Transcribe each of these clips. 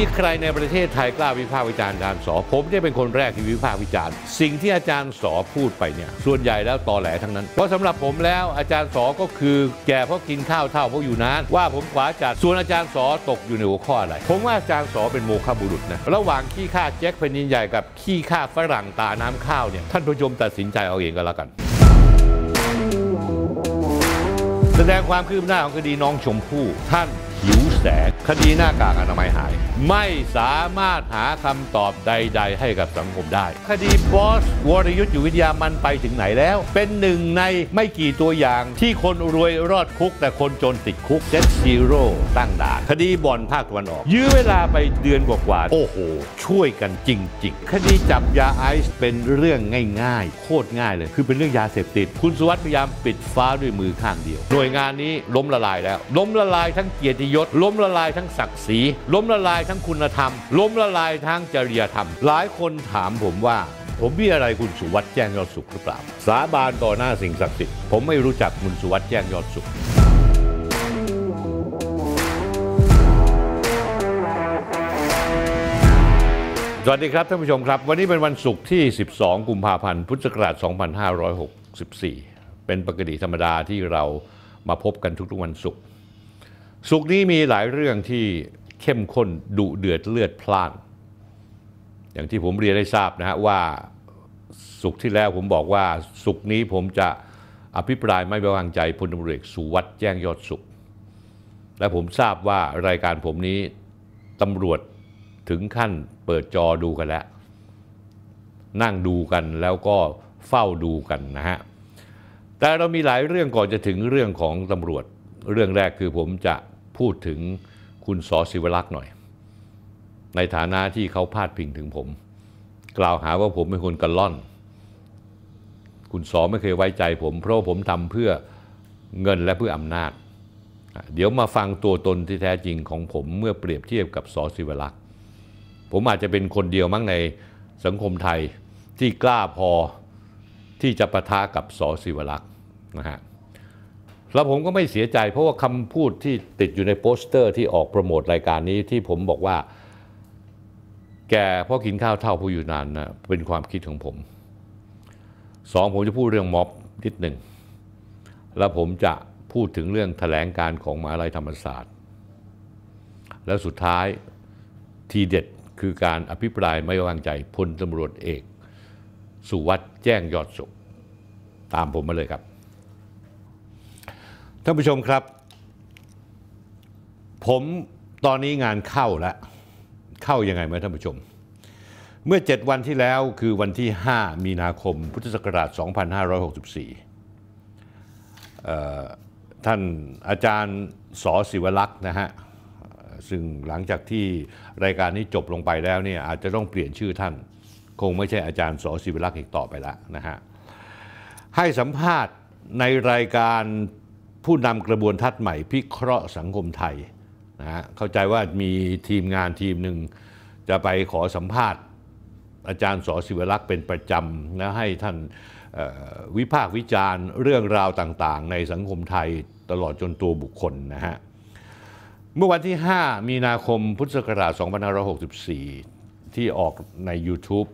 มีใครในประเทศไทยกล้าวิพากษ์วิจารณ์อาจารย์สอผมจะ่เป็นคนแรกที่วิพากษ์วิจารณ์ สิ่งที่อาจารย์สอพูดไปเนี่ยส่วนใหญ่แล้วตอแหลทั้งนั้น เพราะสำหรับผมแล้วอาจารย์สอก็คือ แก่เพราะกินข้าวเท่าเพราะอยู่นาน ว่าผมขวาจัดส่วนอาจารย์สอตกอยู่ในหัวข้ออะไรผมว่าอาจารย์สอเป็นโมฆะบุรุษนะระหว่างขี้ข้าแจ็คเ็นินใหญ่กับขี้ข้าฝรั่งตาน้ำข้าวเนี่ยท่านผู้ชมตัดสินใจเอาเองก็แล้วกัน แสดงความคืบหน้าของคดีน้องชมพู่ ท่านหิวแสงคดีหน้ากากอนามัยหายไม่สามารถหาคำตอบใด ๆ ให้กับสังคมได้ คดีบอสวรยุทธ์อยู่วิทยามันไปถึงไหนแล้ว เป็นหนึ่งในไม่กี่ตัวอย่างที่คนรวยรอดคุก แต่คนจนติดคุกเจ็ดซีโร่ตั้งด่านคดีบอนภาคตะวันออก ยื้อเวลาไปเดือนกว่า ๆ โอ้โห ช่วยกันจริง ๆ คดีจับยาไอซ์เป็นเรื่องง่ายๆ โคตรง่ายเลย คือเป็นเรื่องยาเสพติด คุณสุวัสดิ์พยายามปิดฟ้าด้วยมือข้างเดียวหน่วยงานนี้ล้มละลายแล้ว ล้มละลายทั้งเกียรติยศ ล้มละลายทั้งศักดิ์ศรีล้มละลายทั้งคุณธรรมล้มละลายทั้งจริยธรรม หลายคนถามผมว่าผมมีอะไรคุณสุวัสด์แจ้งยอดสุขหรือเปล่าสาบานต่อหน้าสิ่งศักดิ์สิทธิ์ผมไม่รู้จักคุณสุวัสด์แจ้งยอดสุข สวัสดีครับท่านผู้ชมครับ วันนี้เป็นวันศุกร์ที่ 12 กุมภาพันธ์ พุทธศักราช 2564 เป็นปกติธรรมดาที่เรามาพบกันทุกๆวันศุกร์ศุกร์นี้มีหลายเรื่องที่เข้มข้นดุเดือดเลือดพล่าน อย่างที่ผมเรียนได้ทราบนะฮะว่าสุขที่แล้วผมบอกว่าสุขนี้ผมจะอภิปรายไม่ไว้วางใจพลตำรวจสุวัสด์แจ้งยอดสุขและผมทราบว่ารายการผมนี้ตำรวจถึงขั้นเปิดจอดูกันแล้ว นั่งดูกันแล้วก็เฝ้าดูกันนะฮะแต่เรามีหลายเรื่องก่อนจะถึงเรื่องของตำรวจ เรื่องแรกคือผมจะพูดถึงคุณสอศิวรักษ์หน่อย ในฐานะที่เขาพาดพิงถึงผม กล่าวหาว่าผมเป็นคนกันล่อน คุณสอไม่เคยไว้ใจผม เพราะผมทำเพื่อเงินและเพื่ออำนาจ เดี๋ยวมาฟังตัวตนที่แท้จริงของผมเมื่อเปรียบเทียบกับสอศิวรักษ์ ผมอาจจะเป็นคนเดียวมั้งในสังคมไทยที่กล้าพอที่จะประทะกับสอศิวรักษ์นะฮะแล้วผมก็ไม่เสียใจ เพราะว่าคำพูดที่ติดอยู่ในโปสเตอร์ ที่ออกโปรโมทรายการนี้ที่ผมบอกว่า แกพ่อกินข้าวเท่าผู้อยู่นานนะ เป็นความคิดของผม สองผมจะพูดเรื่องม็อบนิดหนึ่ง แล้วผมจะพูดถึงเรื่องถแถลงการของมหาลัยธรรมศาสตร์ แล้วสุดท้ายทีเด็ดคือการอภิปรายไม่วางใจพลตำรวจเอก สุวัสด์แจ้งยอดสุขตามผมมาเลยครับท่านผู้ชมครับผมตอนนี้งานเข้าแล้วเข้ายังไงไหมท่านผู้ชม เมื่อ7วันที่แล้วคือวันที่5มีนาคมพุทธศักราช2564ท่านอาจารย์สอศิวลักษ์นะฮะซึ่งหลังจากที่รายการนี้จบลงไปแล้วเนี่ยอาจจะต้องเปลี่ยนชื่อท่าน คงไม่ใช่อาจารย์สอศิวลักษ์อีกต่อไปละนะฮะให้สัมภาษณ์ในรายการผู้นำกระบวนทัศน์ใหม่ พิเคราะห์สังคมไทยนะฮะเข้าใจว่ามีทีมงานทีมหนึ่ง จะไปขอสัมภาษณ์ อาจารย์สศิวรักษ์เป็นประจำนะให้ท่านวิพากษ์วิจารณ์เรื่องราวต่างๆในสังคมไทยตลอดจนตัวบุคคลนะฮะ เมื่อวันที่ 5 มีนาคมพุทธศักราช2564 ที่ออกใน YouTube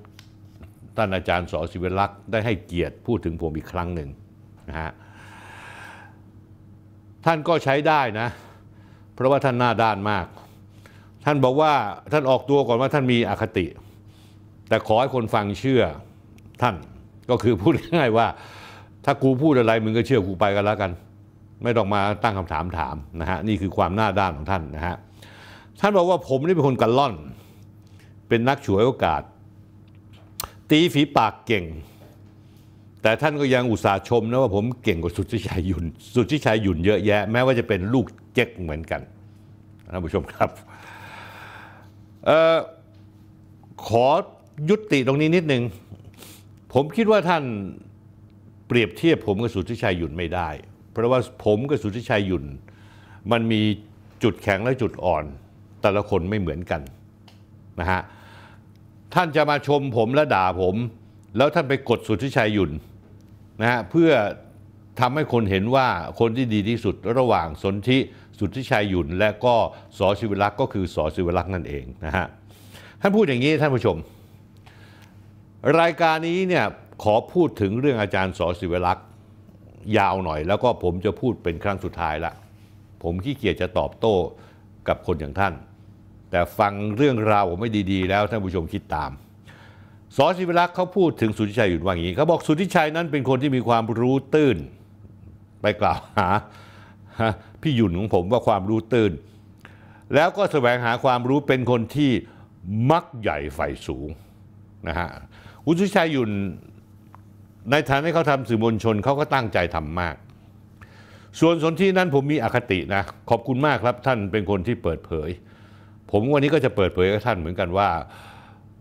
ท่านอาจารย์สศิวรักษ์ ได้ให้เกียรติพูดถึงผมอีกครั้งหนึ่งนะฮะท่านก็ใช้ได้นะเพราะว่าท่านหน้าด้านมาก ท่านบอกว่าท่านออกตัวก่อนว่าท่านมีอคติ แต่ขอให้คนฟังเชื่อท่านก็คือพูดง่ายๆว่า ถ้ากูพูดอะไรมึงก็เชื่อกูไปกันแล้วกัน ไม่ต้องมาตั้งคำถามถามนะฮะนี่คือความหน้าด้านของท่านนะฮะท่านบอกว่าผมนี่เป็นคนกันล่อน เป็นนักฉวยโอกาส ตีฝีปากเก่งแต่ท่านก็ยังอุตส่าห์ชมนะว่าผมเก่งกว่าสุทธิชัยยุนสุทธิชัยยุนเยอะแยะแม้ว่าจะเป็นลูกเจ๊กเหมือนกันท่านผู้ชมครับออขอยุติตรงนี้นิดหนึ่งผมคิดว่าท่านเปรียบเทียบผมกับสุทธิชัยยุนไม่ได้ เพราะว่าผมกับสุทธิชัยยุนมันมีจุดแข็งและจุดอ่อน แต่ละคนไม่เหมือนกันนะฮะท่านจะมาชมผมและด่าผมแล้วท่านไปกดสุทธิชัยยุนนะฮะเพื่อทำให้คนเห็นว่าคนที่ดีที่สุดระหว่างสนธิสุทธิชัยยุนและก็สอชิวลักษ์ก็คือสอชิวลักษ์นั่นเองนะฮะท่านพูดอย่างนี้ท่านผู้ชม รายการนี้เนี่ยขอพูดถึงเรื่องอาจารย์สอศิวลักษ์ยาวหน่อยแล้วก็ผมจะพูดเป็นครั้งสุดท้ายละ ผมขี้เกียจจะตอบโต้กับคนอย่างท่าน แต่ฟังเรื่องราวผมไม่ดีๆแล้วท่านผู้ชมคิดตามสอสิวิลักษ์เขาพูดถึงสุทธิชัยอยู่ว่าอย่างนี้เขาบอกสุทธิชัยนั้นเป็นคนที่มีความรู้ตื้น ไปกล่าวหาพี่หยุ่นของผมว่าความรู้ตื้น แล้วก็แสวงหาความรู้เป็นคนที่มักใหญ่ใฝ่สูงนะฮะอุสุชัยหยุ่นในฐานะที่เขาทำสื่อมวลชนเขาก็ตั้งใจทำมาก ส่วนสนที่นั้นผมมีอคตินะขอบคุณมากครับท่านเป็นคนที่เปิดเผย ผมวันนี้ก็จะเปิดเผยกับท่านเหมือนกันว่า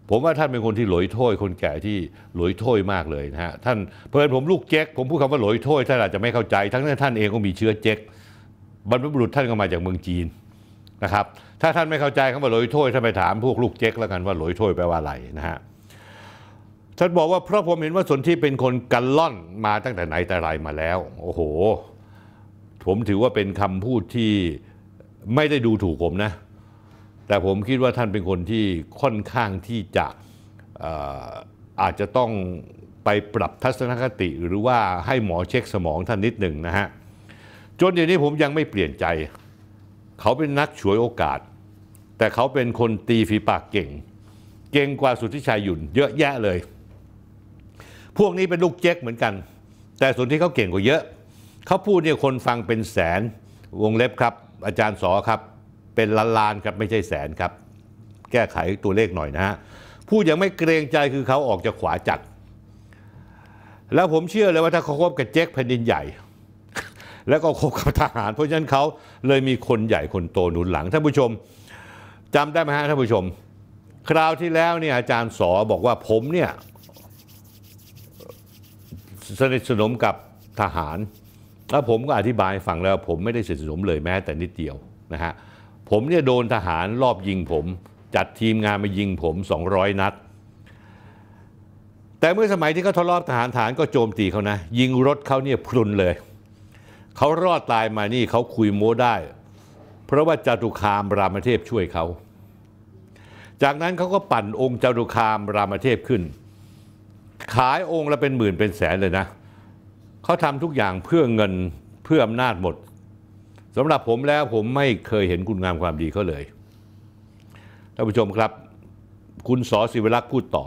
ผมว่าท่านเป็นคนที่หลอยถ้วยคนแก่ที่หลอยถ้วยมากเลยนะฮะท่านเพราะนนผมลูกเจ๊กผมพูดคำว่าหลอยถ้วยท่านอาจจะไม่เข้าใจทั้งที่ท่านเองก็มีเชื้อเจ๊กบรรพบุรุษท่านก็มาจากเมืองจีนนะครับถ้าท่านไม่เข้าใจคำว่าหลอยถ้วยท่านไปถามพวกลูกเจ๊กแล้วกันว่าหลอยถ้วยแปลว่าอะไรนะฮะท่านบอกว่าเพราะผมเห็นว่าสนที่เป็นคนกันล่อนมาตั้งแต่ไหนแต่ไรมาแล้วโอ้โห ผมถือว่าเป็นคำพูดที่ไม่ได้ดูถูกผมนะแต่ผมคิดว่าท่านเป็นคนที่ค่อนข้างที่จะอาจจะต้องไปปรับทัศนคติหรือว่าให้หมอเช็คสมองท่านนิดหนึ่งนะฮะ จนอย่างนี้ผมยังไม่เปลี่ยนใจ เขาเป็นนักฉวยโอกาส แต่เขาเป็นคนตีฝีปากเก่ง เก่งกว่าสุทธิชัยหยุ่น เยอะแยะเลย พวกนี้เป็นลูกเจ๊กเหมือนกัน แต่ส่วนที่เขาเก่งกว่าเยอะ เขาพูดเนี่ยคนฟังเป็นแสนวงเล็บครับ อาจารย์สอครับเป็นล้านล้านครับไม่ใช่แสนครับ แก้ไขตัวเลขหน่อยนะฮะผู้ยังไม่เกรงใจคือเขาออกจากขวาจัดแล้วผมเชื่อเลยว่าถ้าเขาคบกับเจ๊กแผ่นดินใหญ่ แล้วก็คบกับทหารเพราะฉะนั้นเขาเลยมีคนใหญ่คนโตหนุนหลังท่านผู้ชมจำได้ไหมฮะท่านผู้ชม คราวที่แล้วเนี่ยอาจารย์สอบอกว่าผมเนี่ยสนิทสนมกับทหารแล้วผมก็อธิบายฟังแล้วผมไม่ได้สนิทสนมเลยแม้แต่นิดเดียวนะฮะผมเนี่ยโดนทหารรอบยิงผม จัดทีมงานมายิงผม 200 นัดแต่เมื่อสมัยที่เขาทดลอบทหารฐานก็โจมตีเขานะยิงรถเขาเนี่ยพลุนเลย เขารอดตายมานี่เขาคุยโม้ได้ เพราะว่าจตุคามรามเทพช่วยเขาจากนั้นเขาก็ปั่นองค์จตุคามรามเทพขึ้น ขายองค์ละเป็นหมื่นเป็นแสนเลยนะเขาทำทุกอย่างเพื่อเงินเพื่ออำนาจหมดสำหรับผมแล้วผมไม่เคยเห็นคุณงามความดีเขาเลย ท่านผู้ชมครับคุณสอศิวรักษ์พูดต่อ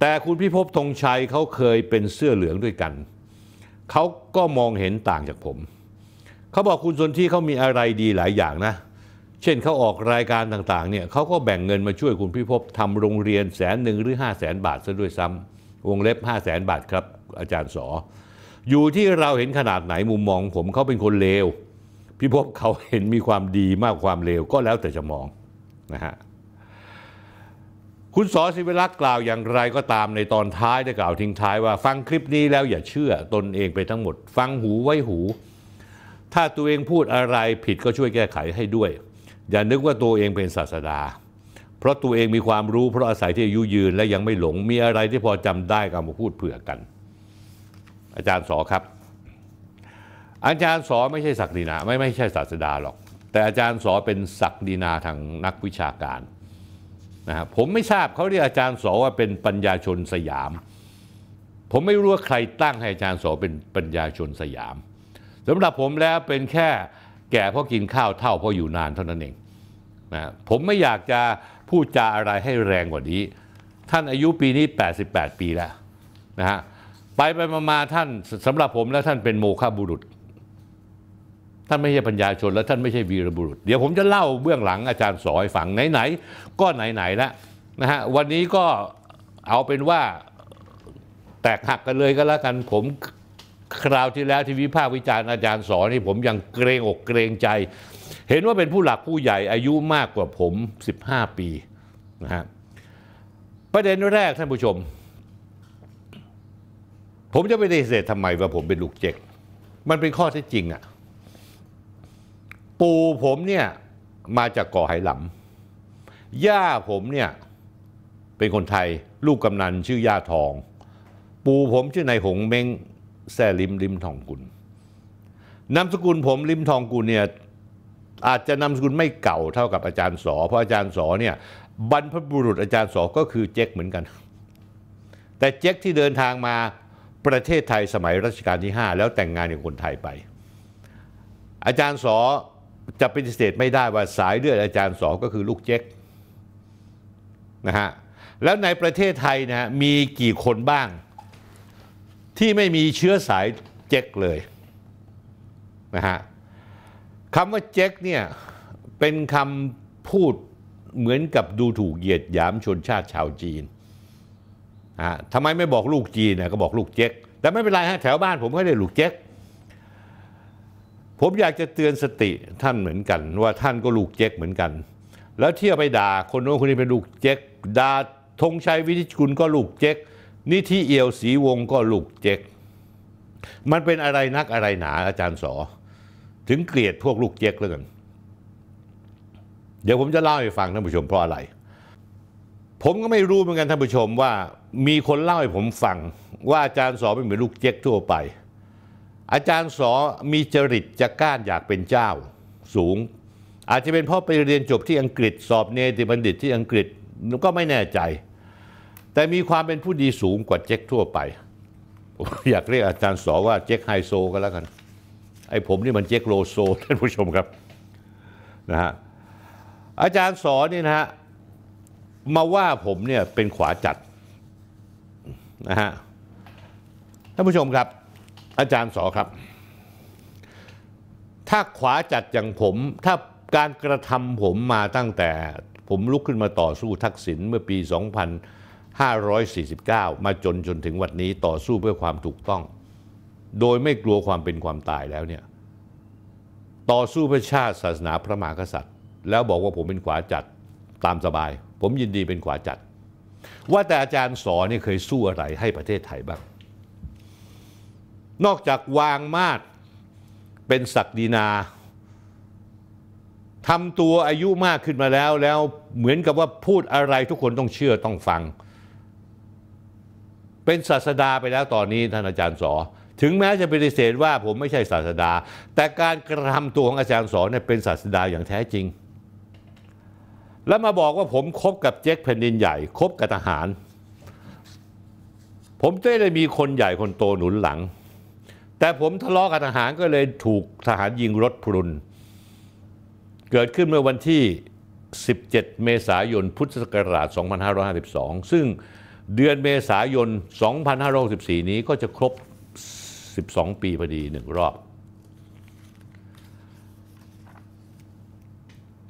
แต่คุณพิภพธงชัยเขาเคยเป็นเสื้อเหลืองด้วยกัน เขาก็มองเห็นต่างจากผม เขาบอกคุณสนที่เขามีอะไรดีหลายอย่างนะ เช่นเขาออกรายการต่างๆ เนี่ยเขาก็แบ่งเงินมาช่วยคุณพิภพทำโรงเรียนแสนหนึ่งหรือ 5 0 0แสนบาทซะด้วยซ้ำ วงเล็บ 5 0 0แสนบาทครับอาจารย์สอ อยู่ที่เราเห็นขนาดไหนมุมมองผมเขาเป็นคนเลวพีภพเขาเห็นมีความดีมากความเลวก็แล้วแต่จะมองนะฮะคุณสอศิวรลักษ์กล่าวอย่างไรก็ตามในตอนท้าย ได้กล่าวทิ้งท้ายว่า ฟังคลิปนี้แล้วอย่าเชื่อตนเองไปทั้งหมด ฟังหูไว้หู ถ้าตัวเองพูดอะไรผิดก็ช่วยแก้ไขให้ด้วย อย่านึกว่าตัวเองเป็นศาสดา เพราะตัวเองมีความรู้เพราะอาศัยที่อายุยืนและยังไม่หลงมีอะไรที่พอจำได้ก็มาพูดเผื่อกัน อาจารย์สอครับอาจารย์สอนไม่ใช่ศักดินาไม่ไม่ใช่ศาสดาหรอก แต่อาจารย์สอนเป็นศักดินาทางนักวิชาการนะครับผมไม่ทราบเขาเรียกอาจารย์สอว่าเป็นปัญญาชนสยาม ผมไม่รู้ว่าใครตั้งให้อาจารย์สอเป็นปัญญาชนสยามสำหรับผมแล้วเป็นแค่แก่เพราะกินข้าวเท่าเพราะอยู่นานเท่านั้นเองนะผมไม่อยากจะพูดจาอะไรให้แรงกว่านี้ ท่านอายุปีนี้ 88 ปีแล้วนะฮะไปไปมาท่านสำหรับผมแล้วท่านเป็นโมฆะบุรุษท่านไม่ใช่ปัญญาชนและท่านไม่ใช่วีรบุรุษเดี๋ยวผมจะเล่าเบื้องหลังอาจารย์สอยฝังไหนๆก็ไหนๆแล้วนะฮะวันนี้ก็เอาเป็นว่าแตกหักกันเลยก็แล้วกัน ผมคราวที่แล้วที่วิพากษ์วิจารณ์อาจารย์สอนนี่ผมยังเกรงอกเกรงใจ เห็นว่าเป็นผู้หลักผู้ใหญ่อายุมากกว่าผม 15 ปีนะฮะประเด็นแรกท่านผู้ชม ผมจะไปได้เสธทำไมว่าผมเป็นลูกเจกมันเป็นข้อเท็จจริงอ่ะปู่ผมเนี่ยมาจากก่อไหหลำ ย่าผมเนี่ยเป็นคนไทยลูกกำนันชื่อย่าทอง ปู่ผมชื่อนายหงเม้งแซ่ลิมลิมทองกุลนามสกุลผมลิมทองกุลเนี่ยอาจจะนามสกุลไม่เก่าเท่ากับอาจารย์สอเพราะอาจารย์สอเนี่ยบรรพบุรุษ อาจารย์สอก็คือเจ๊กเหมือนกัน แต่เจ๊กที่เดินทางมาประเทศไทยสมัยรัชกาลที่ 5 แล้วแต่งงานกับคนไทยไป อาจารย์สอจะปฏิเสธไม่ได้ว่าสายเลือดอาจารย์สองก็คือลูกเจ๊กนะฮะแล้วในประเทศไทยนะมีกี่คนบ้างที่ไม่มีเชื้อสายเจ๊กเลยนะฮะคำว่าเจ๊กเนี่ยเป็นคำพูดเหมือนกับดูถูกเหยียดหยามชนชาติชาวจีนฮะทำไมไม่บอกลูกจีนนะก็บอกลูกเจ๊กแต่ไม่เป็นไรฮะแถวบ้านผมก็ได้ลูกเจ๊กผมอยากจะเตือนสติท่านเหมือนกันว่าท่านก็ลูกเจ๊กเหมือนกัน แล้วเที่ยวไปด่าคนโน้นคนนี้เป็นลูกเจ๊กด่าธงชัยวิจิรคุลก็ลูกเจ๊กนิธิเอียวศรีวงก็ลูกเจ๊กมันเป็นอะไรนักอะไรหนาอาจารย์สอถึงเกลียดพวกลูกเจ๊กเลยอกัน เดี๋ยวผมจะเล่าให้ฟังท่านผู้ชมเพราะอะไร ผมก็ไม่รู้เหมือนกันท่านผู้ชมว่ามีคนเล่าให้ผมฟังว่าอาจารย์สอเป็นเหมือนลูกเจ๊กทั่วไปอาจารย์สอมีจริตจะก้านอยากเป็นเจ้าสูง อาจจะเป็นเพราะไปเรียนจบที่อังกฤษ สอบเนติบัณฑิตที่อังกฤษก็ไม่แน่ใจ แต่มีความเป็นผู้ดีสูงกว่าเจ๊กทั่วไปอยากเรียกอาจารย์สอว่าเจ๊กไฮโซ ก็แล้วกันไอ้ผมนี่มันเจ๊กโลโซ ท่านผู้ชมครับนะฮะอาจารย์สอนี่นะฮะมาว่าผมเนี่ยเป็นขวาจัดนะฮะท่านผู้ชมครับอาจารย์สอครับ ถ้าขวาจัดอย่างผมถ้าการกระทำผมมาตั้งแต่ผมลุกขึ้นมาต่อสู้ทักษิณเมื่อปี 2549 มาจนจนถึงวันนี้ต่อสู้เพื่อความถูกต้อง โดยไม่กลัวความเป็นความตายแล้วเนี่ยต่อสู้เพื่อชาติศาสนาพระมหากษัตริย์ แล้วบอกว่าผมเป็นขวาจัดตามสบาย ผมยินดีเป็นขวาจัด ว่าแต่อาจารย์สอนนี่เคยสู้อะไรให้ประเทศไทยบ้างนอกจากวางมาดเป็นศักดินาทำตัวอายุมากขึ้นมาแล้วแล้วเหมือนกับว่าพูดอะไรทุกคนต้องเชื่อต้องฟัง เป็นศาสดาไปแล้วตอนนี้ท่านอาจารย์สอถึงแม้จะปฏิเสธว่า ผมไม่ใช่ศาสดา แต่การกระทำตัวของอาจารย์สอเนี่ยเป็นศาสดาอย่างแท้จริง แล้วมาบอกว่าผมคบกับเจ็คแผ่นดินใหญ่คบกับทหาร ผมได้เลยมีคนใหญ่คนโตหนุนหลังแต่ผมทะเลาะกับทหารก็เลยถูกทหารยิงรถพรุนเกิดขึ้นเมื่อวันที่ 17 เมษายน พุทธศักราช 2552 ซึ่งเดือนเมษายน 2564 นี้ก็จะครบ 12 ปีพอดีหนึ่งรอบ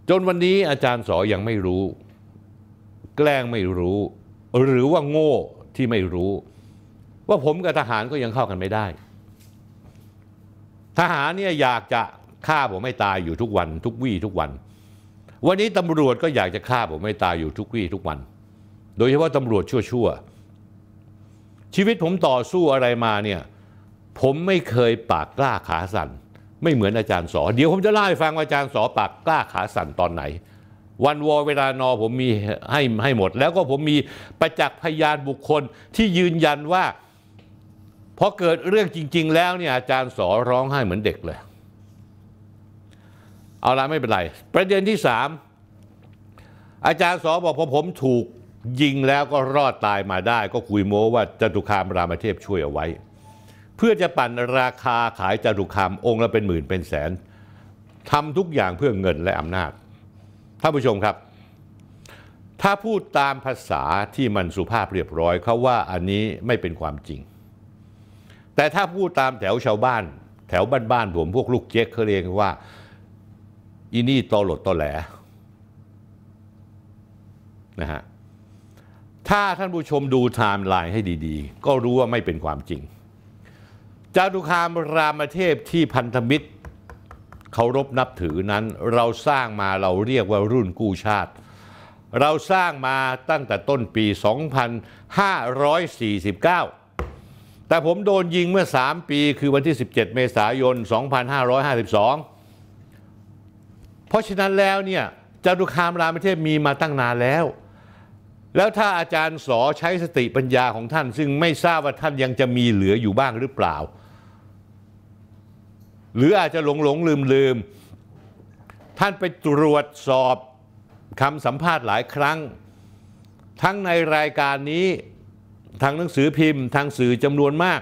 จนวันนี้อาจารย์สอยังไม่รู้ แกล้งไม่รู้ หรือว่าโง่ที่ไม่รู้ ว่าผมกับทหารก็ยังเข้ากันไม่ได้ทหารเนี่ยอยากจะฆ่าผมไม่ตายอยู่ทุกวัน ทุกวี่ทุกวัน วันนี้ตำรวจก็อยากจะฆ่าผมไม่ตายอยู่ทุกวี่ทุกวัน โดยเฉพาะตำรวจชั่วๆ ชีวิตผมต่อสู้อะไรมาเนี่ยผมไม่เคยปากกล้าขาสัน่นไม่เหมือนอาจารย์สอเดี๋ยวผมจะเล่าให้ฟังว่าอาจารย์สอปากกล้าขาสั่นตอนไหน วันวอเวลานอผมมีให้ให้หมด แล้วก็ผมมีประจักษ์พยานบุคคลที่ยืนยันว่าพอเกิดเรื่องจริง ๆแล้วเนี่ยอาจารย์สอร้องไห้เหมือนเด็กเลย เอาละไม่เป็นไร ประเด็นที่สามอาจารย์สอบอกพอผมถูกยิงแล้วก็รอดตายมาได้ ก็คุยโม้ว่าจตุคามรามเทพช่วยเอาไว้ เพื่อจะปั่นราคาขายจตุคาม องค์ละเป็นหมื่นเป็นแสนทำทุกอย่างเพื่อเงินและอำนาจท่านผู้ชมครับ ถ้าพูดตามภาษาที่มันสุภาพเรียบร้อยเขาว่าอันนี้ไม่เป็นความจริงแต่ถ้าพูดตามแถวชาวบ้าน แถวบ้านๆผมพวกลูกเจ๊กเขาเรียกว่าอินี่ตอหลดตอแหลนะฮะถ้าท่านผู้ชมดูไทม์ไลน์ให้ดีๆ ก็รู้ว่าไม่เป็นความจริง จารุคามรามเทพที่พันธมิตรเคารพนับถือนั้น เราสร้างมาเราเรียกว่ารุ่นกู้ชาติ เราสร้างมาตั้งแต่ต้นปี 2549แต่ผมโดนยิงเมื่อ 3 ปี คือวันที่ 17 เมษายน 2552 เพราะฉะนั้นแล้วเนี่ยจารุคามรามเทพมีมาตั้งนานแล้ว แล้วถ้าอาจารย์สอใช้สติปัญญาของท่าน ซึ่งไม่ทราบว่าท่านยังจะมีเหลืออยู่บ้างหรือเปล่า หรืออาจจะหลงหลงลืมลืม ท่านไปตรวจสอบคำสัมภาษณ์หลายครั้ง ทั้งในรายการนี้ทางหนังสือพิมพ์ทางสื่อจำนวนมาก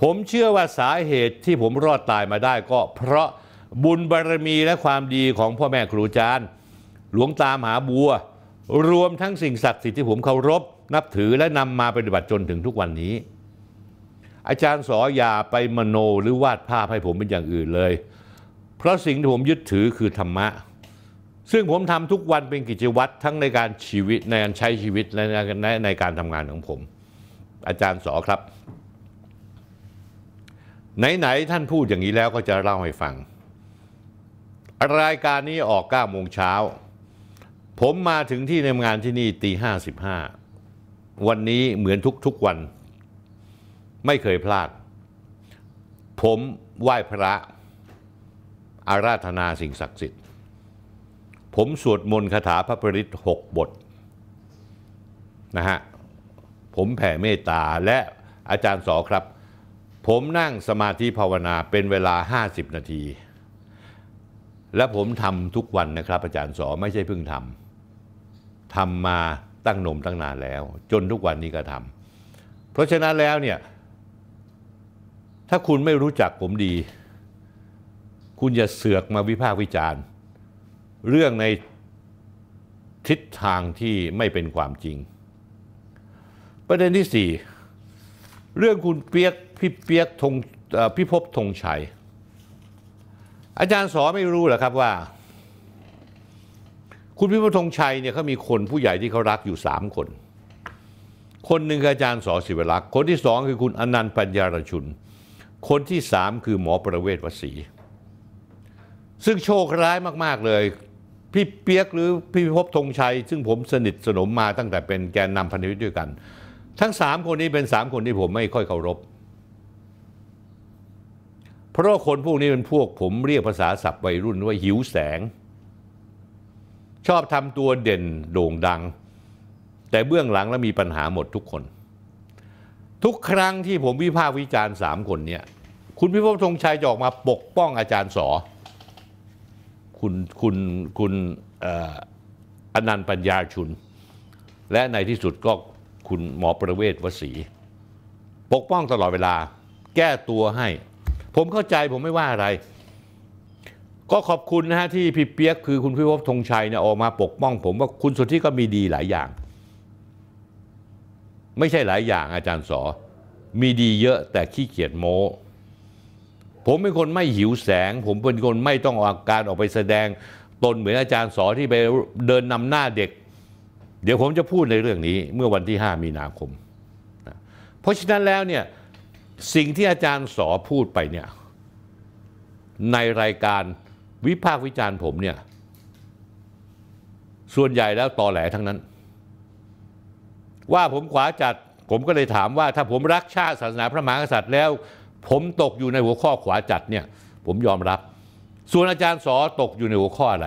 ผมเชื่อว่าสาเหตุที่ผมรอดตายมาได้ก็เพราะบุญบารมีและความดีของพ่อแม่ครูอาจารย์ หลวงตามหาบัว รวมทั้งสิ่งศักดิ์สิทธิ์ที่ผมเคารพนับถือและนำมาปฏิบัติจนถึงทุกวันนี้ อาจารย์สออย่าไปมโนหรือวาดภาพให้ผมเป็นอย่างอื่นเลย เพราะสิ่งที่ผมยึดถือคือธรรมะซึ่งผมทำทุกวันเป็นกิจวัตร ทั้งในการชีวิตในการใช้ชีวิตและในในการทำงานของผม อาจารย์สอครับ ไหน ๆ ท่านพูดอย่างนี้แล้วก็จะเล่าให้ฟัง รายการนี้ออก9โมงเช้า ผมมาถึงที่ทำงานที่นี่ตีห้าสิบห้าวันนี้เหมือนทุก ๆ วัน ไม่เคยพลาด ผมไหว้พระอาราธนาสิ่งศักดิ์สิทธิผมสวดมนต์คาถาพระปริตหกบทนะฮะผมแผ่เมตตาและอาจารย์สอครับ ผมนั่งสมาธิภาวนาเป็นเวลา 50 นาที และผมทำทุกวันนะครับ อาจารย์สอไม่ใช่เพิ่งทำทำมาตั้งนมตั้งนานแล้ว จนทุกวันนี้ก็ทำเพราะฉะนั้นแล้วเนี่ยถ้าคุณไม่รู้จักผมดี คุณอย่าเสือกมาวิพากษ์วิจารณ์เรื่องในทิศทางที่ไม่เป็นความจริง ประเด็นที่ 4 เรื่องคุณเปียกพี่เปียกธงพี่พบธงชัย อาจารย์สอไม่รู้หรอครับว่า คุณพี่พบธงชัยเนี่ยเขามีคนผู้ใหญ่ที่เขารักอยู่ 3 คน คนหนึ่งคืออาจารย์สอศิวรักษ์ คนที่สองคือคุณอนันต์ปัญญารชุน คนที่สามคือหมอประเวศวสีซึ่งโชคร้ายมาก ๆ เลยพี่เปียกหรือพี่พิภพธงชัยซึ่งผมสนิทสนมมาตั้งแต่เป็นแกนนำพันธมิตรด้วยกัน ทั้งสามคนนี้เป็นสามคนที่ผมไม่ค่อยเคารพเพราะคนพวกนี้เป็นพวกผมเรียกภาษาศัพท์วัยรุ่นว่าหิวแสง ชอบทำตัวเด่นโด่งดัง แต่เบื้องหลังแล้วมีปัญหาหมดทุกคน ทุกครั้งที่ผมวิพากษ์วิจารณ์สามคนเนี่ยคุณพิภพธงชัยจะออกมาปกป้องอาจารย์สอคุณคุณคุณอนันต์ปัญญาชุนและในที่สุดก็คุณหมอประเวศวสี ปกป้องตลอดเวลา แก้ตัวให้ ผมเข้าใจผมไม่ว่าอะไร ก็ขอบคุณนะฮะที่พี่เปียกคือคุณพิภบธงชัยเนี่ยออกมาปกป้องผมว่าคุณสุทธิก็มีดีหลายอย่าง ไม่ใช่หลายอย่างอาจารย์สอมีดีเยอะแต่ขี้เกียจโมผมเป็นคนไม่หิวแสง ผมเป็นคนไม่ต้องออกการออกไปแสดงตนเหมือนอาจารย์สอที่ไปเดินนำหน้าเด็ก เดี๋ยวผมจะพูดในเรื่องนี้เมื่อวันที่ 5 มีนาคมเพราะฉะนั้นแล้วเนี่ยสิ่งที่อาจารย์สอพูดไปเนี่ยในรายการวิพากษ์วิจารณ์ผมเนี่ยส่วนใหญ่แล้วตอแหลทั้งนั้น ว่าผมขวาจัดผมก็เลยถามว่าถ้าผมรักชาติศาสนาพระมหากษัตริย์แล้วผมตกอยู่ในหัวข้อขวาจัดเนี่ย ผมยอมรับ ส่วนอาจารย์สอตกอยู่ในหัวข้ออะไร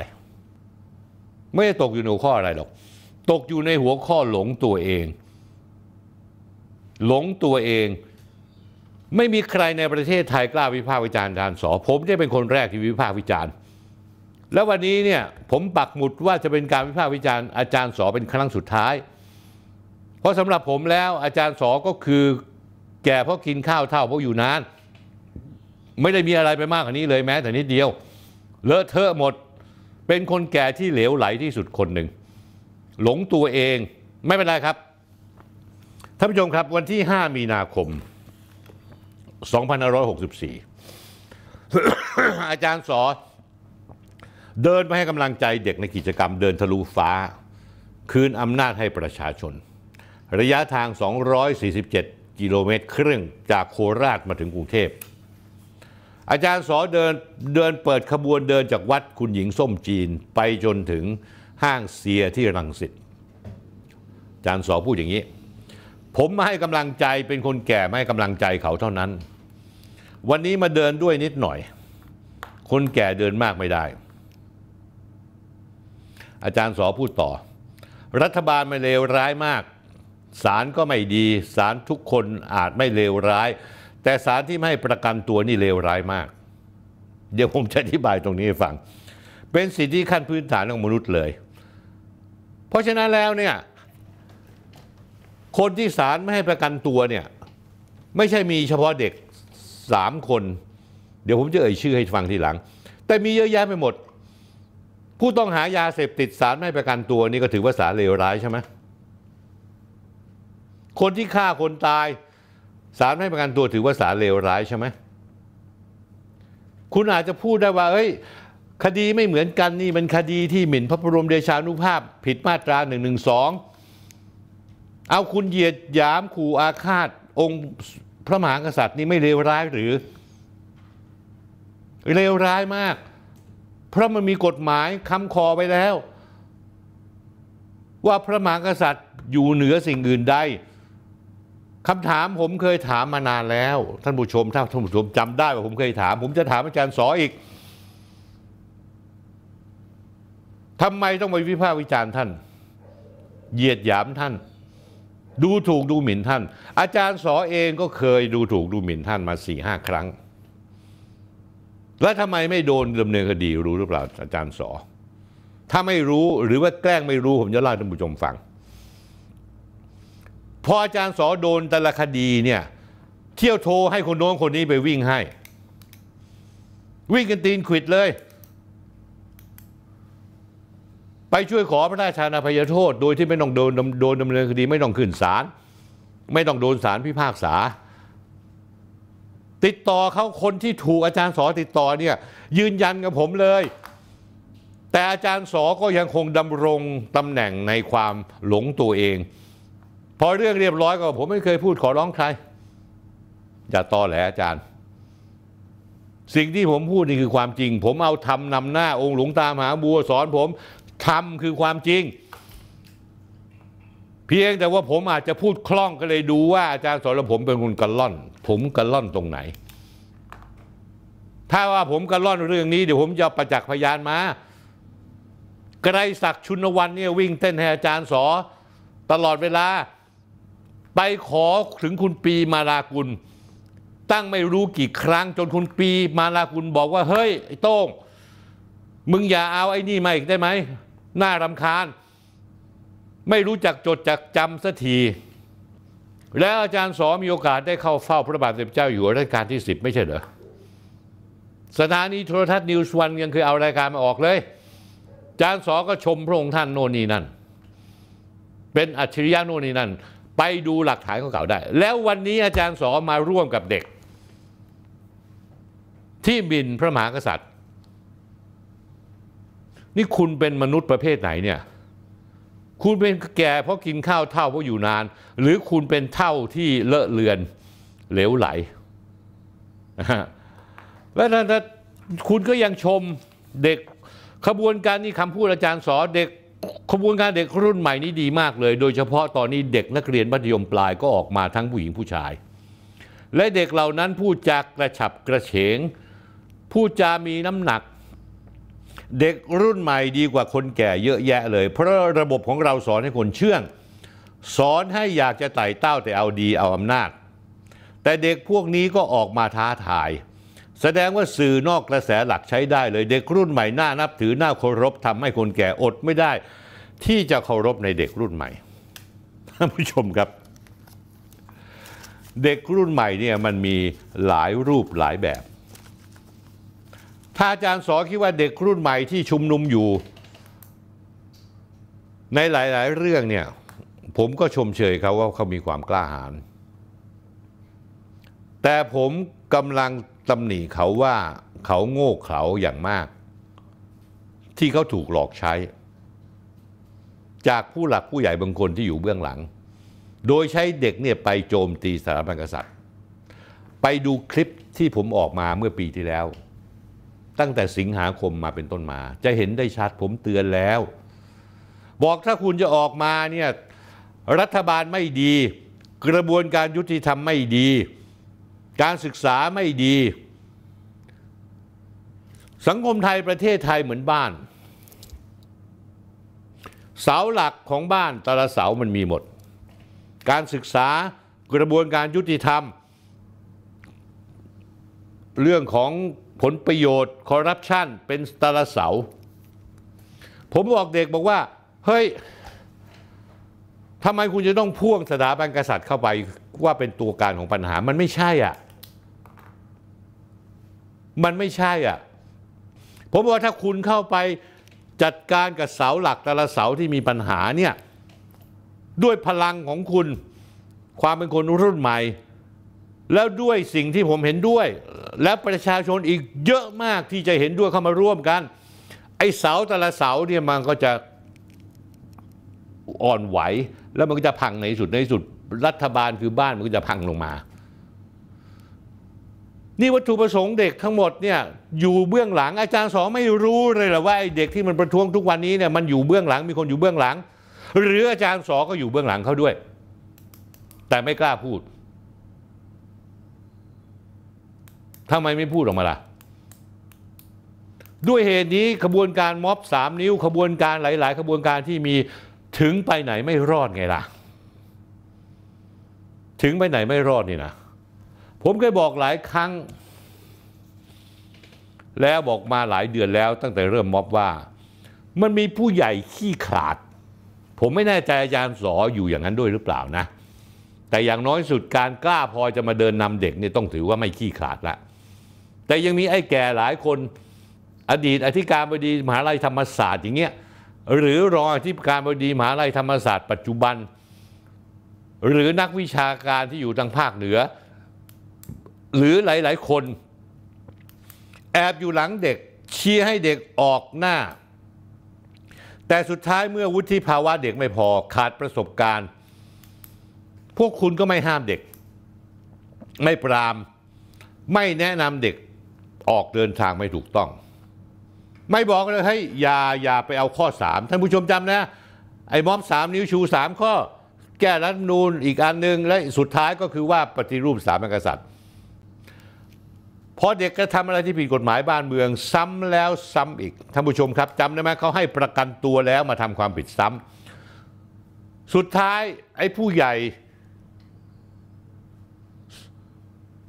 ไม่ได้ตกอยู่ในหัวข้ออะไรหรอกตกอยู่ในหัวข้อหลงตัวเอง หลงตัวเอง ไม่มีใครในประเทศไทยกล้าวิพากษ์วิจารณ์อาจารย์สอผมจะเป็นคนแรกที่วิพากษ์วิจารณ์แล้ววันนี้เนี่ยผมปักหมุดว่าจะเป็นการวิพากษ์วิจารณ์อาจารย์สอเป็นครั้งสุดท้าย เพราะสำหรับผมแล้ว อาจารย์สอก็คือแก่เพราะกินข้าวเท่าเพราะอยู่นาน ไม่ได้มีอะไรไปมากกว่านี้เลยแม้แต่นิดเดียว เลอะเทอะหมดเป็นคนแก่ที่เหลวไหลที่สุดคนหนึ่งหลงตัวเองไม่เป็นไรครับท่านผู้ชมครับวันที่ 5 มีนาคม2564 อาจารย์สอเดินไปให้กำลังใจเด็กในกิจกรรมเดินทะลุฟ้า คืนอำนาจให้ประชาชน ระยะทาง 247กิโลเมตรครึ่งจากโคราชมาถึงกรุงเทพอาจารย์สอเดินเดินเปิดขบวนเดินจากวัดคุณหญิงส้มจีนไปจนถึงห้างเซียที่รังสิตอาจารย์สอพูดอย่างนี้ ผมมาให้กำลังใจเป็นคนแก่ไม่ให้กำลังใจเขาเท่านั้น วันนี้มาเดินด้วยนิดหน่อย คนแก่เดินมากไม่ได้ อาจารย์สอพูดต่อ รัฐบาลมาเลวร้ายมากศาลก็ไม่ดีศาลทุกคนอาจไม่เลวร้าย แต่ศาลที่ไม่ประกันตัวนี่เลวร้ายมาก เดี๋ยวผมจะอธิบายตรงนี้ให้ฟัง เป็นสิทธิขั้นพื้นฐานของมนุษย์เลย เพราะฉะนั้นแล้วเนี่ยคนที่ศาลไม่ให้ประกันตัวเนี่ยไม่ใช่มีเฉพาะเด็กสามคน เดี๋ยวผมจะเอ่ยชื่อให้ฟังทีหลัง แต่มีเยอะแยะไปหมด ผู้ต้องหายาเสพติดสารไม่ประกันตัวนี่ก็ถือว่าสารเลวร้ายใช่ไหมคนที่ฆ่าคนตาย สารให้ประกันตัวถือว่าสารเลวร้ายใช่ไหม คุณอาจจะพูดได้ว่าเอ้ยคดีไม่เหมือนกันนี่ มันคดีที่หมิ่นพระบรมเดชานุภาพ ผิดมาตรา1นึเอาคุณเหยียดยามขู่อาฆาตองค์พระมหากษัตริย์นี่ไม่เลวร้ายหรือเลวร้ายมากเพราะมันมีกฎหมายค้ำคอไปแล้ว ว่าพระมหากษัตริย์อยู่เหนือสิ่งอื่นใดคำถามผมเคยถามมานานแล้ว ท่านผู้ชมถ้าท่านผู้ชมจำได้ว่าผมเคยถาม ผมจะถามอาจารย์สออีกทำไมต้องไปวิพากษ์วิจารณ์ท่าน เหยียดหยามท่าน ดูถูกดูหมิ่นท่าน อาจารย์สอเองก็เคยดูถูกดูหมิ่นท่านมาสี่ห้าครั้ง แล้วทำไมไม่โดนดำเนินคดี รู้หรือเปล่าอาจารย์สอถ้าไม่รู้หรือว่าแกล้งไม่รู้ผมจะเล่าท่านผู้ชมฟังพออาจารย์สอโดนแต่ละคดีเนี่ยเที่ยวโทรให้คนโน้นคนนี้ไปวิ่งให้ วิ่งกันตีนขิดเลย ไปช่วยขอพระราชานภัยโทษ โดยที่ไม่ต้องโดนโดนดำเนินคดีไม่ต้องขึ้นศาลไม่ต้องโดนศาลพิพากษา ติดต่อเขาคนที่ถูกอาจารย์สอติดต่อเนี่ยยืนยันกับผมเลย แต่อาจารย์สอก็ยังคงดำรงตำแหน่งในความหลงตัวเองอเรื่องเรียบร้อยก็ ผมไม่เคยพูดขอร้องใคร อย่าตอแหลอาจารย์ สิ่งที่ผมพูดนี่คือความจริง ผมเอาทำนำหน้า องค์หลวงตามหาบัวสอนผมทำคือความจริง เพียงแต่ว่าผมอาจจะพูดคล่องก็เลยดูว่าอาจารย์สอนผมเป็นคนกระล่อน ผมกระล่อนตรงไหน ถ้าว่าผมกระล่อนเรื่องนี้เดี๋ยวผมจะประจักษ์พยานมาไกรศักดิ์ชุนวันเนี่ยวิ่งเต้นให้อาจารย์สอตลอดเวลาไปขอถึงคุณปีมาลากุล ตั้งไม่รู้กี่ครั้งจนคุณปีมาลากุลบอกว่า เฮ้ย ไอ้โต้ง มึงอย่าเอาไอ้นี่มาอีกได้ไหม น่ารำคาญ ไม่รู้จักจดจักจำสักทีแล้วอาจารย์สอมีโอกาสได้เข้าเฝ้าพระบาทสมเด็จเจ้าอยู่หัวรัชกาลที่สิบไม่ใช่เหรอสถานีโทรทัศน์นิวส์วันยังเคยเอารายการมาออกเลยอาจารย์สอก็ชมพระองค์ท่านโน่นนี่นั่นเป็นอัจฉริยะโน่นนี่นั่นไปดูหลักฐานของเ่าได้แล้ววันนี้อาจารย์สอมาร่วมกับเด็ก ที่บินพระมหากษัตริย์ นี่คุณเป็นมนุษย์ประเภทไหนเนี่ย คุณเป็นแก่เพราะกินข้าวเท่าเพราะอยู่นาน หรือคุณเป็นเท่าที่เลอะเลือนเหลวไหลแล้วถ้าคุณก็ยังชมเด็ก ขบวนการนี่คำพูดอาจารย์สอเด็กขบวนการเด็กรุ่นใหม่นี้ดีมากเลยโดยเฉพาะตอนนี้เด็กนักเรียนมัธยมปลายก็ออกมาทั้งผู้หญิงผู้ชาย และเด็กเหล่านั้นพูดจากกระฉับกระเฉงพูดจามีน้ำหนัก เด็กรุ่นใหม่ดีกว่าคนแก่เยอะแยะเลย เพราะระบบของเราสอนให้คนเชื่องสอนให้อยากจะไต่เต้าแต่เอาดีเอาอำนาจ แต่เด็กพวกนี้ก็ออกมาท้าทายแสดงว่าสื่อนอกกระแสหลักใช้ได้เลยเด็กรุ่นใหม่น่านับ ถือน่าเคารพทำให้คนแก่อดไม่ได้ ที่จะเคารพในเด็กรุ่นใหม่ท่านผู้ชมครับ เด็กรุ่นใหม่เนี่ยมันมีหลายรูปหลายแบบ ถ้าอาจารย์สอคิดว่าเด็กรุ่นใหม่ที่ชุมนุมอยู่ ในหลาย ๆ เรื่องเนี่ยผมก็ชมเชยเขาว่าเขามีความกล้าหาญแต่ผมกำลังตำหนิเขาว่าเขาโง่เขลาอย่างมาก ที่เขาถูกหลอกใช้ จากผู้หลักผู้ใหญ่บางคนที่อยู่เบื้องหลัง โดยใช้เด็กเนี่ยไปโจมตีสถาบันกษัตริย์ ไปดูคลิปที่ผมออกมาเมื่อปีที่แล้ว ตั้งแต่สิงหาคมมาเป็นต้นมา จะเห็นได้ชัดผมเตือนแล้ว บอกถ้าคุณจะออกมาเนี่ยรัฐบาลไม่ดี กระบวนการยุติธรรมไม่ดีการศึกษาไม่ดี สังคมไทยประเทศไทยเหมือนบ้าน เสาหลักของบ้านแต่ละเสามันมีหมด การศึกษากระบวนการยุติธรรม เรื่องของผลประโยชน์คอร์รัปชันเป็นต่ละเสา ผมบอกเด็กบอกว่าเฮ้ยทำไมคุณจะต้องพ่วงสถาบันกษัตริย์เข้าไปว่าเป็นตัวการของปัญหามันไม่ใช่อ่ะมันไม่ใช่อ่ะ ผมว่าถ้าคุณเข้าไปจัดการกับเสาหลักแต่ละเสาที่มีปัญหาเนี่ยด้วยพลังของคุณความเป็นคนรุ่นใหม่ แล้วด้วยสิ่งที่ผมเห็นด้วย และประชาชนอีกเยอะมากที่จะเห็นด้วยเข้ามาร่วมกัน ไอ้เสาแต่ละเสาเนี่ยมันก็จะอ่อนไหว แล้วมันก็จะพังในสุดในสุดรัฐบาลคือบ้านมันก็จะพังลงมานี่วัตถุประสงค์เด็กทั้งหมดเนี่ยอยู่เบื้องหลัง อาจารย์สอไม่รู้เลยหรอว่าไอ้เด็กที่มันประท้วงทุกวันนี้เนี่ยมันอยู่เบื้องหลังมีคนอยู่เบื้องหลัง หรืออาจารย์สอก็อยู่เบื้องหลังเขาด้วย แต่ไม่กล้าพูดทำไมไม่พูดออกมาล่ะด้วยเหตุนี้ขบวนการม็อบสามนิ้วขบวนการหลาย ๆ ขบวนการที่มีถึงไปไหนไม่รอดไงล่ะถึงไปไหนไม่รอดนี่นะผมเคยบอกหลายครั้ง แล้วบอกมาหลายเดือนแล้ว ตั้งแต่เริ่มม็อบว่า มันมีผู้ใหญ่ขี้ขาด ผมไม่แน่ใจอาจารย์สออยู่อย่างนั้นด้วยหรือเปล่านะ แต่อย่างน้อยสุดการ กล้าพอจะมาเดินนำเด็กเนี่ยต้องถือว่าไม่ขี้ขาดละแต่ยังมีไอ้แก่หลายคนอดีตอธิการบดี มหาลัยธรรมศาสตร์อย่างเงี้ยหรือรองอธิการบดีมหาลัยธรรมศาสตร์ ปัจจุบัน หรือนักวิชาการที่อยู่ทางภาคเหนือหรือหลาย ๆ คน แอบอยู่หลังเด็กชี้ให้เด็กออกหน้า แต่สุดท้ายเมื่อวุฒิภาวะเด็กไม่พอขาดประสบการณ์ พวกคุณก็ไม่ห้ามเด็ก ไม่ปราม ไม่แนะนำเด็กออกเดินทางไม่ถูกต้อง ไม่บอกเลยให้อย่าอย่าไปเอาข้อสามท่านผู้ชมจำนะ ไอ้มอมสามนิ้วชูสามข้อ แก้รัฐนูนอีกอันหนึ่งและสุดท้ายก็คือว่าปฏิรูปสามกษัตริยพอเด็กกระทำอะไรที่ผิดกฎหมายบ้านเมือง ซ้ำแล้วซ้ำอีก ท่านผู้ชมครับจำได้ไหมเขาให้ประกันตัวแล้วมาทำความผิดซ้ำสุดท้าย ไอ้ผู้ใหญ่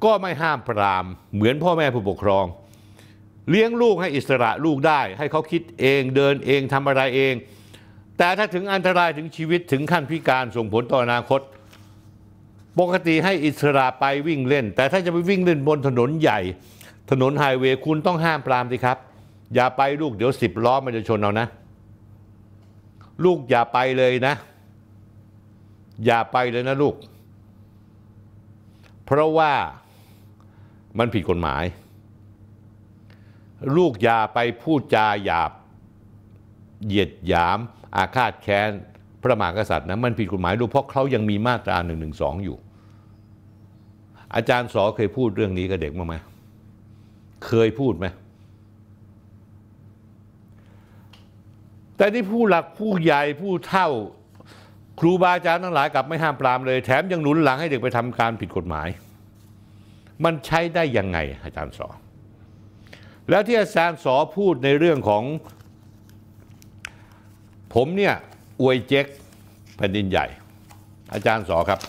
ก็ไม่ห้ามปราม เหมือนพ่อแม่ผู้ปกครอง เลี้ยงลูกให้อิสระลูกได้ ให้เขาคิดเองเดินเองทำอะไรเอง แต่ถ้าถึงอันตรายถึงชีวิตถึงขั้นพิการส่งผลต่ออนาคตปกติให้อิสระไปวิ่งเล่น แต่ถ้าจะไปวิ่งเล่นบนถนนใหญ่ ถนนไฮเวย์คุณต้องห้ามปรามสิครับอย่าไปลูกเดี๋ยวสิบล้อ มันจะชนเอานะ ลูกอย่าไปเลยนะ อย่าไปเลยนะลูก เพราะว่ามันผิดกฎหมาย ลูกอย่าไปพูดจาหยาบเหยียดหยาม อาฆาตแค้นพระมหากษัตริย์นะมันผิดกฎหมายดูเพราะเขายังมีมาตราหนึ่่งงหนึสอยู่อาจารย์สอเคยพูดเรื่องนี้กับเด็กมั้งไหม เคยพูดไหม แต่ที่ผู้หลักผู้ใหญ่ผู้เท่า ครูบาอาจารย์ทั้งหลายกลับไม่ห้ามปรามเลยแถมยังหนุนหลังให้เด็กไปทำการผิดกฎหมาย มันใช้ได้ยังไง อาจารย์สอแล้วที่อาจารย์สอพูดในเรื่องของ ผมเนี่ยอวยเจ๊กแผ่นดินใหญ่ อาจารย์สอครับ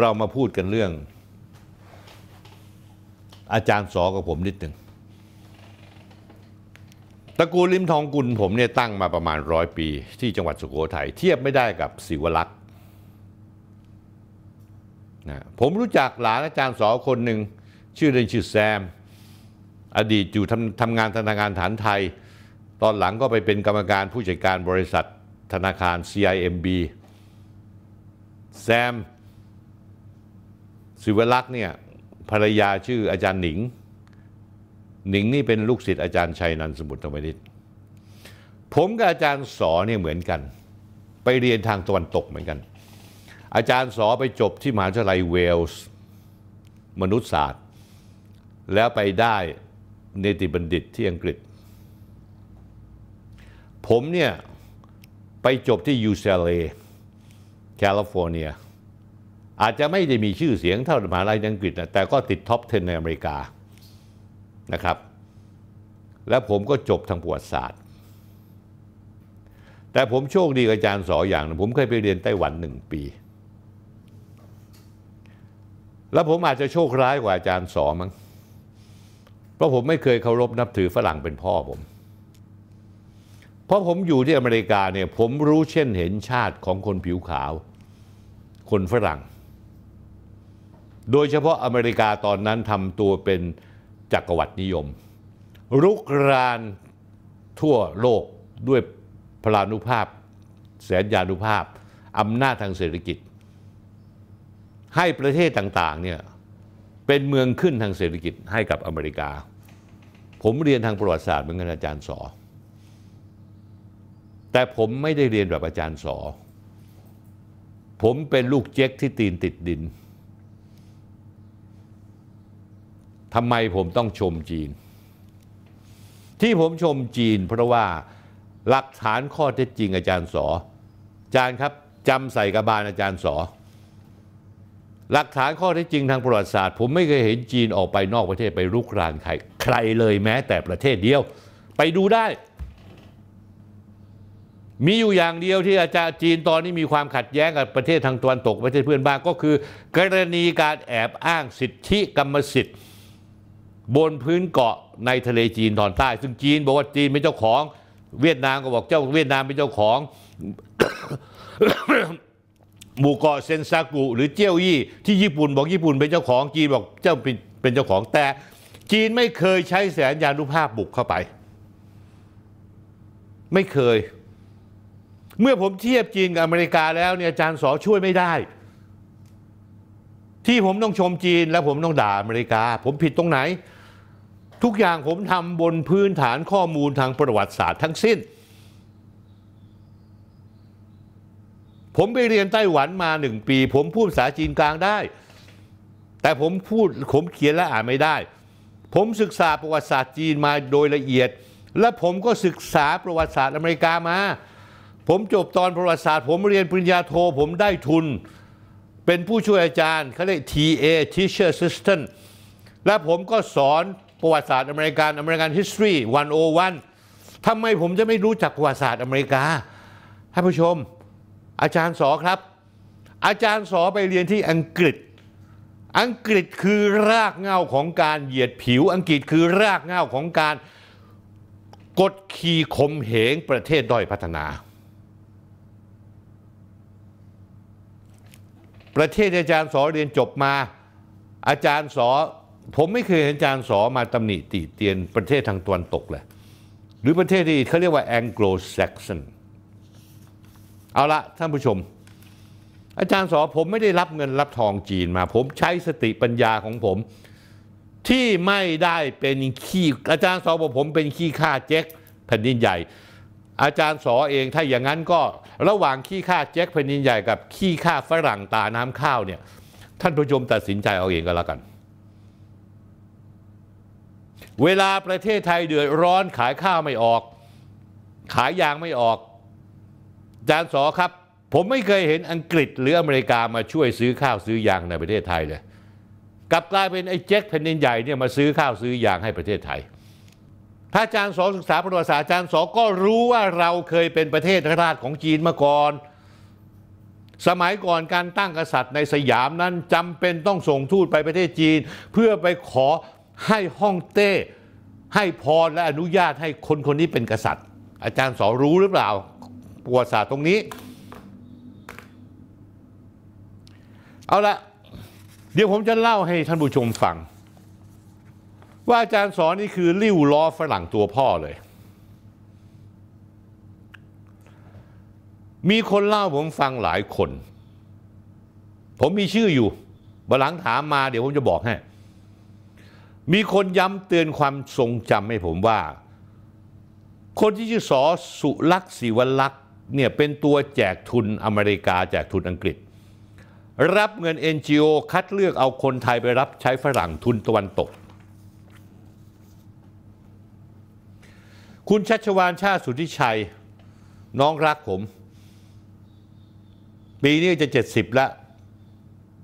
เรามาพูดกันเรื่อง อาจารย์สอกับผมนิดหนึ่งตระกูลลิมทองกุลผมเนี่ยตั้งมาประมาณร้อยปี ที่จังหวัดสุโขทัยเทียบไม่ได้กับศิวลักษณ์นะผมรู้จักหลานอาจารย์สอคนหนึ่ง ชื่อเรนชื่อแซม อดีตอยู่ทำทำงานธนาคารฐานไทย ตอนหลังก็ไปเป็นกรรมการผู้จัดการบริษัทธนาคาร CIMB แซมศิวลักษณ์เนี่ยภรรยาชื่ออาจารย์หนิง หนิงนี่เป็นลูกศิษย์อาจารย์ชัยนันสมุทรธรรมนิต ผมกับอาจารย์สอเนี่ยเหมือนกัน ไปเรียนทางตะวันตกเหมือนกัน อาจารย์สอไปจบที่มหาวิทยาลัยเวลส์มนุษยศาสตร์ แล้วไปได้เนติบัณฑิตที่อังกฤษ ผมเนี่ยไปจบที่ UCLA แคลิฟอร์เนียอาจจะไม่ได้มีชื่อเสียงเท่ามหาลัยอังกฤษนะแต่ก็ติดท็อป10ในอเมริกานะครับ และผมก็จบทางประวัติศาสตร์ แต่ผมโชคดีกับอาจารย์สออย่างนะผมเคยไปเรียนไต้หวันหนึ่งปี แล้วผมอาจจะโชคร้ายกว่าอาจารย์สอมั้งเพราะผมไม่เคยเคารพนับถือฝรั่งเป็นพ่อผมเพราะผมอยู่ที่อเมริกาเนี่ยผมรู้เช่นเห็นชาติของคนผิวขาว คนฝรั่งโดยเฉพาะอเมริกาตอนนั้นทำตัวเป็นจักรวรรดินิยมรุกรานทั่วโลกด้วยพลานุภาพ แสนยานุภาพอำนาจทางเศรษฐกิจ ให้ประเทศต่างๆเนี่ยเป็นเมืองขึ้นทางเศรษฐกิจให้กับอเมริกา ผมเรียนทางประวัติศาสตร์เหมือนกันอาจารย์สอแต่ผมไม่ได้เรียนแบบอาจารย์สอผมเป็นลูกเจ๊กที่ตีนติดดินทำไมผมต้องชมจีน ที่ผมชมจีนเพราะว่าหลักฐานข้อเท็จจริงอาจารย์สออาจารย์ครับจำใส่กระบาลอาจารย์สอหลักฐานข้อเท็จจริงทางประวัติศาสตร์ผมไม่เคยเห็นจีนออกไปนอกประเทศไปรุกรานใครใครเลยแม้แต่ประเทศเดียวไปดูได้ มีอยู่อย่างเดียวที่อาจารย์จีนตอนนี้มีความขัดแย้งกับประเทศทางตะวันตก ประเทศเพื่อนบ้านก็คือ กรณีการแอบอ้างสิทธิ กรรมสิทธิ์บนพื้นเกาะในทะเลจีนตอนใต้ ซึ่งจีนบอกว่าจีนเป็นเจ้าของ เวียดนามก็บอกเจ้าเวียดนามเป็นเจ้าของหมู่เกาะเซนซากุหรือเจียวยี่ที่ญี่ปุ่นบอกญี่ปุ่นเป็นเจ้าของจีนบอกเจ้าเป็นเจ้าของแต่ จีนไม่เคยใช้แสนยานุภาพบุกเข้าไป ไม่เคย เมื่อผมเทียบจีนกับอเมริกา แล้วเนี่ยอาจารย์สอช่วยไม่ได้ ที่ผมต้องชมจีนและผมต้องด่าอเมริกา ผมผิดตรงไหนทุกอย่างผมทำบนพื้นฐานข้อมูลทางประวัติศาสตร์ทั้งสิ้น ผมไปเรียนไต้หวันมาหนึ่งปี ผมพูดภาษาจีนกลางได้ แต่ผมพูดผมเขียนและอ่านไม่ได้ ผมศึกษาประวัติศาสตร์จีนมาโดยละเอียด และผมก็ศึกษาประวัติศาสตร์อเมริกามา ผมจบตอนประวัติศาสตร์ ผมเรียนปริญญาโทผมได้ทุนเป็นผู้ช่วยอาจารย์เขาเรียก TA Teacher Assistant และผมก็สอนประวัติศาสตร์อเมริกันอเมริกัน history 101 ทำไมผมจะไม่รู้จักประวัติศาสตร์อเมริกาท่านผู้ชม อาจารย์สอครับ อาจารย์สอไปเรียนที่อังกฤษ อังกฤษคือรากเหง้าของการเหยียดผิวอังกฤษคือรากเหง้าของการกดขี่ข่มเหงประเทศด้อยพัฒนา ประเทศอาจารย์สอเรียนจบมาอาจารย์สอผมไม่เคยเห็นอาจารย์สอมาตำหนิติเตียนประเทศทางตะวันตกเลยหรือประเทศที่เขาเรียกว่าแองโกลแซกซันเอาละท่านผู้ชม อาจารย์สอผมไม่ได้รับเงินรับทองจีนมาผมใช้สติปัญญาของผม ที่ไม่ได้เป็นขี้อาจารย์สอบอกผมเป็นขี้ข้าเจ๊กแผ่นดินใหญ่ อาจารย์สอเองถ้าอย่างนั้นก็ระหว่างขี้ข้าเจ๊กแผ่นดินใหญ่กับขี้ข้าฝรั่งตาน้ำข้าวเนี่ยท่านผู้ชมตัดสินใจเอาเองก็แล้วกันเวลาประเทศไทยเดือดร้อนขายข้าวไม่ออก ขายยางไม่ออก จานสอครับ ผมไม่เคยเห็นอังกฤษหรืออเมริกามาช่วยซื้อข้าวซื้อยางในประเทศไทยเลยกลับกลายเป็นไอ้เจ็คแผ่นดินใหญ่เนี่ยมาซื้อข้าวซื้อยางให้ประเทศไทย ถ้าอาจารย์สอศึกษาประวัติศาสตร์อาจารย์สอก็รู้ว่าเราเคยเป็นประเทศราชของจีนมาก่อน สมัยก่อนการตั้งกษัตริย์ในสยามนั้นจำเป็นต้องส่งทูตไปประเทศจีนเพื่อไปขอให้ฮ่องเต้ให้พรและอนุญาตให้คนคนนี้เป็นกษัตริย์ อาจารย์สอรู้หรือเปล่าปวดตศาสตร์ตรงนี้ เอาละเดี๋ยวผมจะเล่าให้ท่านผู้ชมฟัง ว่าอาจารย์สอนนี่คือลิ้วล้อฝรั่งตัวพ่อเลย มีคนเล่าผมฟังหลายคน ผมมีชื่ออยู่บัลังถามมาเดี๋ยวผมจะบอกให้มีคนย้ำเตือนความทรงจำให้ผมว่า คนที่ชื่อสอสุลักษ์ศิวลักษ์เนี่ยเป็นตัวแจกทุนอเมริกา แจกทุนอังกฤษรับเงิน NGO คัดเลือกเอาคนไทยไปรับใช้ฝรั่งทุนตะวันตก คุณชัชวานชาสุธิชัย น้องรักผม ปีนี้จะ 70แล้ว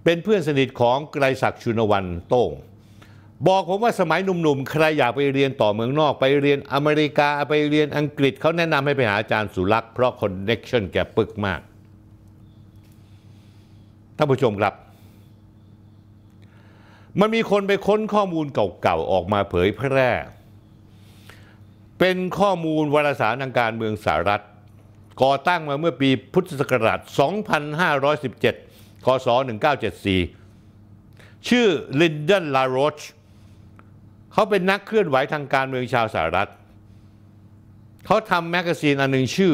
เป็นเพื่อนสนิทของไกรศักดิ์ชุนวันโต้งบอกผมว่าสมัยหนุ่มๆ ใครอยากไปเรียนต่อเมืองนอกไปเรียนอเมริกาไปเรียนอังกฤษ เขาแนะนำให้ไปหาอาจารย์สุรักษ์ เพราะคอนเน็ชันแกปึกมาก ท่านผู้ชมครับ มันมีคนไปค้นข้อมูลเก่าๆ ออกมาเผยแพร่ เป็นข้อมูลวารสารทางการเมืองสหรัฐ ก่อตั้งมาเมื่อปีพุทธศักราช 2517คศ1974ชื่อลินเดนลาโรชเขาเป็นนักเคลื่อนไหวทางการเมืองชาวสหรัฐ เขาทำแมกกาซีนอันหนึ่งชื่อ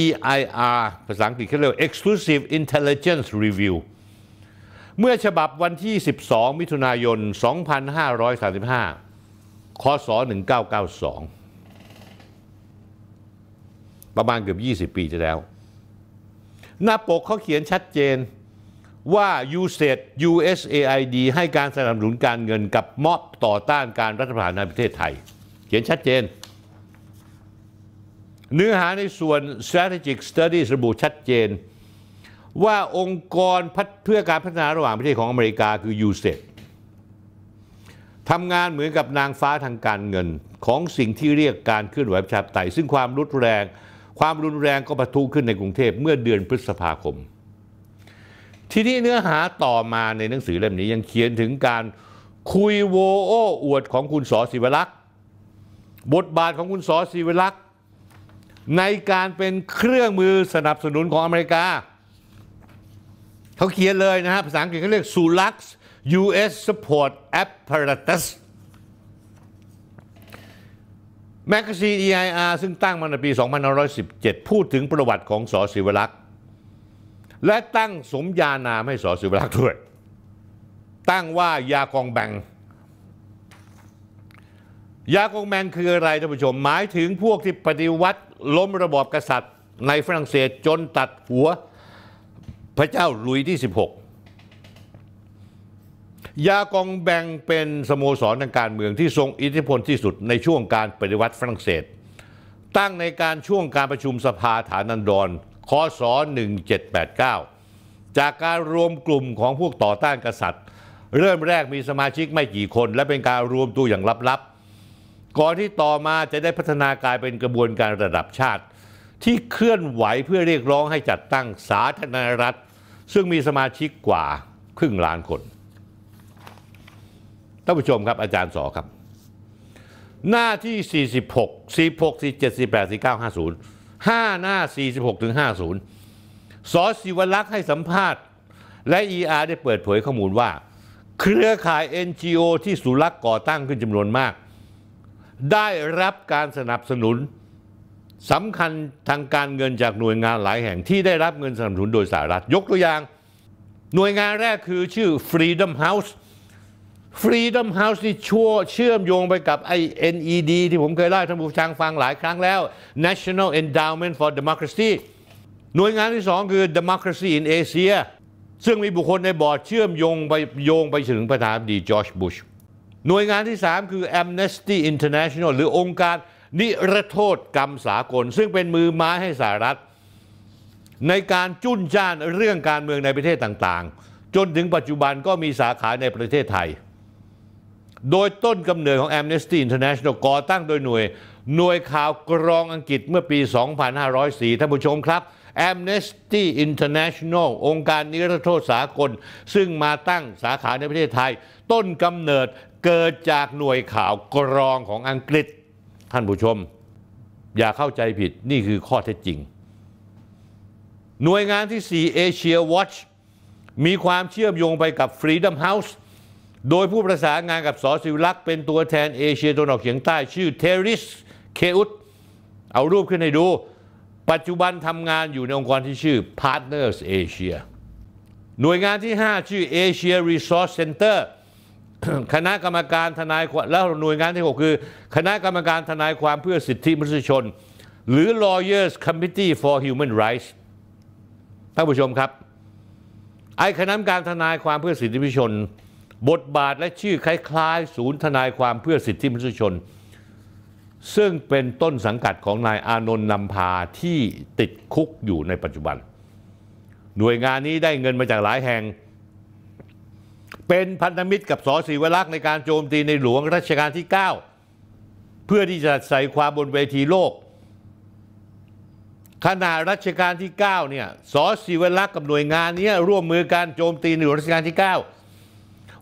EIR ภาษาอังกฤษเขาเรียก Exclusive Intelligence Review เมื่อฉบับวันที่ 12 มิถุนายน 2535คศ1992 ประมาณเกือบ 20 ปีที่แล้ว หน้าปกเขาเขียนชัดเจนว่ายูเซ USAID ให้การสนับสนุนการเงินกับม็อบต่อต้านการรัฐประหารในประเทศไทยเขียนชัดเจน เนื้อหาในส่วน strategic s t u d y ระบุชัดเจนว่าองค์กรเพื่อการพัฒนาระหว่างประเทศของอเมริกาคือยูเซดทำงานเหมือนกับนางฟ้าทางการเงินของสิ่งที่เรียกการเคลื่อนไหวประชาธิปไตยซึ่งความรุนแรง ความรุนแรงก็ปะทุขึ้นในกรุงเทพเมื่อเดือนพฤษภาคมทีนี้เนื้อหาต่อมาในหนังสือเล่มนี้ยังเขียนถึงการคุยโวโอ้อวดของคุณสอศิวลักษ์ บทบาทของคุณสอศิวลักษ์ ในการเป็นเครื่องมือสนับสนุนของอเมริกา เขาเขียนเลยนะฮะภาษาอังกฤษเขาเรียกลักส์ U.S. Support Apparatus แมกกาซีน EIR ซึ่งตั้งมาในปี 2517 พูดถึงประวัติของสอศิวลักษ์และตั้งสมญานามให้สอสิวรักษ์ด้วยตั้งว่ายากองแบงยากองแบงคืออะไรท่านผู้ชมหมายถึงพวกที่ปฏิวัติล้มระบอบกษัตริย์ในฝรั่งเศสจนตัดหัวพระเจ้าลุยที่ 16 ยากองแบงเป็นสโมสรทางการเมืองที่ทรงอิทธิพลที่สุด ในช่วงการปฏิวัติฝรั่งเศส ตั้งในการช่วงการประชุมสภาฐานันดรคศ1789 จากการรวมกลุ่มของพวกต่อต้านกษัตริย์ เริ่มแรกมีสมาชิกไม่กี่คน และเป็นการรวมตัวอย่างลับๆ ก่อนที่ต่อมาจะได้พัฒนากลายเป็นกระบวนการระดับชาติ ที่เคลื่อนไหวเพื่อเรียกร้องให้จัดตั้งสาธารณรัฐซึ่งมีสมาชิกกว่าครึ่งล้านคนท่านผู้ชมครับอาจารย์สอครับ หน้าที่ 46 46 47 48 49 50 5 หน้า 46ถึง50สศิวลักษ์ให้สัมภาษณ์และ ER ได้เปิดเผยข้อมูลว่า เครือข่าย NGO ที่สุรักษ์ก่อตั้งขึ้นจำนวนมาก ได้รับการสนับสนุนสำคัญทางการเงินจากหน่วยงานหลายแห่งที่ได้รับเงินสนับสนุนโดยสหรัฐยกตัวอย่าง หน่วยงานแรกคือชื่อ Freedom House Freedom House ี่ชั่วเชื่อมโยงไปกับไอ NED ที่ผมเคยเล่าท่านผู้ชังฟังหลายครั้งแล้ว National Endowment for Democracy หน่วยงานที่สองคือ Democracy in Asia ซึ่งมีบุคคลในบอร์ดเชื่อมโยงไปโยงไปถึงประธานดีจอร์จบุช หน่วยงานที่ 3 คือ Amnesty International หรือองค์การนิรโทษกรรมสากล ซึ่งเป็นมือไม้ให้สหรัฐ ในการจุ้นจ้านเรื่องการเมืองในประเทศต่างๆ จนถึงปัจจุบันก็มีสาขาในประเทศไทยโดยต้นกำเนิดของ Amnesty International ก่อตั้งโดยหน่วยหน่วยข่าวกรองอังกฤษเมื่อปี 2504 ท่านผู้ชมครับ Amnesty International องค์การนิรโทษสากล ซึ่งมาตั้งสาขาในประเทศไทย ต้นกำเนิดเกิดจากหน่วยข่าวกรองของอังกฤษ ท่านผู้ชม อย่าเข้าใจผิดนี่คือข้อเท็จจริง หน่วยงานที่ 4 Asia Watch มีความเชื่อมโยงไปกับ Freedom House โดยผู้ประสานงานกับสอสิวลักษ์เป็นตัวแทนเอเชียตะวันออกเฉียงใต้ ชื่อเทริส เคอุตเอารูปขึ้นให้ดู ปัจจุบันทำงานอยู่ในองค์กรที่ชื่อ Partners Asia หน่วยงานที่ 5 ชื่อ Asia Resource Center คณะกรรมการทนายความแล้วหน่วยงานที่ 6 คือ คณะกรรมการทนายความเพื่อสิทธิมนุษยชน หรือ Lawyers Committee for Human Rights ท่านผู้ชมครับ ไอ้คณะกรรมการทนายความเพื่อสิทธิมนุษยชนบทบาทและชื่อคล้ายๆ ศูนย์ทนายความเพื่อสิทธิมนุษยชน ซึ่งเป็นต้นสังกัดของนายอานนท์นำพาที่ติดคุกอยู่ในปัจจุบัน หน่วยงานนี้ได้เงินมาจากหลายแห่ง เป็นพันธมิตรกับสอศิีวลักษ์ในการโจมตีในหลวงรัชกาลที่ 9 เพื่อที่จะใส่ความบนเวทีโลก ขณะรัชกาลที่9เนี่ยสอศิวลักษ์กับหน่วยงานนี้ร่วมมือการโจมตีในหลวงรัชกาลที่ 9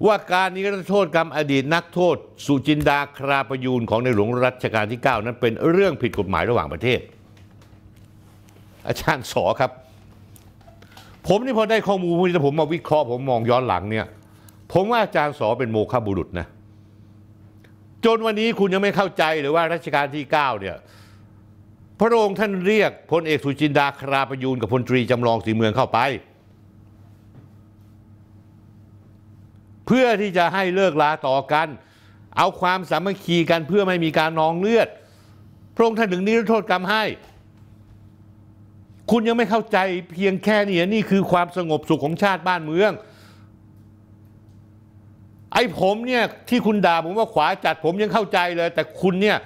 ว่าการนิรโทษกรรมอดีตนักโทษสุจินดาคราประยูนของในหลวงรัชกาลที่ 9 นั้นเป็นเรื่องผิดกฎหมายระหว่างประเทศ อาจารย์สอครับ ผมนี่พอได้ข้อมูลพวกนี้ผมมาวิเคราะห์ผมมองย้อนหลังเนี่ยผมว่าอาจารย์สอเป็นโมฆะบุรุษนะจนวันนี้คุณยังไม่เข้าใจหรือว่ารัชกาลที่ 9 เนี่ย พระองค์ท่านเรียกพลเอกสุจินดาคราประยูนกับพลตรีจำลองสีเมืองเข้าไปเพื่อที่จะให้เลิกลาต่อกัน เอาความสามัคคีกันเพื่อไม่มีการนองเลือดพระองค์ท่านถึงนิรโทษกรรมให้ คุณยังไม่เข้าใจเพียงแค่นี้นี่คือความสงบสุขของชาติบ้านเมืองไอ้ผมเนี่ยที่คุณด่าผมว่าขวาจัดผมยังเข้าใจเลย แต่คุณเนี่ย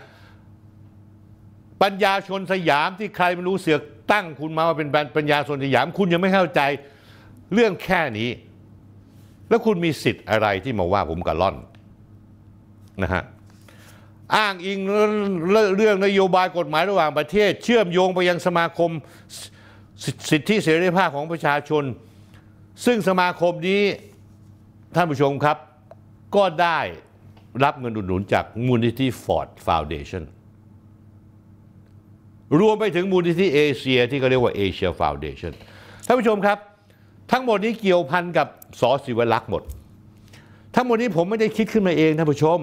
ปัญญาชนสยามที่ใครไม่รู้เสือกตั้งคุณมาว่าเป็นปัญญาชนสยาม คุณยังไม่เข้าใจเรื่องแค่นี้แล้วคุณมีสิทธิ์อะไรที่มาว่าผมกบล่อนนะฮะอ้างอิงเรื่องนโยบายกฎหมายระหว่างประเทศเชื่อมโยงไปยังสมาคมสิทธิเสรีภาพของประชาชน ซึ่งสมาคมนี้ ท่านผู้ชมครับ ก็ได้รับเงินอุดหนุนจากมูลนิธิฟอร์ดฟาวเดชั่นรวมไปถึงมูลนิธิเอเชียที่เขาเรียกว่าเอเชียฟาวเดชั่นท่านผู้ชมครับทั้งหมดนี้เกี่ยวพันกับสอศิวลักษณ์หมด ทั้งหมดนี้ผมไม่ได้คิดขึ้นมาเองท่านผู้ชม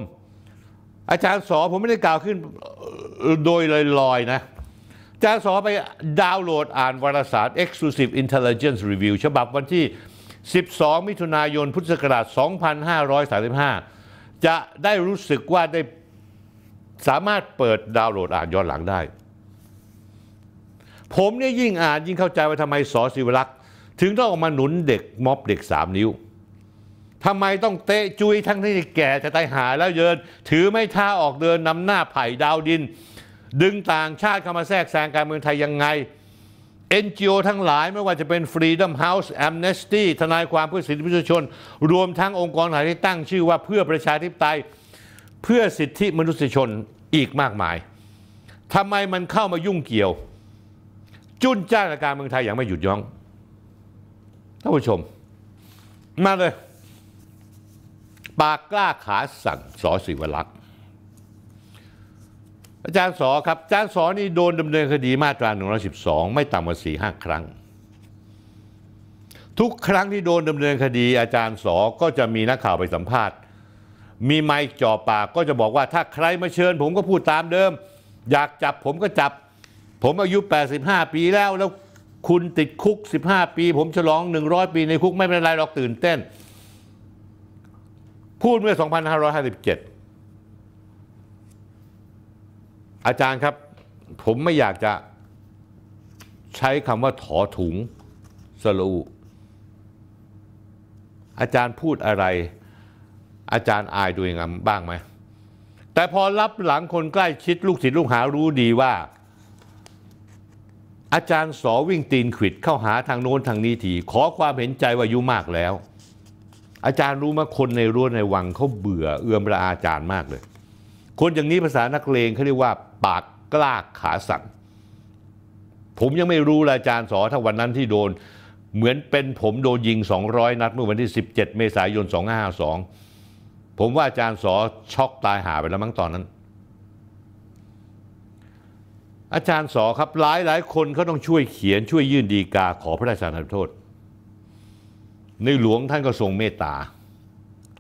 อาจารย์สอผมไม่ได้กล่าวขึ้นโดยลอยๆนะ อาจารย์สอไปดาวน์โหลดอ่านวารสาร Exclusive Intelligence Review ฉบับวันที่ 12 มิถุนายน พุทธศักราช 2535 จะได้รู้สึกว่าได้สามารถเปิดดาวน์โหลดอ่านย้อนหลังได้ ผมเนี่ยยิ่งอ่านยิ่งเข้าใจว่าทำไมสอศิวรักษ์ถึงต้องออกมาหนุนเด็กม็อบเด็กสามนิ้ว ทำไมต้องเตะจุยทั้งที่แก่จะตายหายแล้วเยิน ถือไม่ท่าออกเดินนำหน้าไผ่ดาวดิน ดึงต่างชาติเข้ามาแทรกแซงการเมืองไทยยังไง NGO ทั้งหลายไม่ว่าจะเป็น Freedom House Amnesty ทนายความเพื่อสิทธิมนุษยชน รวมทั้งองค์กรหลายที่ตั้งชื่อว่าเพื่อประชาธิปไตยเพื่อสิทธิมนุษยชนอีกมากมายทำไมมันเข้ามายุ่งเกี่ยว จุนจ้าการเมืองไทยอย่างไม่หยุดยัง้งท่านผู้ชมมาเลย ปากกล้าขาสั่นสอศิวลักษ์อาจารย์สอครับอาจารย์สอนี่โดนดำเนินคดีมาตรา112 ไม่ต่ำกว่าสี่ห้าครั้ง ทุกครั้งที่โดนดำเนินคดี อาจารย์สอก็จะมีนักข่าวไปสัมภาษณ์ มีไมค์จ่อปากก็จะบอกว่าถ้าใครมาเชิญผมก็พูดตามเดิม อยากจับผมก็จับ ผมอายุ 85 ปีแล้วแล้วคุณติดคุก 15 ปี ผมฉลอง 100 ปีในคุก ไม่เป็นไรหรอกตื่นเต้น พูดเมื่อ 2557 อาจารย์ครับผมไม่อยากจะใช้คำว่าถอถุงสลู อาจารย์พูดอะไร อาจารย์อายด้วยงบ้างไหม แต่พอรับหลังคนใกล้ชิด ลูกศิษย์ลูกหารู้ดีว่าอาจารย์สอวิ่งตีนขิดเข้าหาทางโน้นทางนี้ทีขอความเห็นใจว่ายุมากแล้ว อาจารย์รู้มาคนในรั้วในวังเขาเบื่อเอื้อมระอาจารย์มากเลย คนอย่างนี้ภาษานักเลงเขาเรียกว่าปากกล้าขาสั่นผมยังไม่รู้อาจารย์สอถ้าวันนั้นที่โดนเหมือนเป็นผมโดนยิง 200นัดเมื่อวันที่ 17 เมษายน 2552ผมว่าอาจารย์สอช็อกตายหาไปแล้วมั้งตอนนั้นอาจารย์สอครับหลายหลายคนเขาต้องช่วยเขียนช่วยยื่นดีกาขอพระราชทานโทษ ในหลวงท่านก็ทรงเมตตา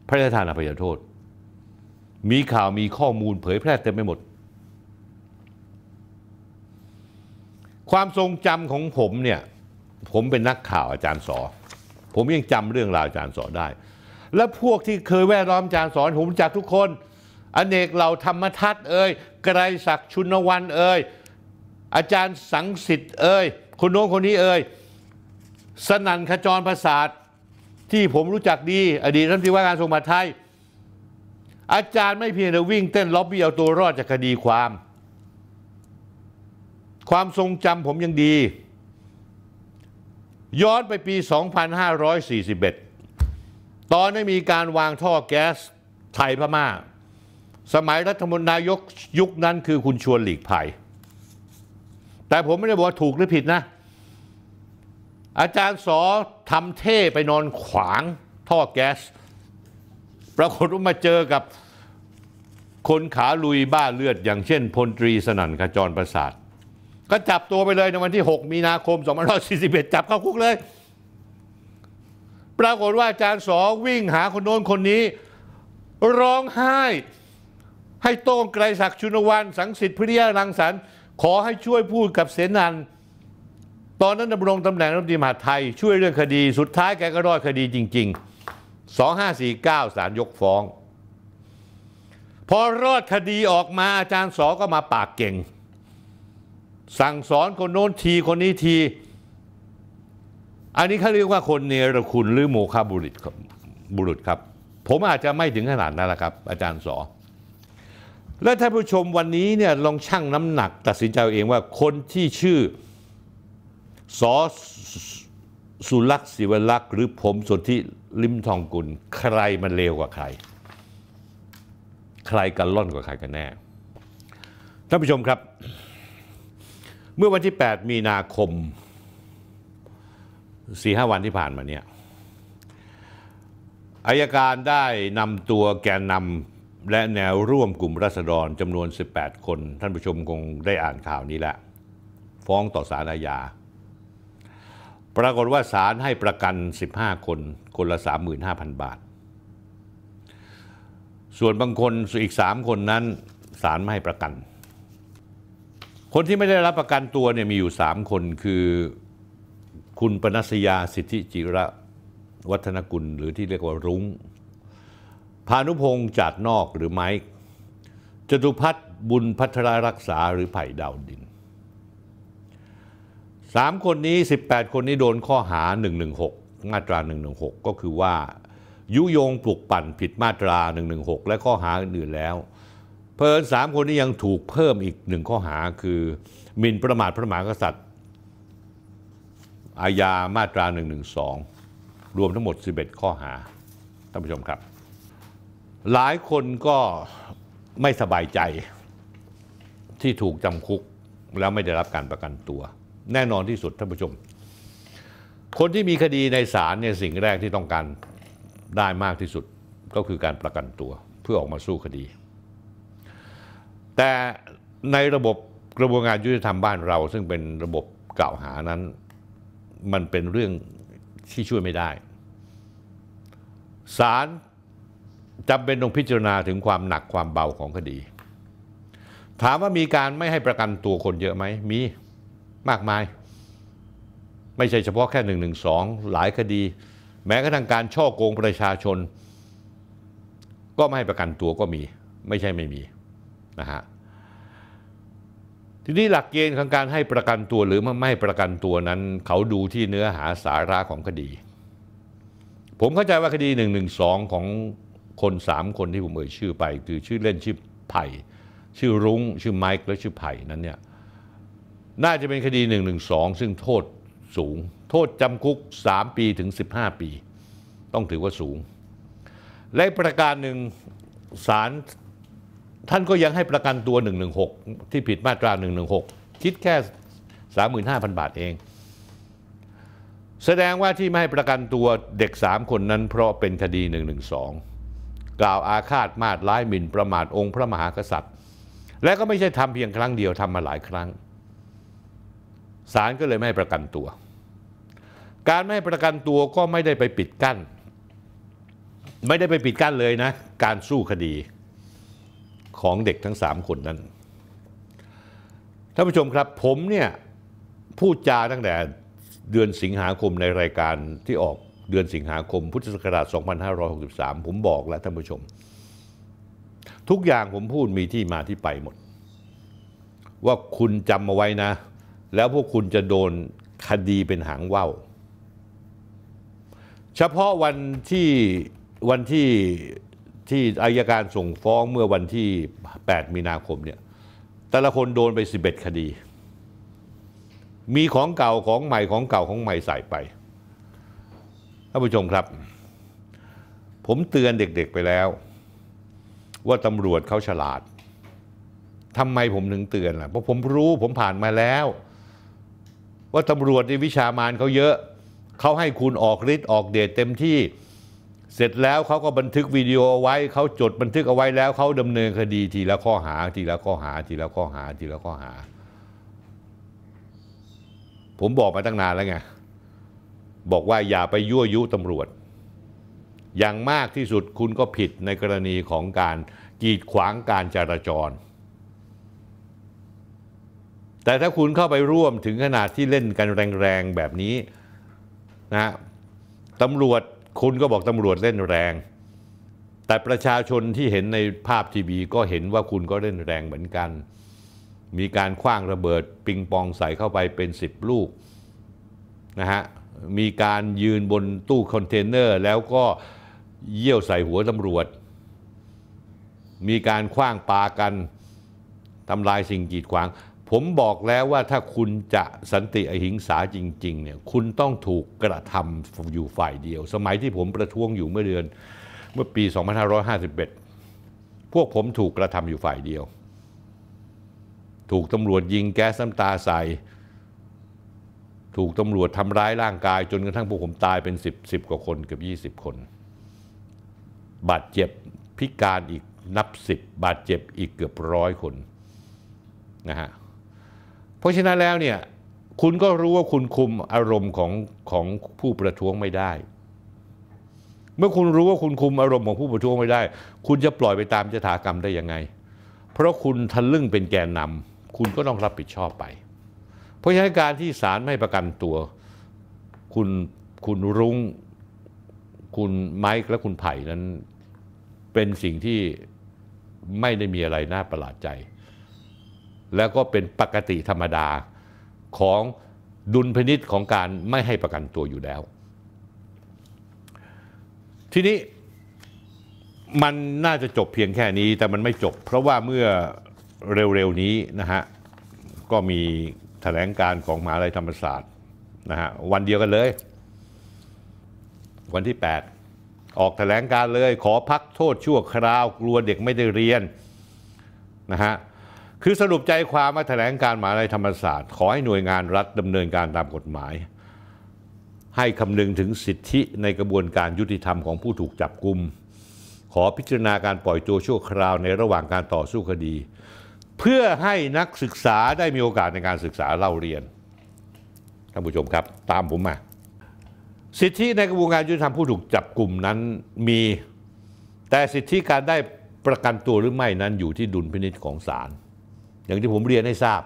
พระราชทานอภัยโทษ มีข่าวมีข้อมูลเผยแพร่เต็มไปหมด ความทรงจำของผมเนี่ย ผมเป็นนักข่าวอาจารย์สอผมยังจำเรื่องราวอาจารย์สอได้ และพวกที่เคยแวดล้อมอาจารย์สอนผมจากทุกคนอเนกเหล่าธรรมทัตเอ่ยไกรศักดิ์ชุนวันเอ่ยอาจารย์สังสิทธิ์เอ่ยคนโน้นคนนี้เอ่ยสนั่นขจรประสาทที่ผมรู้จักดี อดีตรัฐมนตรีว่าการทรงมหาดไทย อาจารย์ไม่เพียงแต่วิ่งเต้นล็อบบี้เอาตัวรอดจากคดีความ ความทรงจำผมยังดี ย้อนไปปี 2541 ตอนได้มีการวางท่อแก๊สไทยพมา่าสมัยรัฐมนตรีนายกยุคนั้นคือคุณชวนหลีกภัยแต่ผมไม่ได้บอกว่าถูกหรือผิดนะ อาจารย์สอทำเท่ไปนอนขวางท่อแก๊สปรากฏว่ามาเจอกับคนขาลุยบ้าเลือดอย่างเช่นพลตรีสนั่นขจรประสาท ก็จับตัวไปเลยในวันที่ 6 มีนาคม2541 จับเข้าคุกเลย ปรากฏว่าอาจารย์สอวิ่งหาคนโน้นคนนี้ ร้องไห้ ให้โต้งไกรศักดิ์ชุนวันสังสิทธิ์พิริยารังสรรค์ขอให้ช่วยพูดกับเสนันตอนนั้นดำรงตำแหน่งรัฐมนตรีมหาไทย ช่วยเรื่องคดีสุดท้ายแกก็รอดคดีจริงๆ 2549ศาลยกฟ้อง พอรอดคดีออกมา อาจารย์สอก็มาปากเก่ง สั่งสอนคนโน้นทีคนนี้ที อันนี้เขาเรียกว่าคนเนรคุณหรือโมฆะบุรุษบุรุษครับ ผมอาจจะไม่ถึงขนาดนั้นแหละครับ อาจารย์สอและท่านผู้ชมวันนี้เนี่ยลองชั่งน้ำหนัก ตัดสินใจเองว่าคนที่ชื่อสอสุลักษ์ศิวลักษ์หรือผมสนที่ลิมทองกุล ใครมันเลวกว่าใคร ใครกันล่อนกว่าใครกันแน่ ท่านผู้ชมครับ เมื่อวันที่ 8 มีนาคมสี่ห้าวันที่ผ่านมาเนี่ยอายการได้นำตัวแกนนำและแนวร่วมกลุ่มราษฎรจำนวน 18 คน ท่านผู้ชมคงได้อ่านข่าวนี้แล้วฟ้องต่อศาลอาญา ปรากฏว่าศาลให้ประกัน 15 คน คนละ 35,000 บาท ส่วนบางคนอีก 3 คนนั้นศาลไม่ให้ประกัน คนที่ไม่ได้รับประกันตัวเนี่ยมีอยู่ 3 คนคือ คุณปนัสยาสิทธิจิระวัฒนกุลหรือที่เรียกว่ารุง้งพานุพงศ์จากนอกหรือไม้จตุพัฒน์บุญพัทรรักษาหรือไผ่ดาวดินสามคนนี้ 18 คนนี้โดนข้อหา 116 มาตรา 116 ก็คือว่า ยุยงปลุกปั่นผิดมาตรา 116 และข้อหาอื่นแล้ว เพิ่มสามคนนี้ยังถูกเพิ่มอีกหนึ่งข้อหาคือ มินประมาทพระมหากษัตริย์อาญามาตรา 112 รวมทั้งหมด 11 ข้อหา ท่านผู้ชมครับหลายคนก็ไม่สบายใจที่ถูกจำคุกแล้วไม่ได้รับการประกันตัว แน่นอนที่สุดท่านผู้ชม คนที่มีคดีในศาลเนี่ยสิ่งแรกที่ต้องการได้มากที่สุดก็คือการประกันตัว เพื่อออกมาสู้คดี แต่ในระบบกระบวนการยุติธรรมบ้านเราซึ่งเป็นระบบกล่าวหานั้น มันเป็นเรื่องที่ช่วยไม่ได้ ศาลจำเป็นต้องพิจารณาถึงความหนักความเบาของคดี ถามว่ามีการไม่ให้ประกันตัวคนเยอะไหมมีมากมาย ไม่ใช่เฉพาะแค่หนึ่งหนึ่งงสอหลายคดี แม้กระทั่งการช่อโกงประชาชน ก็ไม่ให้ประกันตัวก็มี ไม่ใช่ไม่มีนะฮะทีนี้หลักเกณฑ์ของการให้ประกันตัวหรือไม่ให้ประกันตัวนั้น เขาดูที่เนื้อหาสาระของคดี ผมเข้าใจว่าคดี1นึของคนสามคนที่ผมเอ่ยชื่อไป คือชื่อเล่นชื่อไผ่ ชื่อรุง้ง ชื่อไมค์และชื่อไผ่นั้นเนี่ยน่าจะเป็นคดี1นึซึ่งโทษสูง โทษจำคุก 3 ปีถึง 15 ปี ต้องถือว่าสูง และประการหนึ่งศาลท่านก็ยังให้ประกันตัว 116 ที่ผิดมาตรา 116 คิดแค่ 35,000 บาทเอง แสดงว่าที่ไม่ให้ประกันตัวเด็ก 3 คนนั้นเพราะเป็นคดี 112กล่าวอาฆาตมาดร้ายหมิ่นประมาทองค์พระมหากษัตริย์ และก็ไม่ใช่ทำเพียงครั้งเดียวทำมาหลายครั้งศาลก็เลยไม่ให้ประกันตัว การไม่ให้ประกันตัวก็ไม่ได้ไปปิดกั้น ไม่ได้ไปปิดกั้นเลยนะ การสู้คดีของเด็กทั้งสามคนนั้นท่านผู้ชมครับ ผมเนี่ยพูดจาตั้งแต่เดือนสิงหาคมในรายการที่ออกเดือนสิงหาคมพุทธศักราช 2563 ผมบอกแล้วท่านผู้ชม ทุกอย่างผมพูดมีที่มาที่ไปหมด ว่าคุณจำเอาไว้นะ แล้วพวกคุณจะโดนคดีเป็นหางว่าวเฉพาะวันที่ วันที่ที่อายการส่งฟ้องเมื่อวันที่ 8 มีนาคมเนี่ยแต่ละคนโดนไป 11 คดี มีของเก่าของใหม่ของเก่าของใหม่ใส่ไปท่านผู้ชมครับ ผมเตือนเด็กๆไปแล้วว่าตำรวจเขาฉลาดทำไมผมถึงเตือนล่ะเพราะผมรู้ผมผ่านมาแล้ว ว่าตำรวจในวิชามานเขาเยอะเขาให้คุณออกฤทธิ์ออกเดชเต็มที่ เสร็จแล้วเขาก็บันทึกวิดีโอเอาไว้เขาจดบันทึกเอาไว้แล้วเขาดำเนินคดีทีละข้อหาทีละข้อหาทีละข้อหาทีละข้อหา ผมบอกมาตั้งนานแล้วไงบอกว่าอย่าไปยั่วยุตำรวจ อย่างมากที่สุดคุณก็ผิดในกรณีของการกีดขวางการจราจร แต่ถ้าคุณเข้าไปร่วมถึงขนาดที่เล่นกันแรงๆแบบนี้นะตำรวจคุณก็บอกตำรวจเล่นแรง แต่ประชาชนที่เห็นในภาพทีวี ก็เห็นว่าคุณก็เล่นแรงเหมือนกัน มีการคว้างระเบิดปิงปองใส่เข้าไปเป็นสิบลูกนะฮะมีการยืนบนตู้คอนเทนเนอร์ แล้วก็เยี่ยวใส่หัวตำรวจ มีการคว้างปากัน ทำลายสิ่งกีดขวาง ผมบอกแล้วว่าถ้าคุณจะสันติอหิงสาจริงๆเนี่ยคุณต้องถูกกระทำอยู่ฝ่ายเดียว สมัยที่ผมประท้วงอยู่เมื่อเดือน เมื่อปี 2551 พวกผมถูกกระทำอยู่ฝ่ายเดียว ถูกตำรวจยิงแก๊สน้ำตาใส่ถูกตำรวจทำร้ายร่างกายจนกระทั่งพวกผมตายเป็น 10ิบกว่าคนเกือบ20 คน บาดเจ็บพิการอีกนับ10บาดเจ็บอีกเกือบร้อยคนนะฮะเพราะฉะนั้นแล้วเนี่ยคุณก็รู้ว่าคุณคุมอารมณ์ ของของผู้ประท้วงไม่ได้ เมื่อคุณรู้ว่าคุณคุมอารมณ์ของผู้ประท้วงไม่ได้ คุณจะปล่อยไปตามยถากรรมได้ยังไง เพราะคุณทะลึ่งเป็นแกนนำคุณก็ต้องรับผิดชอบไปพราะฉะนั้นการที่ศาลไม่ประกันตัว คุณคุณรุง้ง คุณไมค์และคุณไผ่นั้นเป็นสิ่งที่ไม่ได้มีอะไรน่าประหลาดใจ แล้วก็เป็นปกติธรรมดาของดุลพินิษของการไม่ให้ประกันตัวอยู่แล้ว ทีนี้มันน่าจะจบเพียงแค่นี้ แต่มันไม่จบ เพราะว่าเมื่อเร็วๆนี้นะฮะก็มีถลงการของมหาลัยธรรมศาสตร์นะฮะวันเดียวกันเลย วันที่ 8 ออกถแถลงการเลยขอพักโทษชั่วคราว กลัวเด็กไม่ได้เรียน นะฮะ คือสรุปใจความมาถแถลงการมหาลัยธรรมศาสตร์ ขอให้หน่วยงานรัฐดำเนินการตามกฎหมาย ให้คำนึงถึงสิทธิในกระบวนการยุติธรรมของผู้ถูกจับกุม ขอพิจารณาการปล่อยตัวชั่วคราวในระหว่างการต่อสู้คดีเพื่อให้นักศึกษาได้มีโอกาสในการศึกษาเล่าเรียนท่านผู้ชมครับ ตามผมมาสิทธิในกระบวนการยุติธรรมผู้ถูกจับกลุ่มนั้นมีแต่สิทธิการได้ประกันตัวหรือไม่นั้นอยู่ที่ดุลพินิจของศาลอย่างที่ผมเรียนให้ทราบ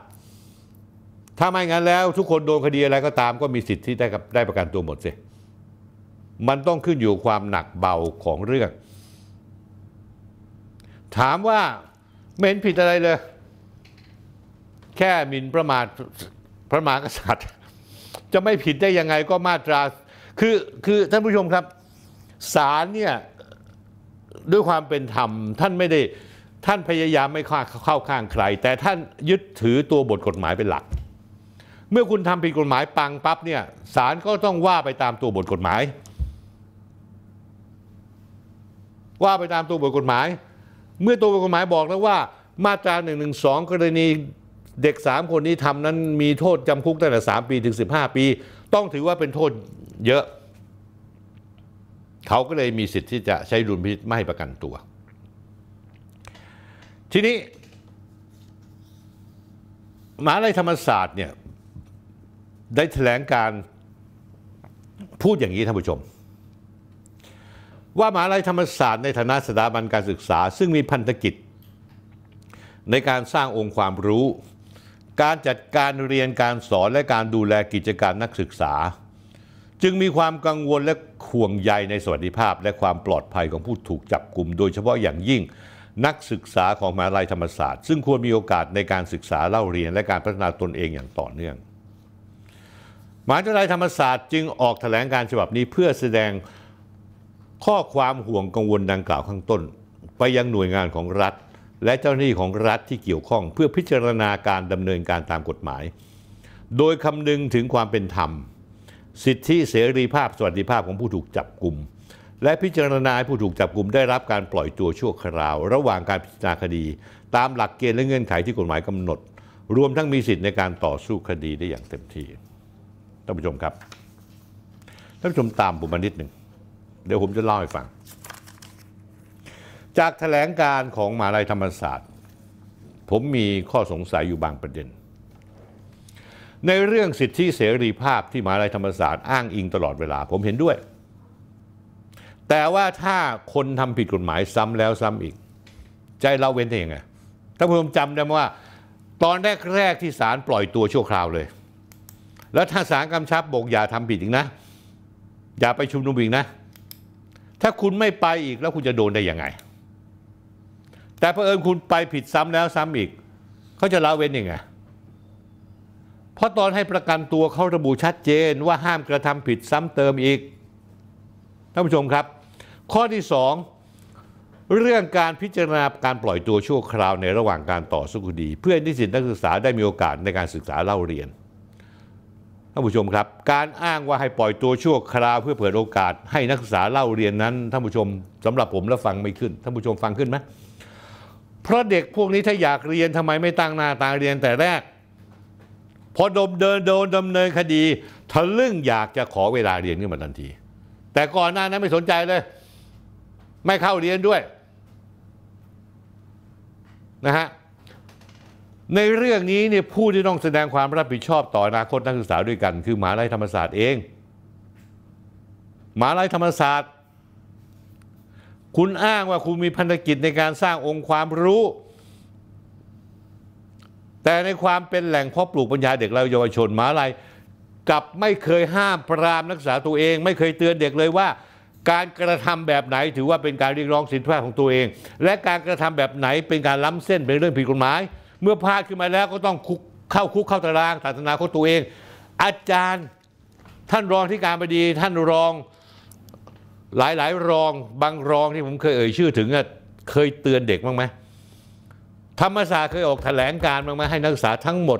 ถ้าไม่งั้นแล้วทุกคนโดนคดีอะไรก็ตามก็มีสิทธิที่ได้ได้ประกันตัวหมดสิมันต้องขึ้นอยู่ความหนักเบาของเรื่อง ถามว่าเม็นผิดอะไรเลยแค่หมิ่นประมาทพระมหากษัตริย์ จะไม่ผิดได้ยังไงก็มาตราคือคือท่านผู้ชมครับ ศาลเนี่ยด้วยความเป็นธรรมท่านไม่ได้ ท่านพยายามไม่้าเข้าข้างใคร แต่ท่านยึดถือตัวบทกฎหมายเป็นหลัก เมื่อคุณทำผิดกฎหมายปังปั๊บเนี่ยศาลก็ต้องว่าไปตามตัวบทกฎหมาย ว่าไปตามตัวบทกฎหมาย เมื่อตัวบทกฎหมายบอกแล้วว่ามาตรา1นึกรณีเด็ก 3 คนนี้ทำนั้นมีโทษจำคุกตั้งแต่ 3 ปี ถึง 15 ปี ต้องถือว่าเป็นโทษเยอะ เขาก็เลยมีสิทธิ์ที่จะใช้ดุลพินิษไม่ประกันตัว ทีนี้มหาลัยธรรมศาสตร์เนี่ยได้แถลงการพูดอย่างนี้ท่านผู้ชม ว่ามหาลัยธรรมศาสตร์ในฐานะสถาบันการศึกษา ซึ่งมีพันธกิจ ในการสร้างองค์ความรู้การจัดการเรียนการสอนและการดูแลกิจการนักศึกษา จึงมีความกังวลและห่วงใยในสวัสดิภาพ และความปลอดภัยของผู้ถูกจับกลุ่มโดยเฉพาะอย่างยิ่ง นักศึกษาของมหาลัยธรรมศาสตร์ ซึ่งควรมีโอกาสในการศึกษาเล่าเรียนและการพัฒนาตนเองอย่างต่อเนื่องมหาวิทยาลัยธรรมศาสตร์จึงออกแถลงการฉบับนี้เพื่อแสดงข้อความห่วงกังวลดังกล่าวข้างต้น ไปยังหน่วยงานของรัฐและเจ้าหน้าที่ของรัฐที่เกี่ยวข้อง เพื่อพิจารณาการดำเนินการตามกฎหมาย โดยคำนึงถึงความเป็นธรรม สิทธิเสรีภาพสวัสดิภาพของผู้ถูกจับกลุ่มและพิจารณาผู้ถูกจับกลุ่มได้รับการปล่อยตัวชั่วคราว ระหว่างการพิจารณาคดี ตามหลักเกณฑ์และเงื่อนไขที่กฎหมายกำหนด รวมทั้งมีสิทธิ์ในการต่อสู้คดีได้อย่างเต็มที่ท่านผู้ชมครับท่านผู้ชมตามผมมานิดหนึ่งเดี๋ยวผมจะเล่าให้ฟังจากแถลงการของมหาลัยธรรมศาสตร์ ผมมีข้อสงสัยอยู่บางประเด็น ในเรื่องสิทธิเสรีภาพที่มหาลัยธรรมศาสตร์ อ้างอิงตลอดเวลา ผมเห็นด้วย แต่ว่าถ้าคนทำผิดกฎหมายซ้ำแล้วซ้ำอีก ใจเราเว้นได้ยังไงท่านผู้ชมจำได้ไหมว่า ตอนแรกๆที่ศาลปล่อยตัวชั่วคราวเลย แล้วถ้าศาลกำชับบอกอย่าทำผิดอีกนะ อย่าไปชุมนุมอีกนะ ถ้าคุณไม่ไปอีกแล้วคุณจะโดนได้ยังไงแต่เผอิญคุณไปผิดซ้ำแล้วซ้ำอีกเขาจะละเว้นยังไงเพราะตอนให้ประกันตัวเขาระบุชัดเจนว่าห้ามกระทำผิดซ้ำเติมอีก ท่านผู้ชมครับ ข้อที่ 2 เรื่องการพิจารณาการปล่อยตัวชั่วคราวในระหว่างการต่อสู้คดี เพื่อนิสิตนักศึกษาได้มีโอกาสในการศึกษาเล่าเรียนท่านผู้ชมครับ การอ้างว่าให้ปล่อยตัวชั่วคราว เพื่อเปิดโอกาสให้นักศึกษาเล่าเรียนนั้นท่านผู้ชม สำหรับผมแล้วฟังไม่ขึ้นท่านผู้ชมฟังขึ้นไหมเพราะเด็กพวกนี้ถ้าอยากเรียนทำไมไม่ตั้งหน้าตาเรียนแต่แรก พอดมเดินโดนดำเนินคดีทะลึ่งอยากจะขอเวลาเรียนขึ้นมาทันที แต่ก่อนหน้านั้นไม่สนใจเลย ไม่เข้าเรียนด้วยนะฮะในเรื่องนี้เนี่ยผู้ที่ต้องแสดงความรับผิดชอบต่ออนาคตนักศึกษาด้วยกัน คือ มหาลัยธรรมศาสตร์เองมหาลัยธรรมศาสตร์คุณอ้างว่าคุณมีพันธกิจในการสร้างองค์ความรู้ แต่ในความเป็นแหล่งเพาะปลูกปัญญาเด็กและเยาวชนมหาลัยกับไม่เคยห้ามปรามนักศึกษาตัวเอง ไม่เคยเตือนเด็กเลยว่า การกระทำแบบไหนถือว่าเป็นการเรียกร้องสิทธิภาพของตัวเอง และการกระทำแบบไหนเป็นการล้ำเส้นเป็นเรื่องผิดกฎหมาย เมื่อพลาดขึ้นมาแล้วก็ต้องเข้าคุกเข้าตารางศาสนาของตัวเอง อาจารย์ท่านรองที่การบดีท่านรองหลายหลายรองบางรองที่ผมเคยเอ่ยชื่อถึงเคยเตือนเด็กบ้างไหมธรรมศาสตร์เคยออกแถลงการบ้างไหมให้นักศึกษาทั้งหมด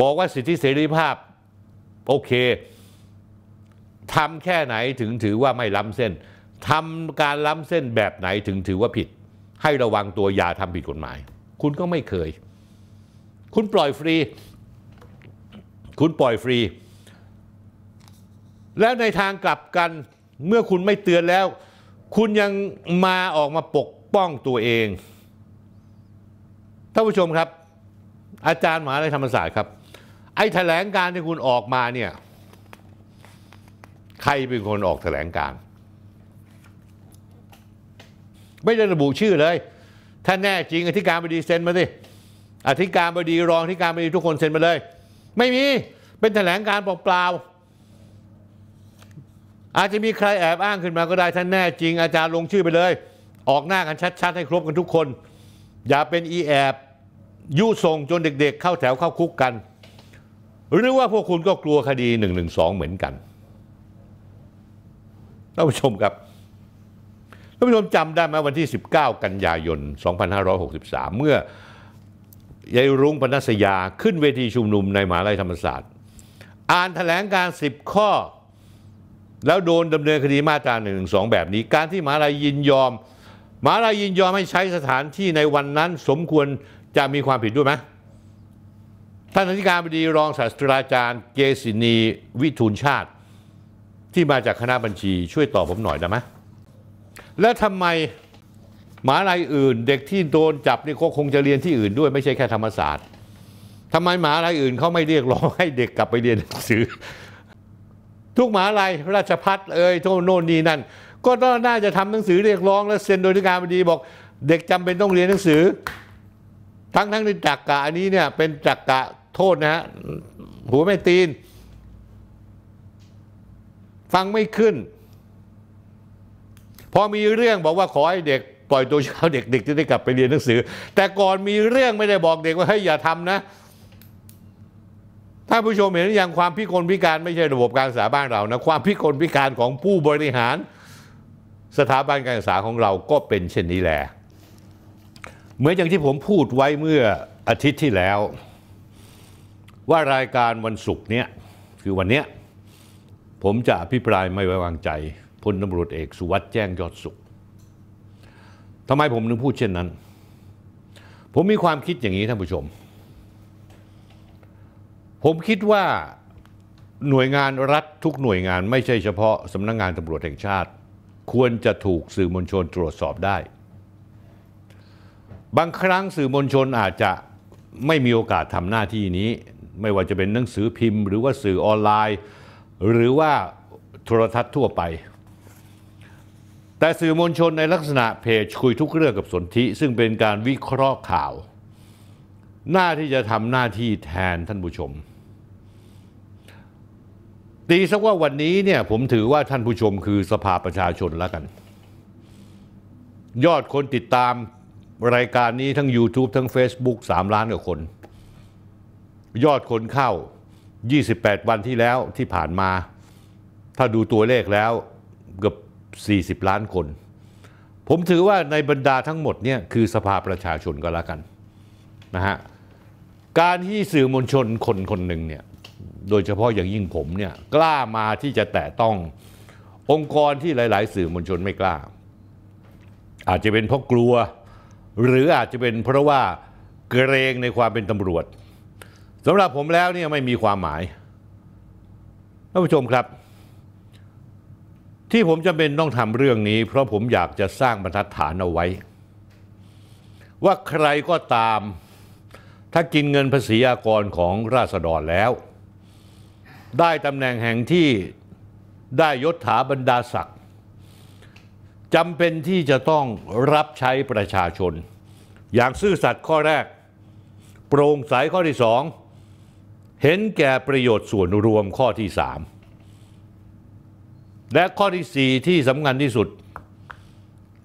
บอกว่าสิทธิเสรีภาพโอเคทำแค่ไหนถึงถือว่าไม่ล้ำเส้นทำการล้ำเส้นแบบไหนถึงถือว่าผิด ให้ระวังตัวอย่าทำผิดกฎหมาย คุณก็ไม่เคย คุณปล่อยฟรี คุณปล่อยฟรีแล้วในทางกลับกันเมื่อคุณไม่เตือนแล้ว คุณยังมาออกมาปกป้องตัวเองท่านผู้ชมครับ อาจารย์หมหาลัยธรรมศาสตร์ครับ ไอ้แถลงการที่คุณออกมาเนี่ยใครเป็นคนออกแถลงการ ไม่ได้ระบุชื่อเลย ถ้าแน่จริง อธิการบดีเซ็นมาสิอธิการบดีรองอธิการบดี ทุกคนเซ็นมาเลย ไม่มีเป็นแถลงการเปล่าอาจจะมีใครแอบอ้างขึ้นมาก็ได้ท่านแน่จริงอาจารย์ลงชื่อไปเลย ออกหน้ากันชัดๆให้ครบกันทุกคน อย่าเป็นอีแอบยุส่งจนเด็กๆ เข้าแถวเข้าคุกกัน หรือว่าพวกคุณก็กลัวคดี1นึเหมือนกันท่านผู้ชมครับท่านผู้ชมจำได้ไหมวันที่ 19 กันยายน 2563 เมื่อ ยายรุ้งปนัสยาขึ้นเวทีชุมนุมในมหาลัยธรรมศาสตร์ อ่านแถลงการ10ข้อแล้วโดนดำเนินคดีมาตราหนึ่งงสอแบบนี้ การที่มหาลัยยินยอมมหาลัยยินยอมให้ใช้สถานที่ในวันนั้นสมควรจะมีความผิดด้วยไหมท่านอธิการบดีรองศาสตราจารย์ เกษินีวิทูลชาติ ที่มาจากคณะบัญชีช่วยตอบผมหน่อยได้ไหมและทำไมหมหาลัยอื่นเด็กที่โดนจับนี่ก็คงจะเรียนที่อื่นด้วยไม่ใช่แค่ธรรมศาสตร์ ทำไมหมหาลัยอื่นเขาไม่เรียกร้องให้เด็กกลับไปเรียนหนังสือทุกหมาลายราชพัฒเอ่ยโน่นนี่นั่น ก็ต้องน่าจะทำหนังสือเรียกร้องและเซ็นโดยทีการบดีบอก เด็กจำเป็นต้องเรียนหนังสือ ทั้งทั้งในจักกะอันนี้เนี่ยเป็นจักกะโทษนะฮะหัวไม่ตีน ฟังไม่ขึ้น พอมีเรื่องบอกว่า ขอให้เด็กปล่อยตัวเช้าเด็กๆจะได้กลับไปเรียนหนังสือ แต่ก่อนมีเรื่องไม่ได้บอกเด็กว่าเฮ้ยอย่าทำนะถ้าผู้ชมเห็นอย่างความพิกลพิการไม่ใช่ระบบการศึกษาบ้านเรานะความพิกลพิการของผู้บริหาร สถาบันการศึกษาของเรา ก็เป็นเช่นนี้แหละเหมือนอย่างที่ผมพูดไว้เมื่ออาทิตย์ที่แล้ว ว่ารายการวันศุกร์เนี้ยคือวันเนี้ยผมจะอภิปรายไม่ไว้วางใจพลตำรวจเอกสุวัสด์แจ้งยอดสุขทำไมผมถึงพูดเช่นนั้น ผมมีความคิดอย่างนี้ท่านผู้ชมผมคิดว่าหน่วยงานรัฐทุกหน่วยงานไม่ใช่เฉพาะ สำนักงงานตำรวจแห่งชาติ ควรจะถูกสื่อมวลชนตรวจสอบได้ บางครั้งสื่อมวลชนอาจจะไม่มีโอกาสทำหน้าที่นี้ ไม่ว่าจะเป็นหนังสือพิมพ์ หรือว่าสื่อออนไลน์ หรือว่าโทรทัศน์ทั่วไป แต่สื่อมวลชนในลักษณะเพจคุยทุกเรื่องกับสนธิซึ่งเป็นการวิเคราะห์ข่าว หน้าที่จะทำหน้าที่แทนท่านผู้ชมตีซะว่าวันนี้เนี่ยผมถือว่าท่านผู้ชมคือสภาประชาชนแล้วกัน ยอดคนติดตามรายการนี้ทั้ง YouTube ทั้ง Facebook 3 ล้านกว่าคน ยอดคนเข้า 28 วันที่แล้วที่ผ่านมา ถ้าดูตัวเลขแล้วเกือบ40 ล้านคน ผมถือว่าในบรรดาทั้งหมดเนี่ยคือสภาประชาชนก็แล้วกันนะฮะการที่สื่อมวลชนคนคนหนึ่งเนี่ยโดยเฉพาะอย่างยิ่งผมเนี่ย กล้ามาที่จะแตะต้ององค์กรที่หลาย ๆ สื่อมวลชนไม่กล้า อาจจะเป็นเพราะกลัว หรืออาจจะเป็นเพราะว่าเกรงในความเป็นตำรวจสำหรับผมแล้วเนี่ยไม่มีความหมายท่านผู้ชมครับ ที่ผมจำเป็นต้องทำเรื่องนี้ เพราะผมอยากจะสร้างบรรทัดฐานเอาไว้ ว่าใครก็ตามถ้ากินเงินภาษีอากรของราษฎรแล้วได้ตำแหน่งแห่งที่ได้ยศถาบรรดาศักดิ์จำเป็นที่จะต้องรับใช้ประชาชน อย่างซื่อสัตย์ข้อแรก โปร่งใสข้อที่สองเห็นแก่ประโยชน์ส่วนรวมข้อที่สามและข้อที่สี่ที่สำคัญที่สุด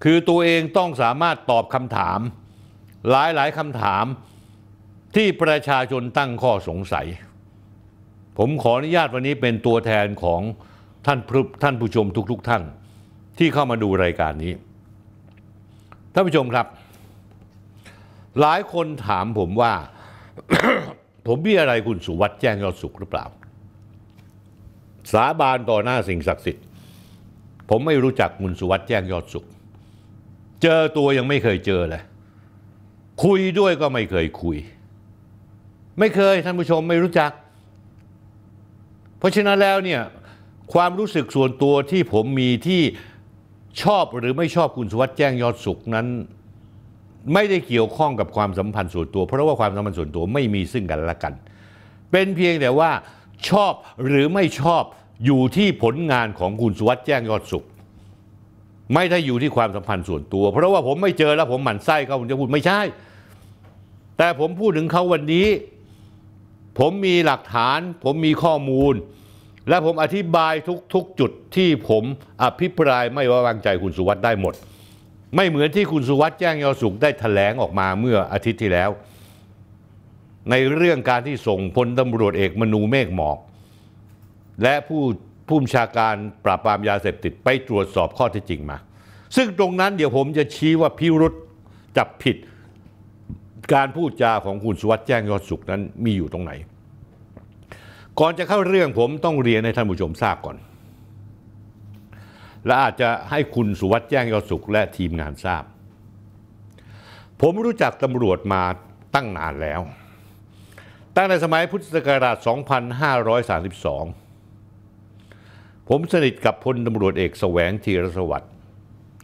คือตัวเองต้องสามารถตอบคำถาม หลายๆคำถามที่ประชาชนตั้งข้อสงสัยผมขออนุญาตวันนี้เป็นตัวแทนของท่านท่านผู้ชมทุกๆทท่านที่เข้ามาดูรายการนี้ ท่านผู้ชมครับ หลายคนถามผมว่าผมมีอะไรคุณสุวัสด์แจ้งยอดสุขหรือเปล่า สาบานต่อหน้าสิ่งศักดิ์สิทธิ์ผมไม่รู้จักคุณสุวัสด์แจ้งยอดสุข เจอตัวยังไม่เคยเจอเลย คุยด้วยก็ไม่เคยคุย ไม่เคยท่านผู้ชมไม่รู้จักเพราะฉะนั้นแล้วเนี่ยความรู้สึกส่วนตัวที่ผมมีที่ชอบหรือไม่ชอบคุณสุวัสดิ์แจ้งยอดสุขนั้น ไม่ได้เกี่ยวข้องกับความสัมพันธ์ส่วนตัวเพราะว่าความสัมพันธ์ส่วนตัวไม่มีซึ่งกันและกัน เป็นเพียงแต่ว่าชอบหรือไม่ชอบอยู่ที่ผลงานของคุณสุวัสดิ์แจ้งยอดสุข ไม่ได้อยู่ที่ความสัมพันธ์ส่วนตัวเพราะว่าผมไม่เจอแล้วผมหมั่นไส้เขาผมจะพูดไม่ใช่ แต่ผมพูดถึงเขาวันนี้ผมมีหลักฐานผมมีข้อมูล และผมอธิบายทุกๆจุดที่ผมอภิปรายไม่ไว้วางใจคุณสุวัสด์ได้หมด ไม่เหมือนที่คุณสุวัสด์แจ้งยอสุขได้ถแถลงออกมาเมื่ออาทิตย์ที่แล้ว ในเรื่องการที่ส่งพลตำรวจเอกมนูเมฆหมอก และผู้ผู้มชาการปราบปรามยาเสพติดไปตรวจสอบข้อเท็จจริงมา ซึ่งตรงนั้นเดี๋ยวผมจะชี้ว่าพิรุษจับผิดการพูดจาของคุณสุวัสด์แจ้ง ยอดสุขนั้นมีอยู่ตรงไหน ก่อนจะเข้าเรื่องผมต้องเรียนให้ท่านผู้ชมทราบก่อน และอาจจะให้คุณสุวัสด์แจ้ง ยอดสุขและทีมงานทราบ ผมรู้จักตำรวจมาตั้งนานแล้ว ตั้งแต่สมัยพุทธศักราช2532 ผมสนิทกับพลตำรวจเอกแสวงธีรสวัสดิ์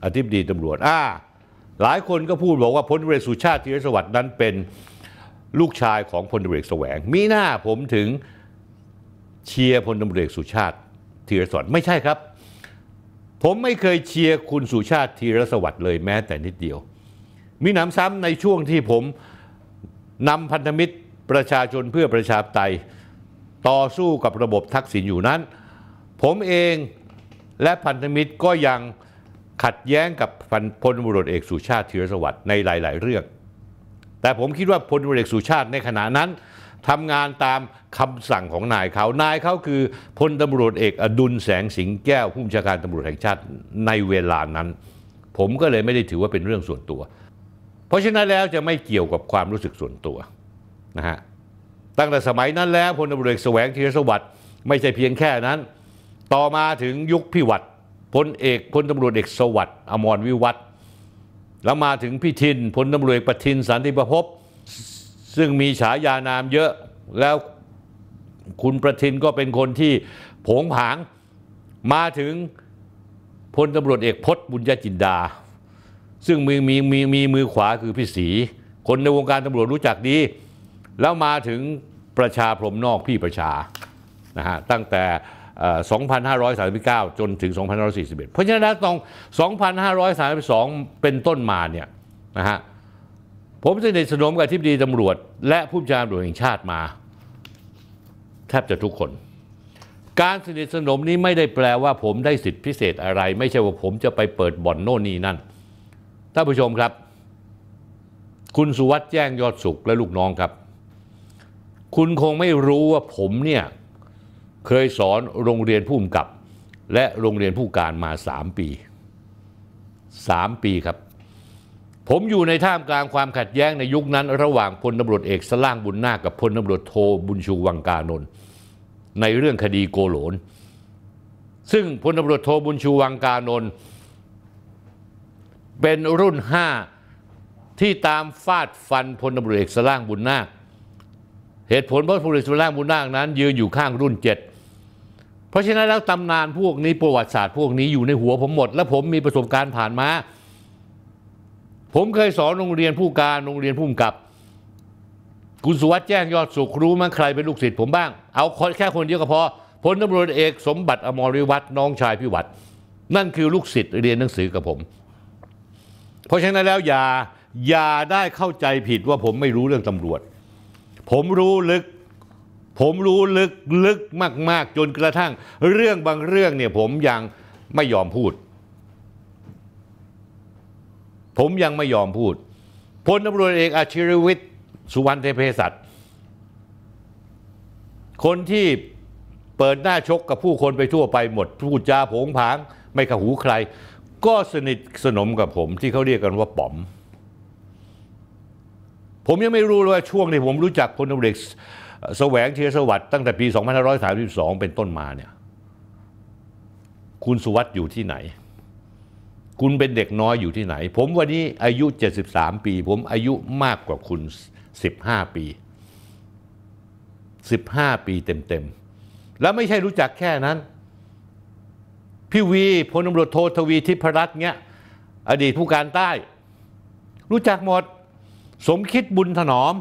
อธิบดีตำรวจอ้าหลายคนก็พูดบอกว่าพลเรือสุชาติธีรสวัสดิ์นั้น เป็นลูกชายของพลเรือแสวง มีหน้าผมถึงเชียร์พลตำรวจสุชาติธีรสวัสดิ์ไม่ใช่ครับ ผมไม่เคยเชียร์คุณสุชาติธีรสวัสดิ์เลยแม้แต่นิดเดียว มีหนำซ้ำในช่วงที่ผมนำพันธมิตรประชาชนเพื่อประชาธิปไตยต่อสู้กับระบบทักษิณอยู่นั้น ผมเองและพันธมิตรก็ยังขัดแย้งกับพลบุรุษเอกสุชาติธีรสวัสดิ์ในหลาย ๆเรื่อง แต่ผมคิดว่าพลบุรุษเอกสุชาติในขณะนั้นทำงานตามคำสั่งของนายเขานายเขาคือพลตำรวจเอกอดุลแสงสิงแก้วผู้บัญชาการตำรวจแห่งชาติในเวลานั้น ผมก็เลยไม่ได้ถือว่าเป็นเรื่องส่วนตัว เพราะฉะนั้นแล้วจะไม่เกี่ยวกับความรู้สึกส่วนตัวนะฮะตั้งแต่สมัยนั้นแล้วพลตำรวจเอกแสวงธีรสวัสดิ์ไม่ใช่เพียงแค่นั้น ต่อมาถึงยุคพิวัตรพลเอกพลตำรวจเอกสวัสดิ์อมรวิวัฒน์แล้วมาถึงพี่ทินพลตำรวจเอกประทินสันติประพบซึ่งมีฉายานามเยอะแล้วคุณประทินก็เป็นคนที่ผงผางมาถึงพลตำรวจเอกพศบุญญจินดา ซึ่งมีมีมีมีมือขวาคือพี่ศรีคนในวงการตำรวจรู้จักดี แล้วมาถึงประชาพรมนอกพี่ประชานะฮะตั้งแต่2539 จนถึง2541 เพราะฉะนั้นตรง2532 เป็นต้นมาเนี่ย นะฮะ ผมสนิทสนมกับที่ดีตำรวจและผู้จัาการตำรวจแห่งชาติมา แทบจะทุกคน การสนิทสนมนี้ไม่ได้แปลว่าผมได้สิทธิพิเศษอะไร ไม่ใช่ว่าผมจะไปเปิดบ่อนโน่นนี่นั่น ท่านผู้ชมครับ คุณสุวัสด์แจ้งยอดสุขและลูกน้องครับ คุณคงไม่รู้ว่าผมเนี่ยเคยสอนโรงเรียนผู้กมกับและโรงเรียนผู้การมา 3 ปี 3 ปีครับ ผมอยู่ในท่ามกลางความขัดแย้งในยุคนั้นระหว่างพลตำรวจเอกสล่างบุญนาคกับพลตำรวจโทบุญชูวังกานน ในเรื่องคดีโกโหลน ซึ่งพลตำรวจโทบุญชูวังกานนเป็นรุ่น5ที่ตามฟาดฟันพลตำรวจเอกสล่างบุญนาคเหตุผลเพราะพลตำเอกสล่างบุญนาคนั้น ยืนอยู่ข้างรุ่น7เพราะฉะนั้นแล้วตำนานพวกนี้ประวัติศาสตร์พวกนี้อยู่ในหัวผมหมด และผมมีประสบการณ์ผ่านมา ผมเคยสอนโรงเรียนผู้การโรงเรียนผู้กับคุณสุวัสด์แจ้งยอดสุขรู้มั้งใครเป็นลูกศิษย์ผมบ้างเอาแค่คนเดียวก็พอพลตำรวจเอก สมบัติอมริวัฒน้องชาย พิวัตรนั่นคือลูกศิษย์เรียนหนังสือกับผม เพราะฉะนั้นแล้วอย่าอย่าได้เข้าใจผิดว่าผมไม่รู้เรื่องตำรวจ ผมรู้ลึกผมรู้ ลึกลึกมากๆจนกระทั่งเรื่องบางเรื่องเนี่ย ผมยังไม่ยอมพูด ผมยังไม่ยอมพูดพลตำรวจเอกอาชิรวิทย์สุวรรณเทพสัต์คนที่เปิดหน้าชกกับผู้คนไปทั่วไปหมด พูดจาผงผางไม่ขหูใคร ก็สนิทสนมกับผมที่เขาเรียกกันว่าป๋อมผมยังไม่รู้เลยว่าช่วงนี้ผมรู้จักพลตำรวจแสวงเทียสวัสดิ์ตั้งแต่ปี 2532เป็นต้นมาเนี่ย คุณสุวัสด์อยู่ที่ไหน คุณเป็นเด็กน้อยอยู่ที่ไหน ผมวันนี้อายุ 73 ปี ผมอายุมากกว่าคุณ 15 ปี 15 ปีเต็มๆ แล้วไม่ใช่รู้จักแค่นั้น พี่วีพลตำรวจโททวีทิพรัตน์เงี้ยอดีตผู้การใต้ รู้จักหมด สมคิดบุญถนอม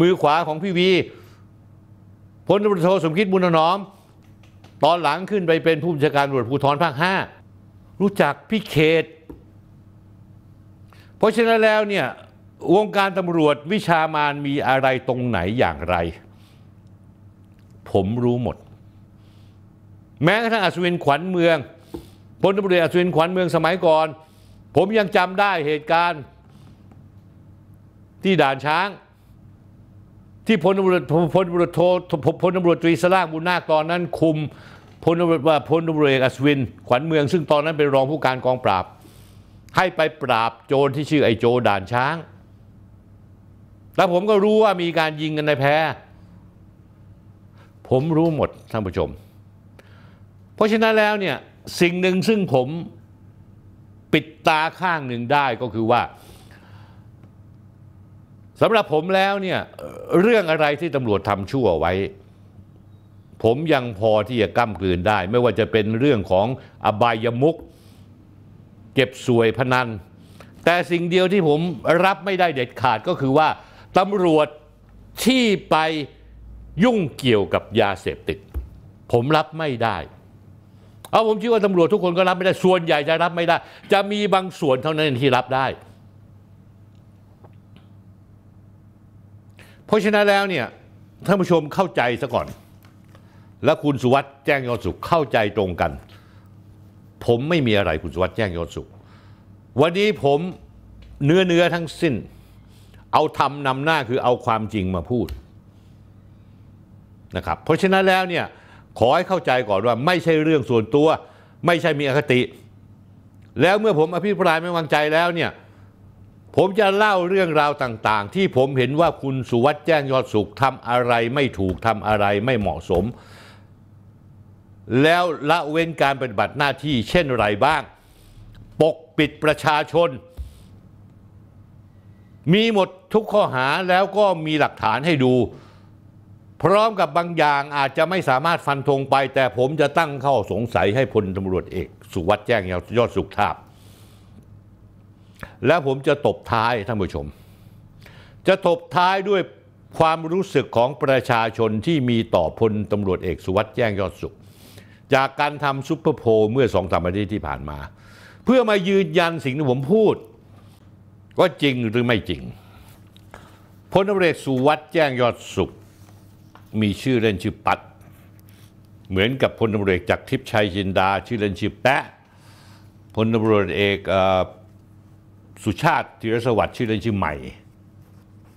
มือขวาของพี่วีพลตำรวจโทสมคิดบุญน้อมตอนหลังขึ้นไปเป็นผู้บัญชาการตำรวจภูธรภาคห้ารู้จักพี่เขต เพราะฉะนั้นแล้วเนี่ย วงการตำรวจวิชามานมีอะไรตรงไหนอย่างไร ผมรู้หมด แม้กระทั่งอัศวินขวัญเมืองพลตำรวจอัศวินขวัญเมืองสมัยก่อน ผมยังจำได้เหตุการณ์ที่ด่านช้างที่พลตำรวจพลตำรวจโทพลตำรวจตรีสลางบุญนาคตอนนั้นคุม พลตำรวจว่าพลตำรวจเอกอัศวิน ขวัญเมือง ซึ่งตอนนั้นเป็นรองผู้การกองปราบ ให้ไปปราบโจรที่ชื่อไอโจด่านช้าง แล้วผมก็รู้ว่ามีการยิงกันในแพ้ ผมรู้หมดท่านผู้ชม เพราะฉะนั้นแล้วเนี่ย สิ่งหนึ่งซึ่งผมปิดตาข้างหนึ่งได้ก็คือว่าสำหรับผมแล้วเนี่ยเรื่องอะไรที่ตำรวจทำชั่วไว้ ผมยังพอที่จะก้ำกลืนได้ ไม่ว่าจะเป็นเรื่องของอบายมุกเก็บสวยพนัน แต่สิ่งเดียวที่ผมรับไม่ได้เด็ดขาดก็คือว่าตำรวจที่ไปยุ่งเกี่ยวกับยาเสพติดผมรับไม่ได้เอาผมคิดว่าตำรวจทุกคนก็รับไม่ได้ส่วนใหญ่จะรับไม่ได้ จะมีบางส่วนเท่านั้นที่รับได้เพราะฉะนั้นแล้วเนี่ยท่านผู้ชมเข้าใจซะก่อน และคุณสุวัสด์แจ้งยอดสุขเข้าใจตรงกัน ผมไม่มีอะไรคุณสุวัสด์แจ้งยอดสุขวันนี้ผมเนื้อเนื้อทั้งสิ้น เอาทำนำหน้าคือเอาความจริงมาพูดนะครับเพราะฉะนั้นแล้วเนี่ยขอให้เข้าใจก่อนว่าไม่ใช่เรื่องส่วนตัว ไม่ใช่มีอคติ แล้วเมื่อผมอภิปรายไม่วางใจแล้วเนี่ยผมจะเล่าเรื่องราวต่าง ๆ ที่ผมเห็นว่าคุณสุวัสด์แจ้งยอดสุขทำอะไรไม่ถูกทำอะไรไม่เหมาะสม แล้วละเว้นการปฏิบัติหน้าที่เช่นไรบ้าง ปกปิดประชาชน มีหมดทุกข้อหาแล้วก็มีหลักฐานให้ดู พร้อมกับบางอย่างอาจจะไม่สามารถฟันธงไป แต่ผมจะตั้งข้อสงสัยให้พลตำรวจเอกสุวัสด์แจ้งยอดสุขทราบและผมจะตบท้ายท่านผู้ชม จะตบท้ายด้วยความรู้สึกของประชาชนที่มีต่อพลตำรวจเอกสุวัสด์แจ้งยอดสุข จากการทำซุปเปอร์โพลเมื่อสองสามอาทิตย์ที่ผ่านมา เพื่อมายืนยันสิ่งที่ผมพูดว่าจริงหรือไม่จริงพลตำรวจสุวัสด์แจ้งยอดสุข มีชื่อเล่นชื่อ ปัด เหมือนกับพลตำรวจจากทิพย์ชัยจินดา ชื่อเล่นชื่อแปะพลตำรวจเอกสุชาติธีรสวัสดิ์ชื่อเล่นชื่อใหม่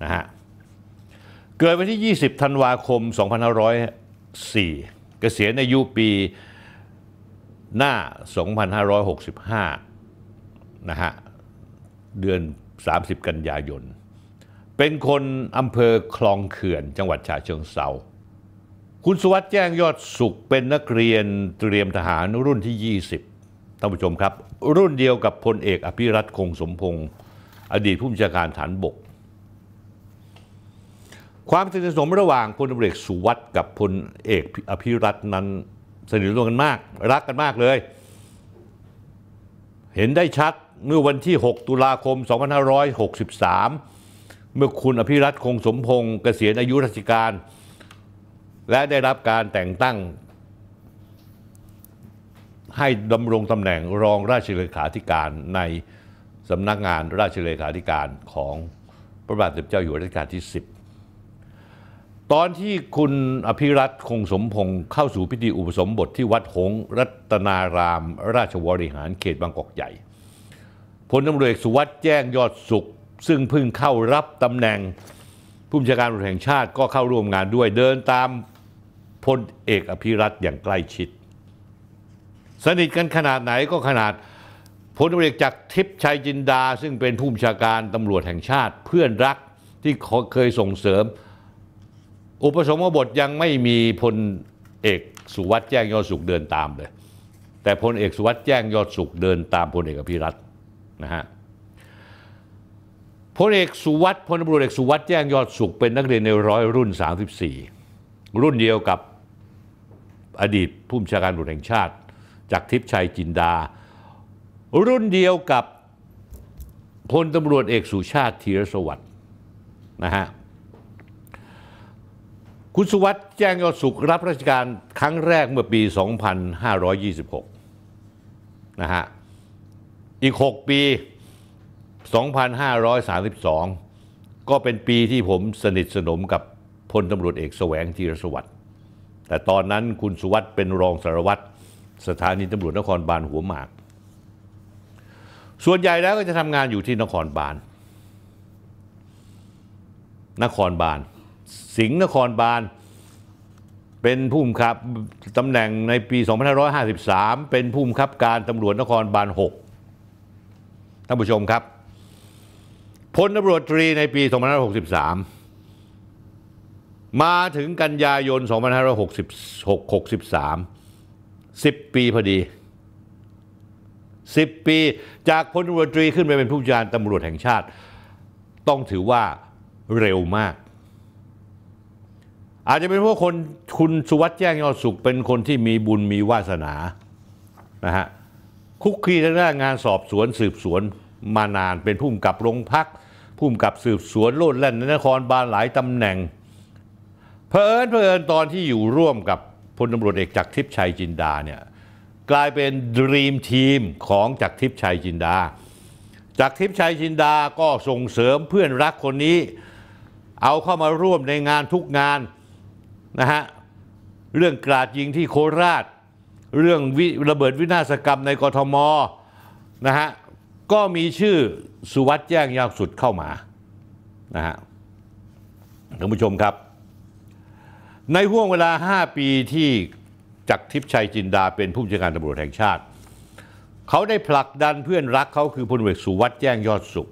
นะฮะเกิดวันที่ 20ธันวาคม 2504 เกษียณอายุปีหน้า 2565นะฮะเดือน 30 กันยายน เป็นคนอำเภอคลองเขื่อนจังหวัดฉะเชิงเซาคุณสุวัสด์แจ้งยอดสุขเป็นนักเรียนเตรียมทหารรุ่นที่ 20ท่านผู้ชมครับรุ่นเดียวกับพลเอกอภิรัตคงสมพงศ์อดีตผู้บัญชาการฐานบก ความสนิทสนมระหว่างพลเอกสุวัสด์กับพลเอกอภิรัตนั้น สนิทสนมกันมาก รักกันมากเลย เห็นได้ชัดเมื่อวันที่ 6 ตุลาคม 2563 เมื่อคุณอภิรัตคงสมพงศ์เกษียณอายุราชการ และได้รับการแต่งตั้งให้ดำรงตำแหน่งรองราชเลขาธิการในสำนักงานราชเลขาธิการของพระบาทสมเด็จเจ้าอยู่หัวรัชกาลที่ 10 ตอนที่คุณอภิรัตคงสมพงศ์เข้าสู่พิธีอุปสมบทที่วัดหงรัตนารามราชวริหารเขตบางกอกใหญ่ พลตำรวจสุวัสด์แจ้งยอดสุข ซึ่งเพิ่งเข้ารับตำแหน่งผู้บัญชาการตำรวจแห่งชาติก็เข้าร่วมงานด้วยเดินตามพลเอกอภิรัตอย่างใกล้ชิดสนิทกันขนาดไหนก็ขนาดพลตำรวจจากทิพย์ชัยจินดาซึ่งเป็นผู้บัญชาการตำรวจแห่งชาติเพื่อนรักที่เคยส่งเสริม อุปสมบทยังไม่มีพลเอกสุวัสด์แจ้งยอดสุขเดินตามเลยแต่พลเอกสุวัสด์แจ้งยอดสุขเดินตามพลเอกพิรัตนะฮะพลเอกสุวัสด์พลตำรวจเอกสุวัสด์แจ้งยอดสุขเป็นนักเรียนในร้อยรุ่น 34 รุ่นเดียวกับอดีตผู้บัญชาการตำรวจแห่งชาติจากทิพชัยจินดารุ่นเดียวกับพลตำรวจเอกสุชาติธีรสวัสดิ์นะฮะคุณสุวัสด์แจ้งยอดสุขรับราชการครั้งแรกเมื่อปี 2526นะฮะอีก 6 ปี 2532 ก็เป็นปีที่ผมสนิทสนมกับพลตำรวจเอกแสวงธีรสวัสดิ์แต่ตอนนั้นคุณสุวัสด์เป็นรองสารวัตรสถานีตำรวจนครบาลหัวหมาก ส่วนใหญ่แล้วก็จะทำงานอยู่ที่นครบาลนครบาลสิงห์นครบาลเป็นผู้มครับตำแหน่งในปี 2553 เป็นผู้มครับการตำรวจนครบาล6ท่านผู้ชมครับพลตำรวจตรีในปี 2563 มาถึงกันยายน 2563 10 ปีพอดี 10 ปีจากพลตรตรีขึ้นไปเป็นผู้การตำรวจแห่งชาติ ต้องถือว่าเร็วมาก อาจจะเป็นเพราะคน คุณสุวัสด์แจ้งยอดสุขเป็นคนที่มีบุญมีวาสนานะฮะคุกคีทางด้านงานสอบสวนสืบสวนมานานเป็นผู้กำกับโรงพักผู้กำกับสืบสวนโลดแล่นในนครบาลหลายตำแหน่ง เพลินเพลินตอนที่อยู่ร่วมกับพลตำรวจเอกจากทิพย์ชัยจินดาเนี่ยกลายเป็นดรีมทีมของจากทิพย์ชัยจินดาจากทิพย์ชัยจินดาก็ส่งเสริมเพื่อนรักคนนี้ เอาเข้ามาร่วมในงานทุกงานนะฮะเรื่องกราดยิงที่โคราช เรื่องระเบิดวินาศกรรมในกทมนะฮะก็มีชื่อสุวัสด์แจ้งยาวสุดเข้ามานะฮะท่านผู้ชมครับในห่วงเวลา 5 ปีที่จักทิพย์ชัยจินดาเป็นผู้บัญชาการตำรวจแห่งชาติ เขาได้ผลักดันเพื่อนรักเขาคือพลเอกสุวัสด์แจ้งยอดสุข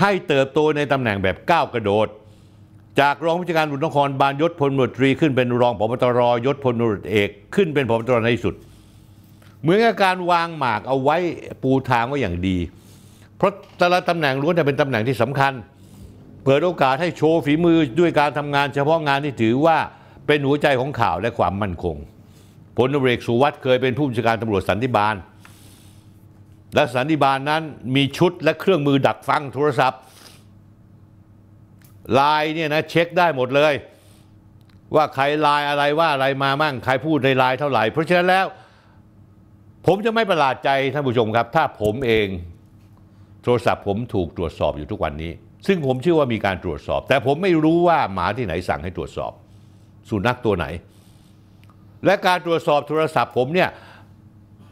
ให้เติบโตในตำแหน่งแบบก้าวกระโดด จากรองผู้จัดการบุนครบาลยศพลตรี ขึ้นเป็นรองพบตรยศพลตรเอกขึ้นเป็นพบตรในสุด เหมือนกับการวางหมากเอาไว้ปูทางไว้อย่างดี เพราะแต่ละตำแหน่งล้วนแต่เป็นตำแหน่งที่สำคัญเปิดโอกาสให้โชว์ฝีมือด้วยการทำงานเฉพาะงานที่ถือว่าเป็นหัวใจของข่าวและความมั่นคงพลตเรกสุวัสด์เคยเป็นผู้บัญชาการตำรวจสันติบาล และสันติบาลนนั้นมีชุดและเครื่องมือดักฟังโทรศัพท์ไลน์เนี่ยนะเช็คได้หมดเลย ว่าใครไลน์อะไรว่าอะไรมามั่งใครพูดในไลน์เท่าไหร่ เพราะฉะนั้นแล้วผมจะไม่ประหลาดใจท่านผู้ชมครับถ้าผมเอง โทรศัพท์ ผมถูกตรวจสอบอยู่ทุกวันนี้ซึ่งผมเชื่อว่ามีการตรวจสอบ แต่ผมไม่รู้ว่าหมาที่ไหนสั่งให้ตรวจสอบสุนัขตัวไหน และการตรวจสอบโทรศัพท์ผมเนี่ย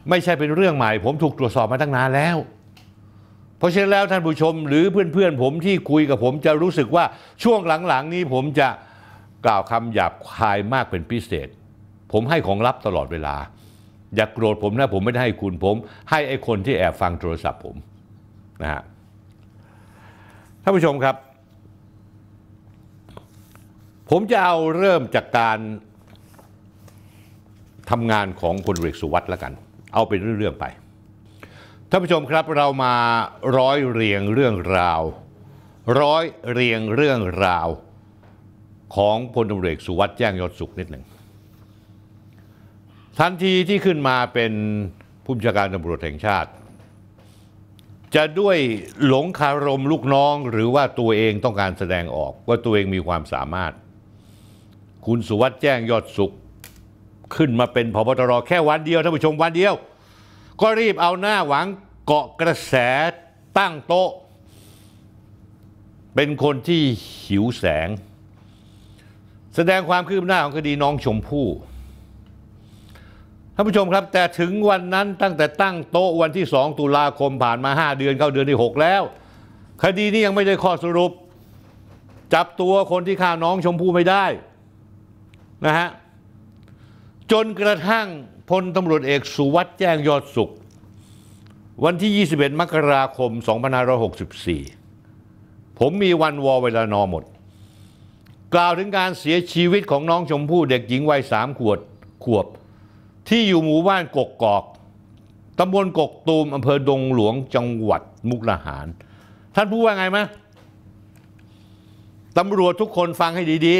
ไม่ใช่เป็นเรื่องใหม่ผมถูกตรวจสอบมาตั้งนานแล้ว เพราะฉะนั้นแล้วท่านผู้ชมหรือเพื่อนๆผมที่คุยกับผมจะรู้สึกว่าช่วงหลังๆนี้ผมจะกล่าวคำหยาบคายมากเป็นพิเศษ ผมให้ของลับตลอดเวลา อย่ากโกรธผมนะผมไม่ได้ให้คุณผม ให้ไอ้คนที่แอบฟังโทรศัพท์ผมนะฮะท่านผู้ชมครับผมจะเอาเริ่มจากการทำงานของพลเอกสุวัสด์ละกันเอาเป็นเรื่องๆไปท่านผู้ชมครับเรามาร้อยเรียงเรื่องราว ร้อยเรียงเรื่องราวของพลตำรวจสุวัสด์แจ้งยศสุขนิดหนึ่งทันทีที่ขึ้นมาเป็นผู้บัญชาการตำรวจแห่งชาติจะด้วยหลงคารมลูกน้องหรือว่าตัวเองต้องการแสดงออกว่าตัวเองมีความสามารถ คุณสุวัสด์แจ้งยอดสุขขึ้นมาเป็นพบตรแค่วันเดียวท่านผู้ชมวันเดียว ก็รีบเอาหน้าหวังเกาะกระแสตั้งโต๊ะ เป็นคนที่หิวแสง แสดงความคืบหน้าของคดีน้องชมพู่านผู้ชมครับแต่ถึงวันนั้นตั้งแต่ตั้งโต๊ะวันที่ 2 ตุลาคมผ่านมา 5 เดือน เข้าเดือนที่ 6 แล้ว คดีนี้ยังไม่ได้ข้อสรุป จับตัวคนที่ฆ่าน้องชมพู่ไม่ได้นะฮะจนกระทั่งพลตำรวจเอกสุวัสด์แจ้งยอดสุข วันที่ 21 มกราคม2564 ผมมีวันวอเวลานอหมด กล่าวถึงการเสียชีวิตของน้องชมพู่เด็กหญิงวัยสามขวบขวบที่อยู่หมู่บ้านกกกอกตำบลกกตูมอำเภอดงหลวงจังหวัดมุกดาหาร ท่านพูดว่าไงไหมตำรวจทุกคนฟังให้ดี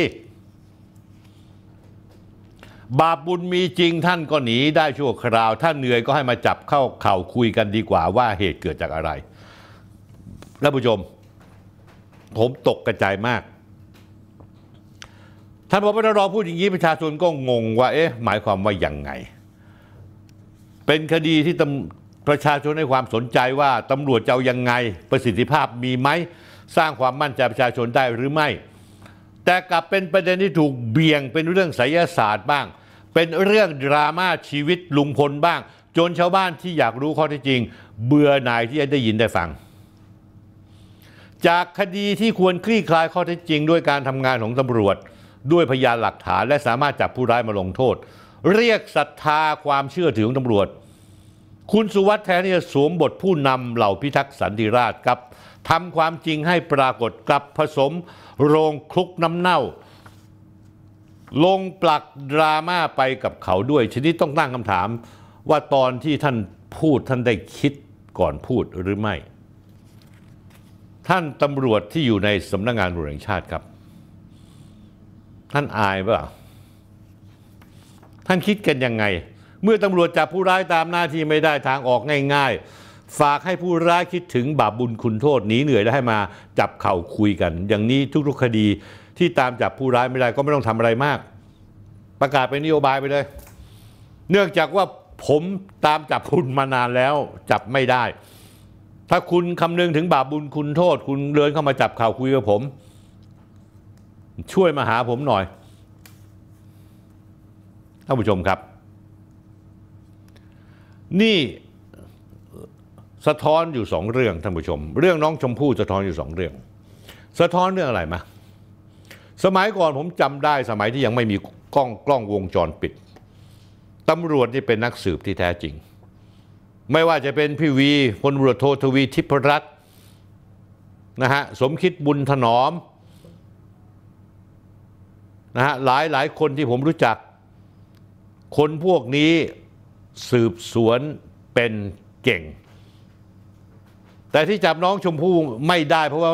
ๆ บาปบุญมีจริงท่านก็หนีได้ชั่วคราว ถ้าเหนื่อยก็ให้มาจับเข้าเข่าคุยกันดีกว่าว่าเหตุเกิดจากอะไรท่านผู้ชม ผมตกกระจายมากท่านพบตรพูดอย่างนี้ประชาชนก็งงว่าเอ๊ะหมายความว่ายังไง เป็นคดีที่ประชาชนให้ความสนใจว่าตำรวจจะเอายังไงประสิทธิภาพมีไหมสร้างความมั่นใจประชาชนได้หรือไม่ แต่กลับเป็นประเด็นที่ถูกเบี่ยง เป็นเรื่องไสยศาสตร์บ้าง เป็นเรื่องดราม่าชีวิตลุงพลบ้างจนชาวบ้านที่อยากรู้ข้อเท็จจริง เบื่อหน่ายที่จะได้ยินได้ฟัง จากคดีที่ควรคลี่คลายข้อเท็จจริง ด้วยการทำงานของตำรวจด้วยพยานหลักฐานและสามารถจับผู้ร้ายมาลงโทษ เรียกศรัทธาความเชื่อถือของตำรวจ คุณสุวัสด์แทนที่จะสวมบทผู้นำเหล่าพิทักษ์สันติราชครกับทำความจริงให้ปรากฏกลับผสม โรงคลุกน้ำเน่า ลงปลักดราม่าไปกับเขาด้วยชนิดต้องตั้งคำถามว่าตอนที่ท่านพูดท่านได้คิดก่อนพูดหรือไม่ ท่านตำรวจที่อยู่ในสำนักงงานบุรวแห่งชาติครับท่านอายเปล่า ท่านคิดกันยังไง เมื่อตำรวจจับผู้ร้ายตามหน้าที่ไม่ได้ทางออกง่าย ๆ ฝากให้ผู้ร้ายคิดถึงบาปบุญคุณโทษหนีเหนื่อยแล้วให้มาจับเข่าคุยกัน อย่างนี้ทุกๆคดีที่ตามจับผู้ร้ายไม่ได้ก็ไม่ต้องทำอะไรมาก ประกาศเป็นนโยบายไปเลย เนื่องจากว่าผมตามจับคุณมานานแล้วจับไม่ได้ ถ้าคุณคำนึงถึงบาปบุญคุณโทษ คุณเดินเข้ามาจับข่าวคุยกับผมช่วยมาหาผมหน่อยท่านผู้ชมครับ นี่สะท้อนอยู่สองเรื่องท่านผู้ชม เรื่องน้องชมพู่สะท้อนอยู่สองเรื่อง สะท้อนเรื่องอะไรมาสมัยก่อนผมจำได้สมัยที่ยังไม่มีกล้องกล้องวงจรปิดตำรวจนี่เป็นนักสืบที่แท้จริง ไม่ว่าจะเป็นพี่วีพลตรวจโททวีทิพรัตน์นะฮะสมคิดบุญถนอมนะฮะหลายหลายคนที่ผมรู้จัก คนพวกนี้สืบสวนเป็นเก่ง แต่ที่จับน้องชมพู่ไม่ได้เพราะว่า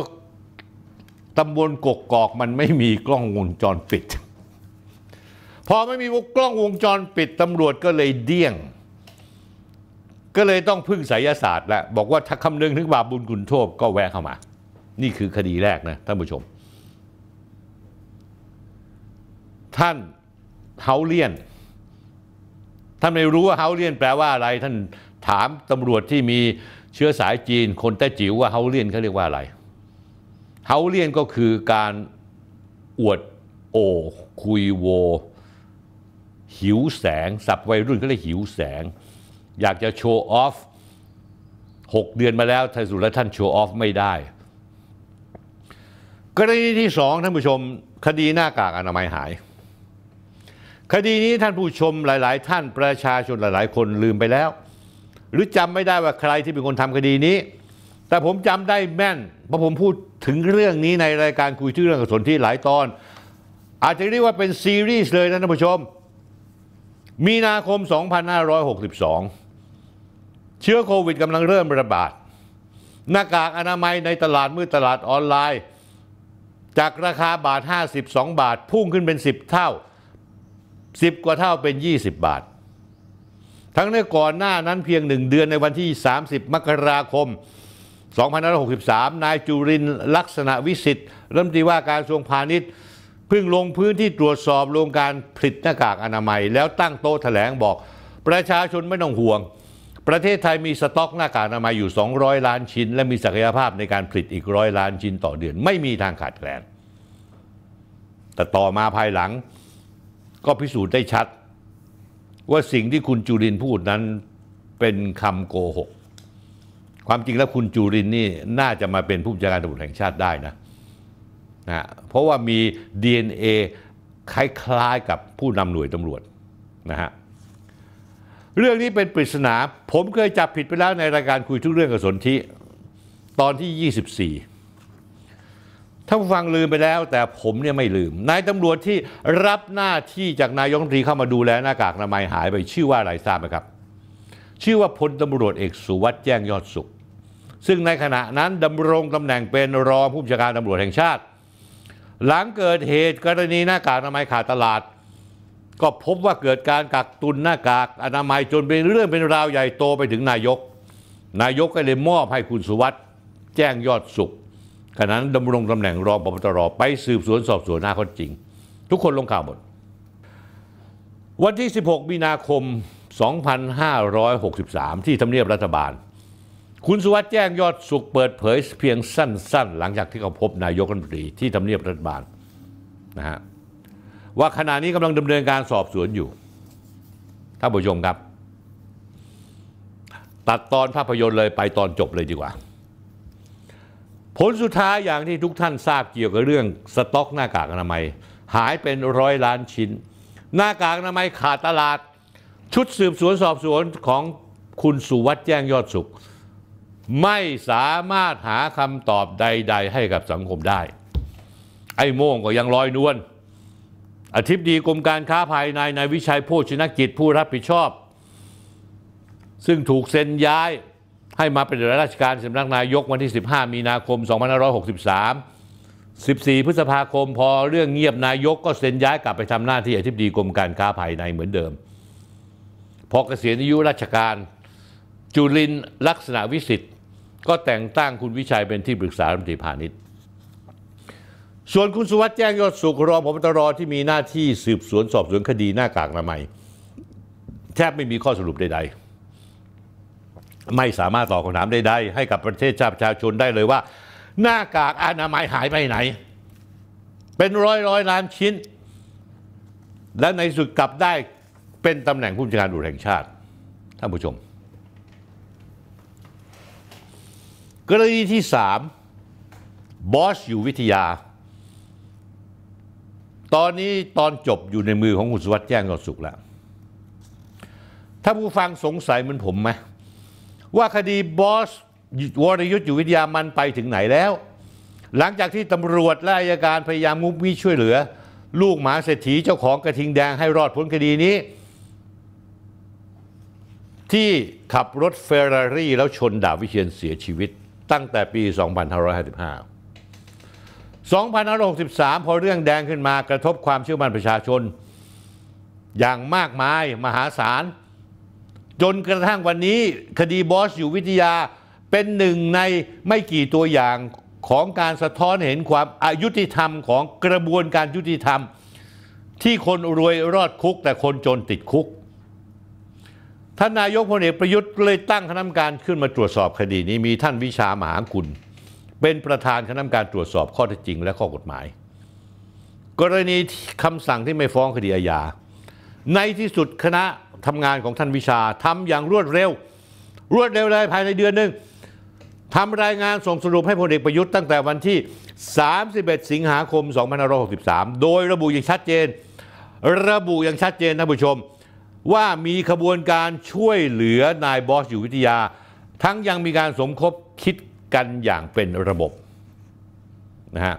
ตำบลกกกอกมันไม่มีกล้องวงจรปิด พอไม่มีกล้องวงจรปิด ตำรวจก็เลยเดี้ยง ก็เลยต้องพึ่งไสยศาสตร์แหละบอกว่าถ้าคำนึงถึงบาปบุญคุณโทษก็แวะเข้ามา นี่คือคดีแรกนะท่านผู้ชมท่านเฮาเลียนท่านไม่รู้ว่าเฮาเลียนแปลว่าอะไร ท่านถามตำรวจที่มีเชื้อสายจีนคนแต้จิ๋วว่าเฮาเลียนเขาเรียกว่าอะไรเฮาเลียนก็คือการอวดโอคุยโว หิวแสงสับวัยรุ่นก็เลยหิวแสง อยากจะโชว์ออฟหกเดือนมาแล้วท่ายสุรท่านโชว์ออฟไม่ได้กรณีที่สองท่านผู้ชมคดีหน้ากากอนามัยหายคดีนี้ท่านผู้ชมหลายๆ ท่านประชาชนหลายๆ คนลืมไปแล้ว หรือจำไม่ได้ว่าใครที่เป็นคนทำคดีนี้ แต่ผมจำได้แม่นเพราะผมพูดถึงเรื่องนี้ในรายการคุยชื่อเรื่องกสนที่หลายตอน อาจจะเรียกว่าเป็นซีรีส์เลยนะท่านผู้ชม มีนาคม 2562 เชื้อโควิดกำลังเริ่มระบาด หน้ากากอนามัยในตลาดมืดตลาดออนไลน์ จากราคาบาท 52 บาทพุ่งขึ้นเป็น 10 เท่าสิบกว่าเท่าเป็น 20 บาท ทั้งในก่อนหน้านั้นเพียงหนึ่งเดือนในวันที่ 30มกราคม2563 นายจุรินลักษณะวิสิทธิ์รัฐมนตรีว่าการกระทรวงพาณิชย์เพิ่งลงพื้นที่ตรวจสอบ โรงการผลิตหน้ากากอนามัย แล้วตั้งโต๊ะแถลงบอก ประชาชนไม่ต้องห่วง ประเทศไทยมีสต็อกหน้ากากอนามัยอยู่ 200 ล้านชิ้น และมีศักยภาพในการผลิตอีกร้อยล้านชิ้นต่อเดือน ไม่มีทางขาดแคลน แต่ต่อมาภายหลังก็พิสูจน์ได้ชัดว่าสิ่งที่คุณจุรินพูดนั้นเป็นคำโกหก ความจริงแล้วคุณจุรินนี่น่าจะมาเป็นผู้จัดการตำรวจแห่งชาติได้นะนะเพราะว่ามี DNA คล้ายๆกับผู้นำหน่วยตำรวจนะฮะเรื่องนี้เป็นปริศนาผมเคยจับผิดไปแล้วในรายการคุยทุกเรื่องกับสนธิตอนที่ 24ถ้าฟังลืมไปแล้วแต่ผมเนี่ยไม่ลืมนายตำรวจที่รับหน้าที่จากนายกรัฐมนตรีเข้ามาดูแลหน้ากากอนามัยหายไปชื่อว่าอะไรทราบไหมครับชื่อว่าพลตำรวจเอกสุวัสด์แจ้งยอดสุข ซึ่งในขณะนั้นดำรงตำแหน่งเป็นรองผู้บัญชาการตำรวจแห่งชาติ หลังเกิดเหตุกรณีหน้ากากอนามัยขาดตลาด ก็พบว่าเกิดการกักตุนหน้ากากอนามัยจนเป็นเรื่องเป็นราวใหญ่โตไปถึงนายก นายกก็เลยมอบให้คุณสุวัสด์แจ้งยอดสุขขณะนั้นดำรงตำแหน่งรองปปตรไปสืบสวนสอบสวนหน้าข้อจริง ทุกคนลงข่าวหมด วันที่ 16 มีนาคม 2563 ที่ทำเนียบรัฐบาล คุณสุวัสด์แจ้งยอดสุขเปิดเผยเพียงสั้นๆ หลังจากที่เขาพบนายกรัฐมนตรีที่ทำเนียบรัฐบาลนะฮะว่าขณะนี้กำลังดำเนินการสอบสวนอยู่ท่านผู้ชมครับ ตัดตอนภาพยนตร์เลยไปตอนจบเลยดีกว่าผลสุดท้ายอย่างที่ทุกท่านทราบเกี่ยวกับเรื่องสต็อกหน้ากากอนามัย หายเป็นร้อยล้านชิ้น หน้ากากอนามัยขาดตลาด ชุดสืบสวนสอบสวนของคุณสุวัสด์แจ้งยอดสุข ไม่สามารถหาคำตอบใดๆให้กับสังคมได้ ไอ้โม่งก็ยังลอยนวลอธิบดีกรมการค้าภายในนายวิชัยโภชนกิจผู้รับผิดชอบ ซึ่งถูกเซ็นย้ายให้มาเป็นราชการสำนักนายกวันที่ 15 มีนาคม 2563 14 พฤษภาคมพอเรื่องเงียบนายกก็เซ็นย้ายกลับไปทำหน้าที่อธิบดีกรมการค้าภายในเหมือนเดิม พอเกษียณอายุราชการจุลินลักษณะวิสิทธ์ก็แต่งตั้งคุณวิชัยเป็นที่ปรึกษารัฐมนตรีพาณิชย์ ส่วนคุณสุวัสด์แจ้งยอดสุขรองพบตรที่มีหน้าที่สืบสวนสอบสวนคดีหน้ากากอนามัยแทบไม่มีข้อสรุปใด ๆไม่สามารถตอบคำถามใดๆให้กับประเทศชาติประชาชนได้เลยว่า หน้ากากอนามัยหายไปไหน เป็นร้อยร้อยล้านชิ้น และในสุดกลับได้เป็นตำแหน่งผู้จัดการดูแห่งชาติ ท่านผู้ชม กรณีที่สามบอสอยู่วิทยา ตอนนี้ตอนจบอยู่ในมือของคุณสุวัสด์แจ้งยอดสุขแล้ว ถ้าผู้ฟังสงสัยเหมือนผมไหมว่าคดีบอสวรยุทธ์อยู่วิทยามันไปถึงไหนแล้ว หลังจากที่ตำรวจและอายการพยายามงุบมีช่วยเหลือ ลูกหมาเศรษฐีเจ้าของกระทิงแดงให้รอดพ้นคดีนี้ ที่ขับรถเฟอร์รารี่แล้วชนดาบวิเชียนเสียชีวิตตั้งแต่ปี 2555 2563 พอเรื่องแดงขึ้นมากระทบความเชื่อมั่นประชาชน อย่างมากมายมหาศาลจนกระทั่งวันนี้คดีบอสอยู่วิทยาเป็นหนึ่งในไม่กี่ตัวอย่างของการสะท้อนเห็นความอายุติธรรมของกระบวนการยุติธรรม ที่คนรวยรอดคุกแต่คนจนติดคุก ท่านนายกพลเอกประยุทธ์เลยตั้งคณะกรรมการขึ้นมาตรวจสอบคดีนี้มีท่านวิชามหาคุณเป็นประธานคณะกรรมการตรวจสอบข้อเท็จจริงและข้อกฎหมาย กรณีคำสั่งที่ไม่ฟ้องคดีอาญาในที่สุดคณะทำงานของท่านวิชาทำอย่างรวดเร็วรวดเร็วเลยภายในเดือนหนึ่งทำรายงานส่งสรุปให้พลเอกประยุทธ์ตั้งแต่วันที่ 31 สิงหาคม 2563 โดยระบุอย่างชัดเจน ระบุอย่างชัดเจนท่านผู้ชม ว่ามีขบวนการช่วยเหลือนายบอสอยู่วิทยา ทั้งยังมีการสมคบคิดกันอย่างเป็นระบบนะฮะ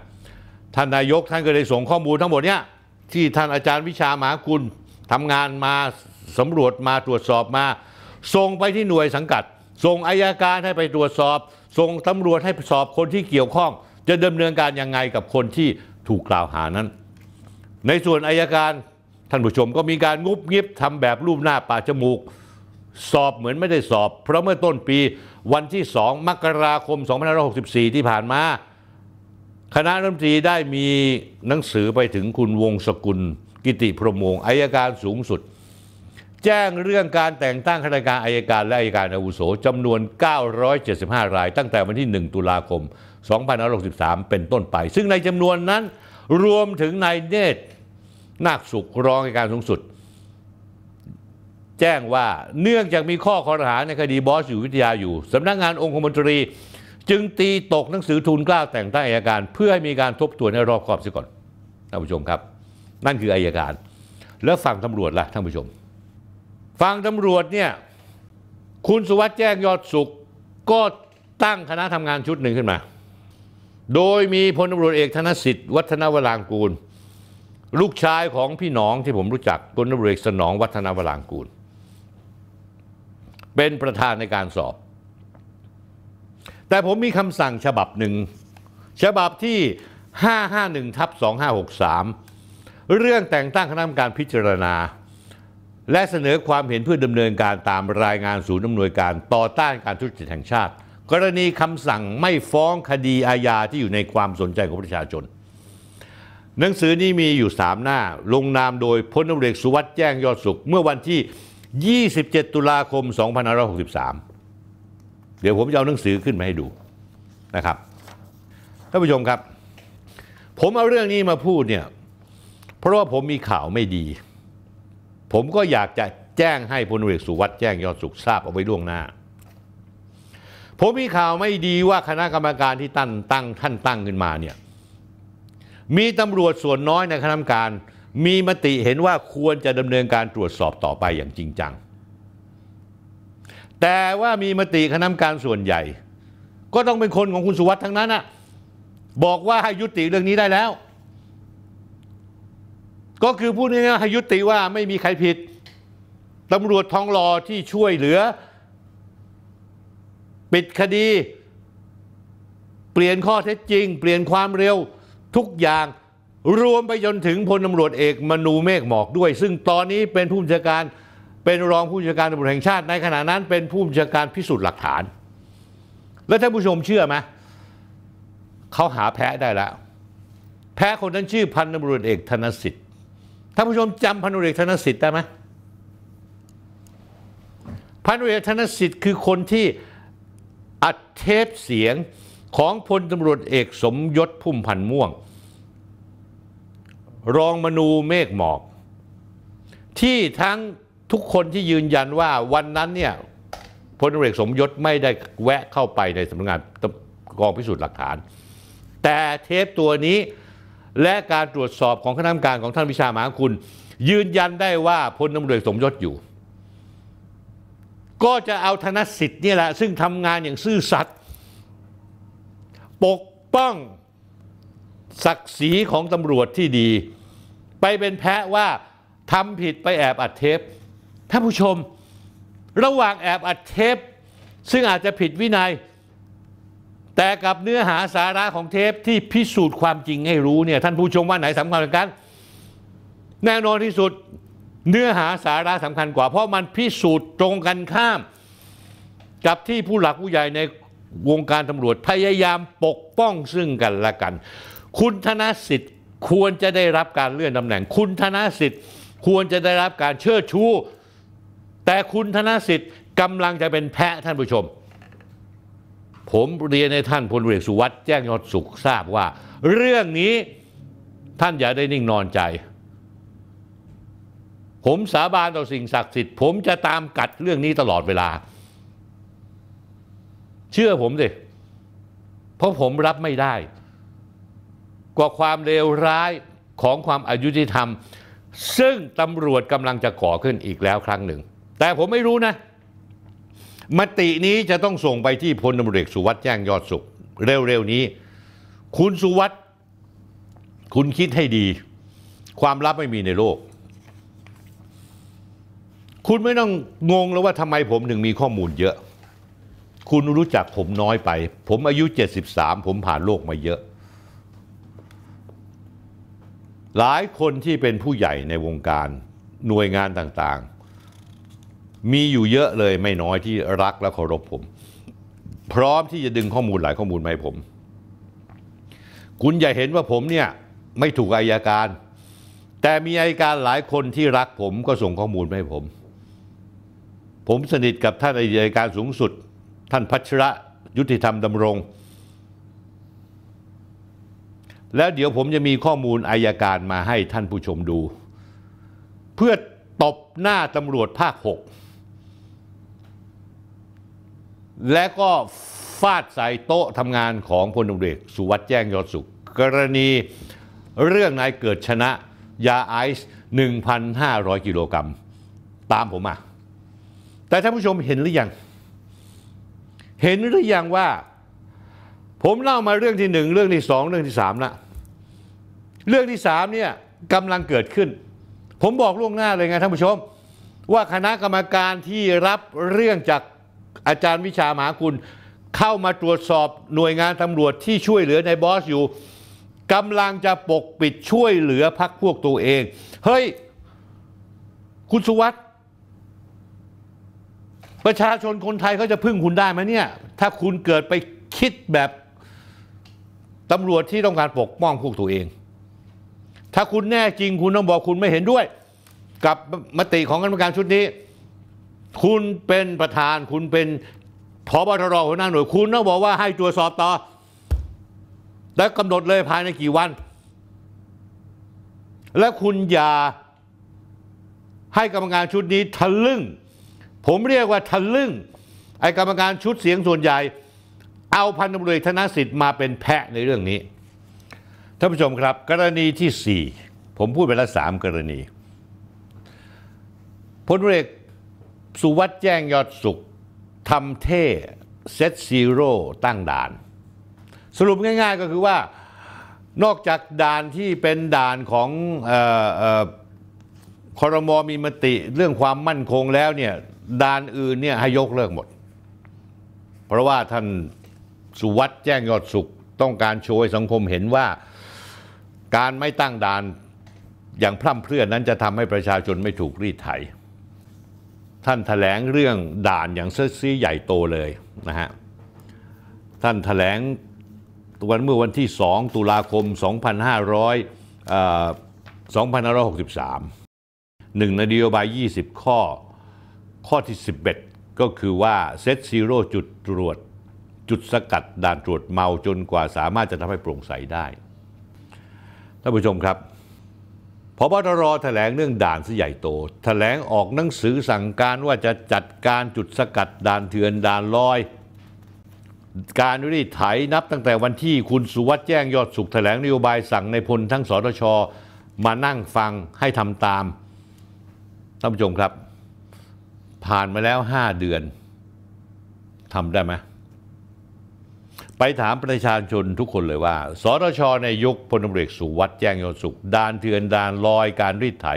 ท่านนายกท่านก็เลยส่งข้อมูลทั้งหมดเนี้ยที่ท่านอาจารย์วิชาหมาคุณทำงานมาสำรวจมาตรวจสอบมาส่งไปที่หน่วยสังกัดส่งอายการให้ไปตรวจสอบส่งตำรวจให้สอบคนที่เกี่ยวข้อง จะดำเนินการยังไงกับคนที่ถูกกล่าวหานั้น ในส่วนอายการท่านผู้ชมก็มีการงุบงิบทำแบบรูปหน้าป่าจมูก สอบเหมือนไม่ได้สอบ เพราะเมื่อต้นปีวันที่2มกราคม2564 ที่ผ่านมาคณะรัฐมนตรีได้มีหนังสือไปถึงคุณวงศกุล กิติพรมวงอายการสูงสุดแจ้งเรื่องการแต่งตั้งคณะกรรมการอายการและอายการอาวุโสจำนวน 975 ราย ตั้งแต่วันที่ 1 ตุลาคม 2563 เป็นต้นไป ซึ่งในจำนวนนั้นรวมถึงนายเนตรนาคสุขรองอายการสูงสุด แจ้งว่าเนื่องจากมีข้อข้อหา ในคดีบอส อยู่วิทยาอยู่ สำนักงงานองคมนตรี จึงตีตกหนังสือทูลกล้าแต่งตั้งอายการ เพื่อให้มีการทบทวนในรอบคอบเสียก่อนท่านผู้ชมครับ นั่นคืออายการ แล้วฝั่งตำรวจล่ะท่านผู้ชมฟังตำรวจเนี่ยคุณสุวัสด์แจ้งยอดสุข ก็ตั้งคณะทำงานชุดหนึ่งขึ้นมา โดยมีพลตำรวจเอกธนสิทธิ์ วัฒนวรางกูล ลูกชายของพี่น้องที่ผมรู้จักพลตำรวจเอกสนองวัฒนวรางกูล เป็นประธานในการสอบ แต่ผมมีคำสั่งฉบับหนึ่งฉบับที่ 551ทับ2563 เรื่องแต่งตั้งคณะกรรมการพิจารณาและเสนอความเห็นเพื่อดำเนินการตามรายงานศูนย์อำนวยการต่อต้านการทุจริตแห่งชาติ กรณีคำสั่งไม่ฟ้องคดีอาญาที่อยู่ในความสนใจของประชาชน หนังสือนี้มีอยู่ 3 หน้า ลงนามโดยพลตเรกสุวัสด์แจ้งยอดสุขเมื่อวันที่ 27 ตุลาคม 2563 เดี๋ยวผมจะเอาหนังสือขึ้นมาให้ดูนะครับท่านผู้ชมครับ ผมเอาเรื่องนี้มาพูดเนี่ยเพราะว่าผมมีข่าวไม่ดีผมก็อยากจะแจ้งให้พลเอกสุวัสด์แจ้งยอดสุขทราบเอาไว้ล่วงหน้า ผมมีข่าวไม่ดีว่าคณะกรรมการที่ตั้งตั้งท่านตั้งขึ้นมาเนี่ยมีตำรวจส่วนน้อยในคณะกรรมการ มีมติเห็นว่าควรจะดำเนินการตรวจสอบต่อไปอย่างจริงจังแต่ว่ามีมติคณะกรรมการส่วนใหญ่ ก็ต้องเป็นคนของคุณสุวัสด์ทั้งนั้นนะบอกว่าให้ยุติเรื่องนี้ได้แล้วก็คือพูดง่ายๆให้ยุติว่าไม่มีใครผิด ตำรวจทองหล่อที่ช่วยเหลือ ปิดคดี เปลี่ยนข้อเท็จจริง เปลี่ยนความเร็วทุกอย่างรวมไปจนถึงพลตำรวจเอกมนูเมฆหมอกด้วย ซึ่งตอนนี้เป็นผู้บัญชาการเป็นรองผู้บัญชาการตำรวจแห่งชาติ ในขณะนั้นเป็นผู้บัญชาการพิสูจน์หลักฐาน และท่านผู้ชมเชื่อไหมเขาหาแพ้ได้แล้ว แพ้คนนั้นชื่อพันตำรวจเอกธนสิทธิท่านผู้ชมจำพันธุเอกธนสิทธิ์ได้ไหมพันธุเอกธนสิทธิ์คือคนที่อัดเทปเสียงของพลตำรวจเอกสมยศพุ่มพันม่วง รองมนูเมฆหมอก ที่ทั้งทุกคนที่ยืนยันว่าวันนั้นเนี่ยพลตำรวจเอกสมยศไม่ได้แวะเข้าไปในสำนักงานกองพิสูจน์หลักฐาน แต่เทปตัวนี้และการตรวจสอบของคณะกรรมการของท่านวิชามหาคุณ ยืนยันได้ว่าพลตำรวจสมยศอยู่ ก็จะเอาธนสิทธิ์นี่แหละซึ่งทำงานอย่างซื่อสัตย์ปกป้องศักดิ์ศรีของตำรวจที่ดี ไปเป็นแพ้ว่าทำผิดไปแอบอัดเทปท่านผู้ชมระหว่างแอบอัดเทปซึ่งอาจจะผิดวินยัยแต่กับเนื้อหาสาระของเทปที่พิสูจน์ความจริงให้รู้เนี่ยท่านผู้ชมว่าไหนสำคัญกัน แน่นอนที่สุดเนื้อหาสาระสำคัญกว่าเพราะมันพิสูจน์ตรงกันข้ามกับที่ผู้หลักผู้ใหญ่ในวงการตำรวจพยายามปกป้องซึ่งกันและกัน คุณธนสิทธิ์ควรจะได้รับการเลื่อนตำแหน่ง คุณธนสิทธิ์ควรจะได้รับการเชิดชู แต่คุณธนสิทธิ์กำลังจะเป็นแพะท่านผู้ชมผมเรียนในท่านพลเอกสุวัสด์แจ้งยอดสุขทราบว่า เรื่องนี้ท่านอย่าได้นิ่งนอนใจ ผมสาบานต่อสิ่งศักดิ์สิทธิ์ผมจะตามกัดเรื่องนี้ตลอดเวลา เชื่อผมสิเพราะผมรับไม่ได้ กว่าความเลวร้ายของความอายุติธรรม ซึ่งตำรวจกำลังจะก่อขึ้นอีกแล้วครั้งหนึ่ง แต่ผมไม่รู้นะมตินี้จะต้องส่งไปที่พลตำรวจกสุวัสด์แจ้งยอดสุขเร็ว ๆ นี้ คุณสุวัสด์คุณคิดให้ดี ความลับไม่มีในโลก คุณไม่ต้องงงแล้วว่าทำไมผมถึงมีข้อมูลเยอะ คุณรู้จักผมน้อยไป ผมอายุ 73 ผมผ่านโลกมาเยอะ หลายคนที่เป็นผู้ใหญ่ในวงการหน่วยงานต่างๆมีอยู่เยอะเลยไม่น้อยที่รักและเคารพผม พร้อมที่จะดึงข้อมูลหลายข้อมูลมาให้ผมคุณอย่าเห็นว่าผมเนี่ยไม่ถูกอายการ แต่มีอายการหลายคนที่รักผมก็ส่งข้อมูลมาให้ผม ผมสนิทกับท่านอายการสูงสุด ท่านพัชระยุติธรรมดำรง แล้วเดี๋ยวผมจะมีข้อมูลอายการมาให้ท่านผู้ชมดู เพื่อตบหน้าตำรวจภาคหกและก็ฟาดใส่โต๊ะทำงานของพลตำรวจเสุวัสด์แจ้งยอดสุขกรณีเรื่องนายเกิดชนะยาไอซ์1,500กิโลกรัมตามผมมาแต่ท่านผู้ชมเห็นหรือยังเห็นหรือยังว่า ผมเล่ามาเรื่องที่หนึ่งเรื่องที่สองเรื่องที่สามละเรื่องที่สามเนี่ยกำลังเกิดขึ้น ผมบอกล่วงหน้าเลยไงท่านผู้ชม ว่าคณะกรรมการที่รับเรื่องจากอาจารย์วิชาหมาคุณเข้ามาตรวจสอบหน่วยงานตำรวจที่ช่วยเหลือในบอสอยู่กำลังจะปกปิดช่วยเหลือพักพวกตัวเองเฮ้ยคุณสุวัสด์ประชาชนคนไทยเขาจะพึ่งคุณได้ไหมเนี่ยถ้าคุณเกิดไปคิดแบบตำรวจที่ต้องการปกป้องพวกตัวเอง ถ้าคุณแน่จริง คุณต้องบอกคุณไม่เห็นด้วย กับมติของคณะกรรมการชุดนี้คุณเป็นประธานคุณเป็นพบตรหัวหน้าหน่วย คุณต้องบอกว่าให้ตรวจสอบต่อและกำหนดเลยภายในกี่วัน และคุณอย่าให้กรรมการชุดนี้ทะลึ่งผมเรียกว่าทะลึ่งไอ้กรรมการชุดเสียงส่วนใหญ่ เอาพันธุตำรวจธนสิทธิ์มาเป็นแพะในเรื่องนี้ท่านผู้ชมครับ กรณีที่ 4 ผมพูดไปแล้วสามกรณีพลเอกสุวัสด์แจ้งยอดสุขทำเท่เซตซีโร่ตั้งด่าน สรุปง่ายๆ ก็คือว่านอกจากด่านที่เป็นด่านของคอรมอมีมติเรื่องความมั่นคงแล้วเนี่ยด่านอื่นเนี่ยให้ยกเลิกหมด เพราะว่าท่านสุวัสด์แจ้งยอดสุข ต้องการโชว์สังคมเห็นว่าการไม่ตั้งด่านอย่างพร่ำเพรื่อนั้นจะทำให้ประชาชนไม่ถูกรีดไถท่านถแถลงเรื่องด่านอย่างเซซี่ใหญ่โตเลยนะฮะท่านถแถลงวันเมื่อวันที่ 2 ตุลาคม 2500อ่อ2563หนึ่งในนโยบาย 20 ข้อข้อที่ 11 ก็คือว่าเซตซีโร่จุดตรวจจุดสกัดด่านตรวจเมาจนกว่าสามารถจะทำให้โปร่งใสได้ ท่านผู้ชมครับพบตรแถลงเรื่องด่านซะใหญ่โต แถลงออกหนังสือสั่งการว่าจะจัดการจุดสกัดด่านเถื่อนด่านลอย การรีดไถนับตั้งแต่วันที่คุณสุวัสด์แจ้งยอดสุขแถลงนโยบายสั่งในพลทั้งสทชมานั่งฟังให้ทำตาม ท่านผู้ชมครับ ผ่านมาแล้ว 5 เดือนทำได้ไหมไปถามประชาชนทุกคนเลยว่าสตชในยุคพลตรีจสุวัสด์แจ้งยนสุข ดานเทือนดานลอยการรีดไถ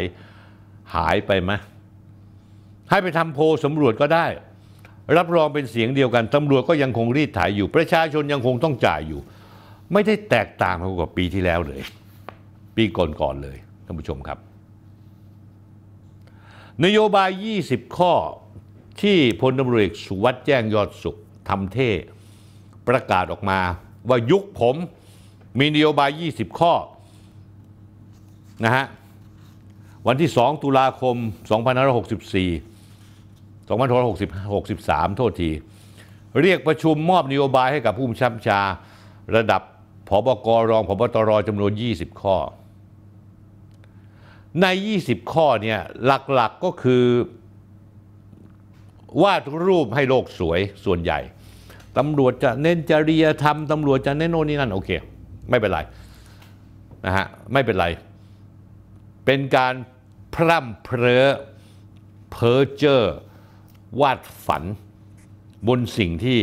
หายไปไหมให้ไปทำโพสำรวจก็ได้ รับรองเป็นเสียงเดียวกันตำรวจก็ยังคงรีดไถอยู่ ประชาชนยังคงต้องจ่ายอยู่ ไม่ได้แตกต่างกว่าปีที่แล้วเลย ปีก่อนๆเลยท่านผู้ชมครับ นโยบาย 20 ข้อที่พลตำรวจสุวัสด์แจ้งยอดสุขทำเท่ประกาศออกมาว่ายุคผมมีนโยบาย 20 ข้อนะฮะวันที่ 2 ตุลาคม 2564 2563 โทษที เรียกประชุมมอบนโยบายให้กับผู้บัญชาการระดับผบกรองผบตรจำนวน 20 ข้อ ใน 20 ข้อเนี่ยหลักๆกก็คือวาดรูปให้โลกสวยส่วนใหญ่ตำรวจจะเน้นจริยธรรม ตำรวจจะเน้นโน่นนี่นั่น โอเค ไม่เป็นไร นะฮะ ไม่เป็นไร เป็นการพร่ำเพรอเพอเจอร์วาดฝัน บนสิ่งที่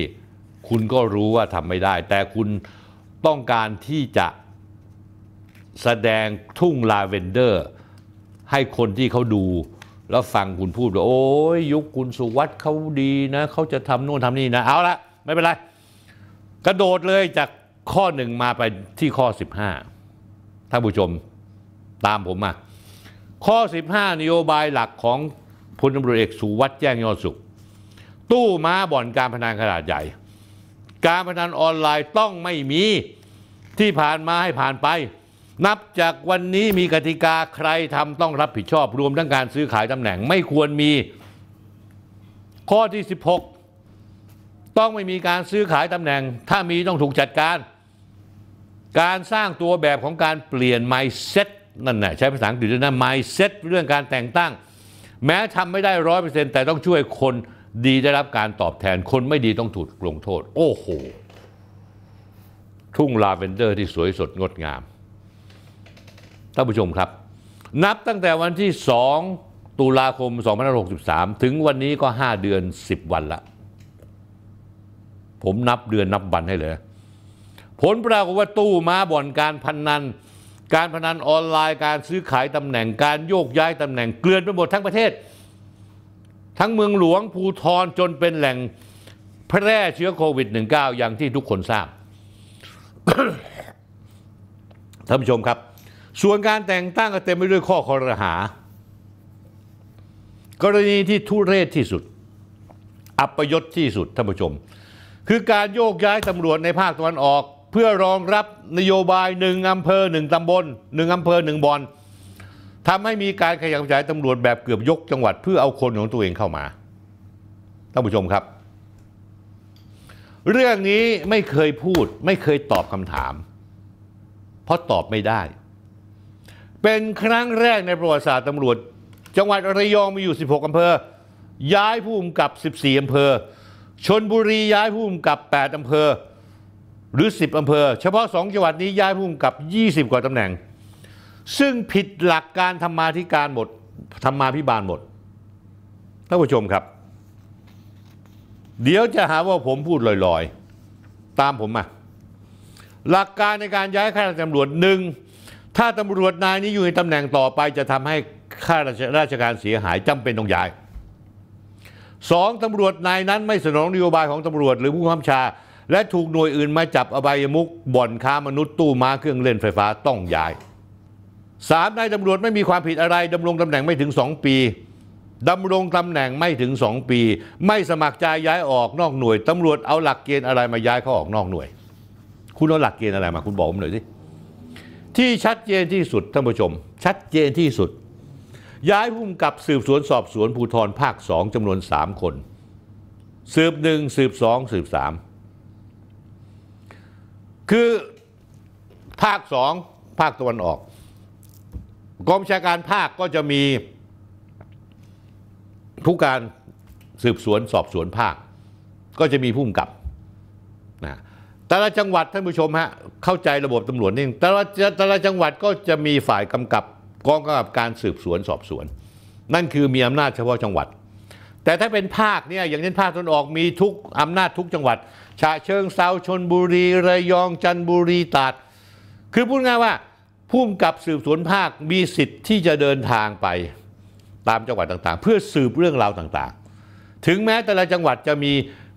คุณก็รู้ว่าทำไม่ได้ แต่คุณต้องการที่จะแสดงทุ่งลาเวนเดอร์ ให้คนที่เขาดู แล้วฟังคุณพูดว่าโอ้ยยุคคุณสุวัสด์เขาดีนะเขาจะทำโน่นทำนี่นะ เอาละไม่เป็นไร กระโดดเลยจากข้อหนึ่งมาไปที่ข้อ 15ท่านผู้ชมตามผมมาข้อ 15นโยบายหลักของพลตำรวจเอกสุวัสด์แจ้งยอดสุข ตู้ม้าบ่อนการพนันขนาดใหญ่ การพนันออนไลน์ต้องไม่มีที่ผ่านมาให้ผ่านไป นับจากวันนี้มีกติกาใครทำต้องรับผิดชอบรวมทั้งการซื้อขายตำแหน่ง ไม่ควรมีข้อที่ 16ต้องไม่มีการซื้อขายตำแหน่ง ถ้ามีต้องถูกจัดการ การสร้างตัวแบบของการเปลี่ยน mindset นั่นแหละใช้ภาษาอังกฤษด้วยนะ mindset เรื่องการแต่งตั้ง แม้ทำไม่ได้ร้อยเปอร์เซ็นต์แต่ต้องช่วยคนดีได้รับการตอบแทนคนไม่ดีต้องถูกลงโทษ โอ้โห ทุ่งลาเวนเดอร์ที่สวยสดงดงาม ท่านผู้ชมครับ นับตั้งแต่วันที่ 2ตุลาคม2563 ถึงวันนี้ก็ 5 เดือน 10 วันละผมนับเดือนนับวันให้เลย ผลปรากฏว่าตู้ม้าบ่อนการพนนัน การพนัน ออนไลน์ การซื้อขายตำแหน่งการโยกย้ายตำแหน่ง เกลื่อนไปหมดทั้งประเทศทั้งเมืองหลวงภูทรจนเป็นแหล่งแพร่เชื้อโควิด -19 อย่างที่ทุกคนทราบท่านผู้ชมครับ ส่วนการแต่งตั้งก็เต็มไปด้วยข้อคอรหากรณีที่ทุเรศที่สุด อัปยศที่สุดท่านผู้ชมคือการโยกย้ายตำรวจในภาคตะวันออก เพื่อรองรับนโยบายหนึ่งอำเภอหนึ่งตำบลหนึ่งอำเภอหนึ่งบอลทำให้มีการขยายขยายตำรวจแบบเกือบยกจังหวัดเพื่อเอาคนของตัวเองเข้ามาท่านผู้ชมครับ เรื่องนี้ไม่เคยพูดไม่เคยตอบคำถาม เพราะตอบไม่ได้ เป็นครั้งแรกในประวัติศาสตร์ตำรวจ จังหวัดระยองมีอยู่ 16 อำเภอ ย้ายผู้กำกับ 14 อำเภอชนบุรีย้ายผู้กำกับ 8 อำเภอหรือ 10 อำเภอ เฉพาะ2จังหวัดนี้ ย้ายผู้กำกับ 20 กว่าตำแหน่ง ซึ่งผิดหลักการธรรมาธิการหมดธรรมาพิบาลหมดท่านผู้ชมครับ เดี๋ยวจะหาว่าผมพูดลอย ๆ ตามผมมา หลักการในการย้ายข้าราชการตำรวจหนึ่งถ้าตำรวจนายนี้อยู่ในตำแหน่งต่อไปจะทำให้ข้าราชการเสียหายจำเป็นต้องย้ายสองตำรวจนายนั้นไม่สนองนโยบายของตำรวจหรือผู้ขคับชา และถูกหน่วยอื่นมาจับอบายมุกบ่อนค้ามนุษย์ตู้ม้าเครื่องเล่นไฟฟ้าต้องย้ายสามนายตำรวจไม่มีความผิดอะไรดำรงตำแหน่งไม่ถึงสองปีดำรงตำแหน่งไม่ถึงสองปี ไม่สมัครใจย้ายออกนอกหน่วยตำรวจเอาหลักเกณฑ์อะไรมาย้ายเขาออกนอกหน่วย คุณเอาหลักเกณฑ์อะไรมาคุณบอกผมหน่อยสิที่ชัดเจนที่สุดท่านผู้ชม ชัดเจนที่สุดย้ายผู้กำกับสืบสวนสอบสวนภูธรภาคสองจำนวนสามคน สืบหนึ่งสืบสองสืบสามคือภาคสองภาคตะวันออก กรมชาการภาคก็จะมีผู้การสืบสวนสอบสวนภาค ก็จะมีผู้กำกับนะแต่ละจังหวัดท่านผู้ชมฮะเข้าใจระบบตำรวจนี่แต่ละแต่ละจังหวัดก็จะมีฝ่ายกำกับกองกำกับการสืบสวนสอบสวน นั่นคือมีอำนาจเฉพาะจังหวัด แต่ถ้าเป็นภาคเนี่ยอย่างเช่นภาคตะนออกมีทุกอำนาจทุกจังหวัดฉะเชิงเซาชนบุรีระยองจันทบุรีตาดคือพูดง่ายว่าผู้กำกับสืบสวนภาคมีสิทธิ์ที่จะเดินทางไปตามจังหวัดต่างๆ เพื่อสืบเรื่องราวต่างๆ ถึงแม้แต่ละจังหวัดจะมี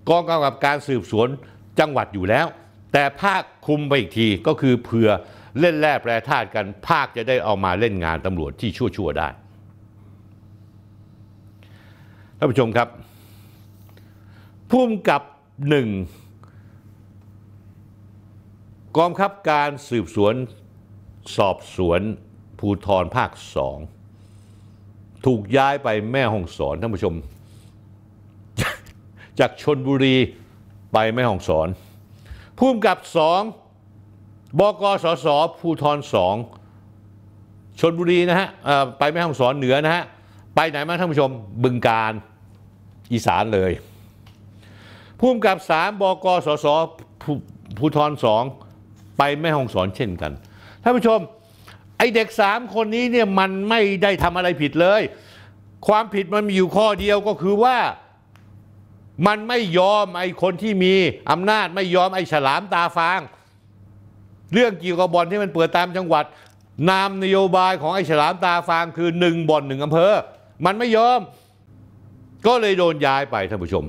กองกำกับการสืบสวนจังหวัดอยู่แล้ว แต่ภาคคุมไปอีกทีก็คือเผื่อเล่นแร่แปรธาตุกัน ภาคจะได้เอามาเล่นงานตำรวจที่ชั่วๆได้ ท่านผู้ชมครับพุ่มกับหนึ่งกองคับการสืบสวนสอบสวนภูทรภาคสองถูกย้ายไปแม่ห้องสอน ท่านผู้ชม จากชนบุรีไปแม่ห้องสอนพุ่มกับสองบกสสภูทรสองชนบุรีนะฮะไปแม่ห้องสอนเหนือนะฮะไปไหนมาท่านผู้ชมบึงการอีสานเลยภูมิกับสามบกสสภูทรสองไปแม่ห้องสอนเช่นกันท่านผู้ชมไอเด็กสามคนนี้เนี่ยมันไม่ได้ทำอะไรผิดเลย ความผิดมันมีอยู่ข้อเดียวก็คือว่ามันไม่ยอมไอคนที่มีอำนาจไม่ยอมไอฉลามตาฟางเรื่องกี่กบบอลที่มันเปิดตามจังหวัด นามนโยบายของไอ้ฉลามตาฟางคือหนึ่งบ่อนหนึ่งอำเภอ มันไม่ยอม ก็เลยโดนย้ายไปท่านผู้ชม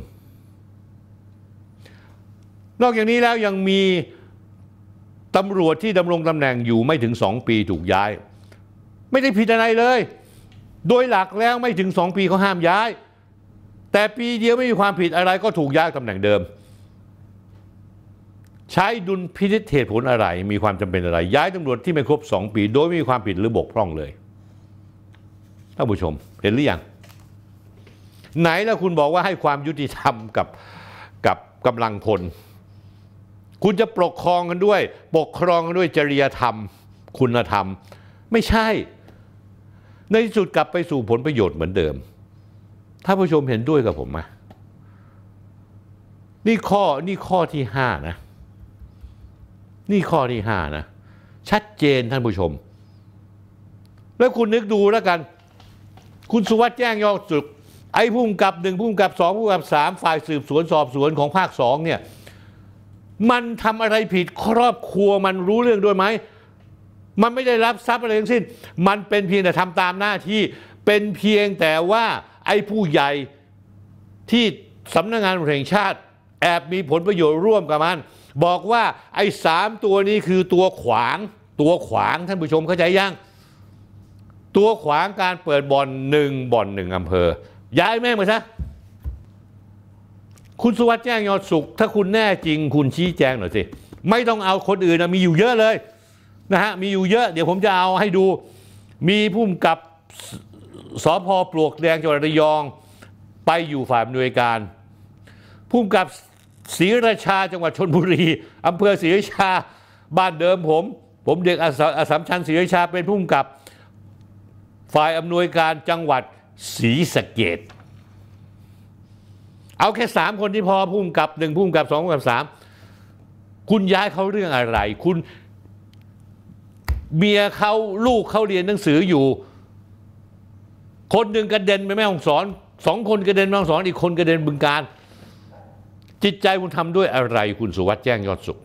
นอกจากนี้แล้วยังมีตำรวจที่ดำรงตำแหน่งอยู่ไม่ถึงสองปีถูกย้าย ไม่ได้ผิดอะไรเลย โดยหลักแล้วไม่ถึงสองปีเขาห้ามย้าย แต่ปีเดียวไม่มีความผิดอะไรก็ถูกย้ายตำแหน่งเดิมใช้ดุลพินิจเหตุผลอะไร มีความจำเป็นอะไร ย้ายตำรวจที่ไม่ครบสองปี โดยไม่มีความผิดหรือบกพร่องเลย ท่านผู้ชมเห็นหรือยัง ไหนแล้วคุณบอกว่าให้ความยุติธรรมกับกับกำลังพล คุณจะปกครองกันด้วยปกครองกันด้วยจริยธรรม คุณธรรม ไม่ใช่ ในที่สุดกลับไปสู่ผลประโยชน์เหมือนเดิม ท่านผู้ชมเห็นด้วยกับผมไหมนี่ข้อนี่ข้อที่ห้านะนี่ข้อที่ห้านะชัดเจนท่านผู้ชม แล้วคุณนึกดูแล้วกัน คุณสุวัสด์แจ้งยอดสุขไอ้ผู้กำกับหนึ่งผู้กำกับสองผู้กำกับสามฝ่ายสืบสวนสอบสวนของภาคสองเนี่ยมันทำอะไรผิดครอบครัวมันรู้เรื่องด้วยไหม มันไม่ได้รับทรัพย์อะไรทั้งสิ้น มันเป็นเพียงแต่ทำตามหน้าที่เป็นเพียงแต่ว่าไอ้ผู้ใหญ่ที่สำนักงงานแห่งชาติ แอบมีผลประโยชน์ร่วมกับมันบอกว่าไอ้สามตัวนี้คือตัวขวาง ตัวขวางท่านผู้ชมเข้าใจยัง ตัวขวางการเปิดบ่อนหนึ่งบ่อนหนึ่งอำเภอ ย้ายแม่งมปซะ คุณสุวัสด์แจ้งยอดสุข ถ้าคุณแน่จริง คุณชี้แจงหน่อยสิ ไม่ต้องเอาคนอื่นนะมีอยู่เยอะเลย นะฮะ มีอยู่เยอะเดี๋ยวผมจะเอาให้ดู มีผู้กับสพปลวกแดงจังหวัดระยอง ไปอยู่ฝ่ายอำนวยการผู้กับศรีราชาจังหวัดชนบุรีอำเภอศรีราชาบ้านเดิมผม ผมเด็กอาสามชันศรีราชา เป็นผู้กำกับฝ่ายอำนวยการจังหวัดศรีสะเกดเอาแค่สามคนที่พอผู้กำกับหนึ่งผู้กำกับสองผู้กำกับสามคุณย้ายเขาเรื่องอะไร คุณเมียเขาลูกเขาเรียนหนังสืออยู่ คนหนึ่งกระเด็นไปแม่ของสอนสองคนกระเด็นแม่ของสอน อีกคนกระเด็นบึงการจิตใจคุณทำด้วยอะไร คุณสุวัสด์แจ้งยอดสุข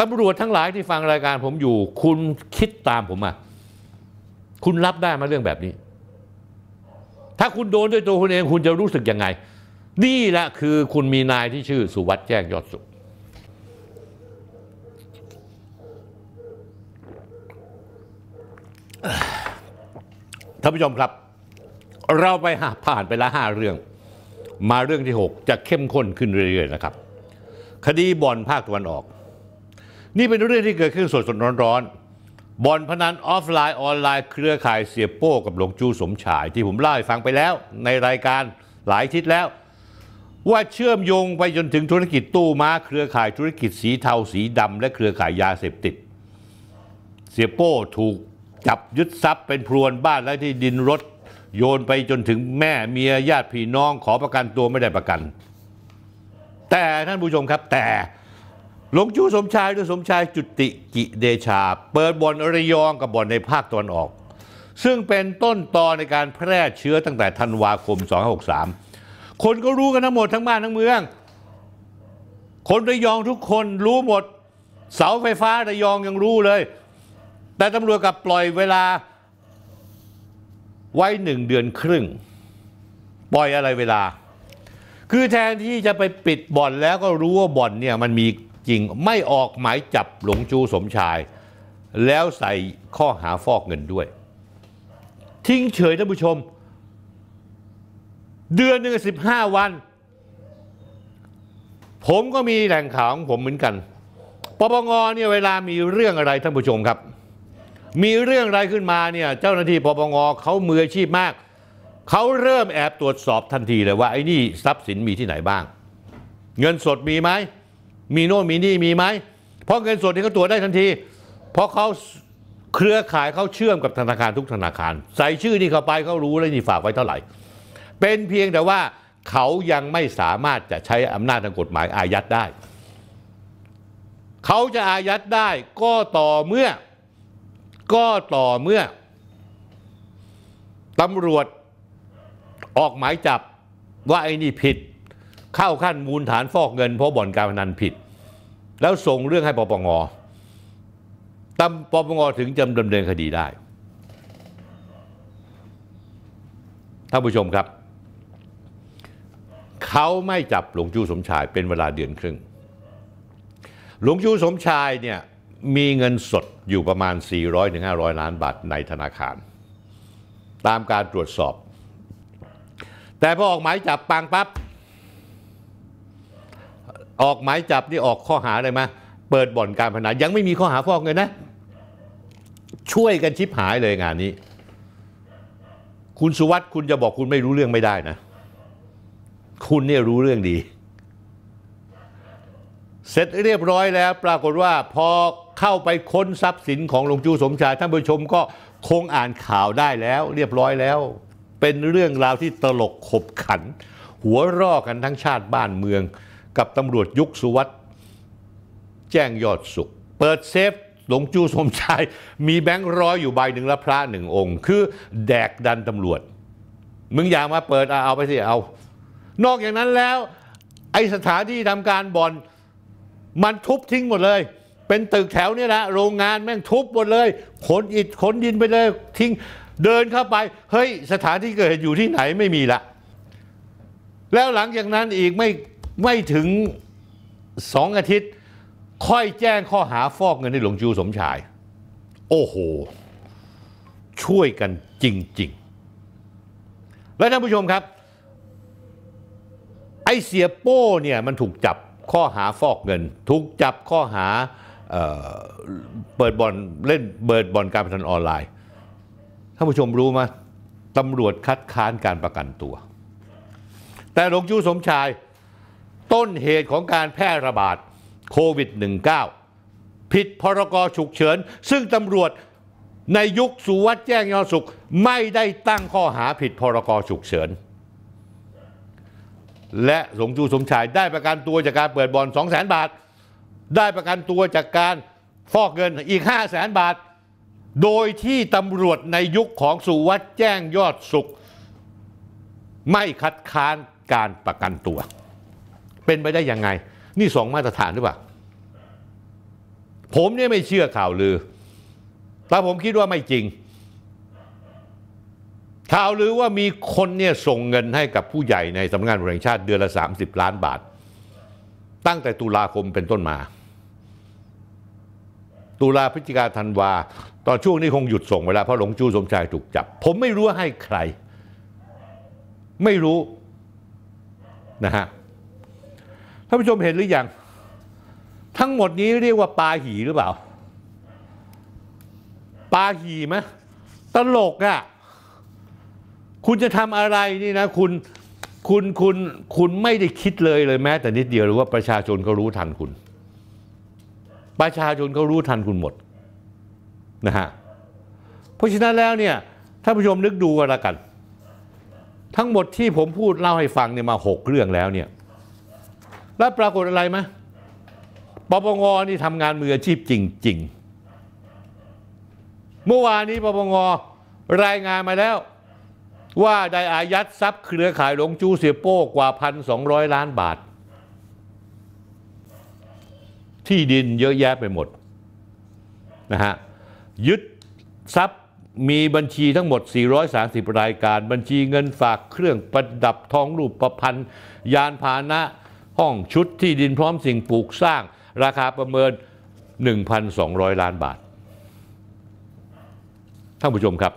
ตำรวจทั้งหลายที่ฟังรายการผมอยู่ คุณคิดตามผมมาคุณรับได้มาเรื่องแบบนี้ ถ้าคุณโดนด้วยตัวคุณเอง คุณจะรู้สึกยังไง นี่แหละคือคุณมีนายที่ชื่อสุวัสด์แจ้งยอดสุขท่านผู้ชมครับ เราไปผ่านไปละห้าเรื่องมาเรื่องที่ 6 จะเข้มข้นขึ้นเรื่อยๆ นะครับ คดีบอลภาคตะวันออก นี่เป็นเรื่องที่เกิดขึ้นสดๆร้อนๆบอลพนันออฟไลน์ออนไลน์เครือข่ายเสียโป้กับหลวงจูสมชาย ที่ผมเล่าให้ฟังไปแล้วในรายการหลายทิศแล้ว ว่าเชื่อมโยงไปจนถึงธุรกิจตู้ม้าเครือข่ายธุรกิจสีเทาสีดำและเครือข่ายยาเสพติด เสียโป้ถูกจับยึดทรัพย์เป็นพรวนบ้านและที่ดินรถโยนไปจนถึงแม่เมีย ญาติพี่น้องขอประกันตัวไม่ได้ประกัน แต่ท่านผู้ชมครับ แต่หลวงจูสมชายด้วยสมชายจุติกิเดชา เปิดบ่อนระยองกับบ่อนในภาคตะวันออก ซึ่งเป็นต้นตอในการแพร่เชื้อตั้งแต่ธันวาคม2563 คนก็รู้กันทั้งหมดทั้งบ้านทั้งเมือง คนระยองทุกคนรู้หมด เสาไฟฟ้าระยองยังรู้เลย แต่ตำรวจกลับปล่อยเวลาไว้หนึ่งเดือนครึ่ง ปล่อยอะไรเวลา คือแทนที่จะไปปิดบ่อนแล้วก็รู้ว่าบ่อนเนี่ยมันมีจริง ไม่ออกหมายจับหลงจูสมชาย แล้วใส่ข้อหาฟอกเงินด้วย ทิ้งเฉยท่านผู้ชม เดือนหนึ่งสิบห้าวัน ผมก็มีแหล่งข่าวของผมเหมือนกัน ปปงเนี่ยเวลามีเรื่องอะไรท่านผู้ชมครับมีเรื่องอะไรขึ้นมาเนี่ยเจ้าหน้าที่ปปงเขามืออาชีพมากเขาเริ่มแอบตรวจสอบทันทีเลยว่าไอ้นี่ทรัพย์สินมีที่ไหนบ้าง เงินสดมีไหมมีโน่นมีนี่มีไหมเพราะเงินสดที่เขาตรวจได้ทันที เพราะเขาเครือข่ายเขาเชื่อมกับธนาคารทุกธนาคาร ใส่ชื่อนี่เข้าไปเขารู้แล้วนี่ฝากไว้เท่าไหร่ เป็นเพียงแต่ว่าเขายังไม่สามารถจะใช้อำนาจทางกฎหมายอายัดได้เขาจะอายัดได้ก็ต่อเมื่อก็ต่อเมื่อตำรวจออกหมายจับว่าไอ้นี่ผิด เข้าขั้นมูลฐานฟอกเงินเพราะบ่อนการพนันผิด แล้วส่งเรื่องให้ปปงตำปปงถึงจำดำเนินคดีได้ ท่านผู้ชมครับ เขาไม่จับหลวงจูสมชายเป็นเวลาเดือนครึ่ง หลวงจูสมชายเนี่ยมีเงินสดอยู่ประมาณ 400-500 ล้านบาทในธนาคาร ตามการตรวจสอบ แต่พอออกหมายจับปังปับ๊บ ออกหมายจับนี่ออกข้อหาอะไรมาเปิดบ่อนการพนันยังไม่มีข้อหาฟอกเงินนะ ช่วยกันชิบหายเลยงานนี้ คุณสุวัสด์คุณจะบอกคุณไม่รู้เรื่องไม่ได้นะ คุณเนี่ยรู้เรื่องดีเสร็จเรียบร้อยแล้ว ปรากฏว่าพอเข้าไปค้นทรัพย์สินของหลวงจูสมชาย ท่านผู้ชมก็คงอ่านข่าวได้แล้วเรียบร้อยแล้ว เป็นเรื่องราวที่ตลกขบขัน หัวรอกันทั้งชาติบ้านเมืองกับตำรวจยุคสุวัตแจ้งยอดสุข เปิดเซฟหลวงจูสมชาย มีแบงค์ร้อยอยู่ใบหนึ่งและพระหนึ่งองค์ คือแดกดันตำรวจ มึงอยากมาเปิด เอาไปสิเอา นอกจากนั้นแล้ว ไอสถานที่ทำการบ่อนมันทุบทิ้งหมดเลย เป็นตึกแถวเนี่แหละ โรงงานแม่งทุบหมดเลย ขนอิฐขนดินไปเลย ทิ้ง เดินเข้าไป เฮ้ย สถานที่เกิดเหตุอยู่ที่ไหนไม่มีละ แล้วหลังจากนั้นอีกไม่ไม่ถึงสองอาทิตย์ ค่อยแจ้งข้อหาฟอกเงินในหลวงจูสมชาย โอ้โห ช่วยกันจริง ๆ และท่านผู้ชมครับ ไอเสียโป้เนี่ย มันถูกจับข้อหาฟอกเงินถูกจับข้อหาเปิดบอลเล่นเปิดบอลการพนันออนไลน์ท่านผู้ชมรู้ไหมตำรวจคัดค้านการประกันตัว แต่หลวงจูสมชายต้นเหตุของการแพร่ระบาดโควิด -19 ผิดพรกฉุกเฉิน ซึ่งตำรวจในยุคสุวัสด์แจ้งยอสุขไม่ได้ตั้งข้อหาผิดพรกฉุกเฉินและสงจูสมชายได้ประกันตัวจากการเปิดบ่อน2 0 0แสนบาท ได้ประกันตัวจากการฟอกเงินอีก 5 0 0แสนบาท โดยที่ตำรวจในยุคของสุวัสด์แจ้งยอดสุข ไม่คัดค้านการประกันตัว เป็นไปได้ยังไง นี่สองมาตรฐานหรือเปล่าผมเนี่ยไม่เชื่อข่าวลือ แต่ผมคิดว่าไม่จริงข่าวลือว่ามีคนเนี่ยส่งเงินให้กับผู้ใหญ่ในสำนักงานแห่งชาติเดือนละ 30 ล้านบาท ตั้งแต่ตุลาคมเป็นต้นมาตุลาพฤศจิกาธันวาตอนช่วงนี้คงหยุดส่งเวลาเพราะหลงจู้สมชายถูกจับ ผมไม่รู้ให้ใคร ไม่รู้นะฮะท่านผู้ชมเห็นหรือยังทั้งหมดนี้เรียกว่าปลาหีหรือเปล่าปลาหีไหมตลกอะ่ะคุณจะทำอะไรนี่นะคุณคุณคุณคุณไม่ได้คิดเลยเลยแม้ แต่นิดเดียวหรือว่าประชาชนเขารู้ทันคุณ ประชาชนเขารู้ทันคุณหมดนะฮะเพราะฉะนั้นแล้วเนี่ยท่านผู้ชมนึกดูกันละกัน ทั้งหมดที่ผมพูดเล่าให้ฟังเนี่ยมาหกเรื่องแล้วเนี่ยแล้วปรากฏอะไรไหมปปงนี่ทำงานมืออาชีพจริง ๆ เมื่อวานนี้ปปงรายงานมาแล้วว่าได้อายัดทรัพย์เครือข่ายหลงจูเสียโป้กว่า 1,200 ล้านบาท ที่ดินเยอะแยะไปหมดนะฮะยึดทรัพย์มีบัญชีทั้งหมด 430รายการ บัญชีเงินฝากเครื่องประดับทองรูปประพันธ์ยานพาหนะ ห้องชุดที่ดินพร้อมสิ่งปลูกสร้าง ราคาประเมิน 1,200 ล้านบาท ท่านผู้ชมครับ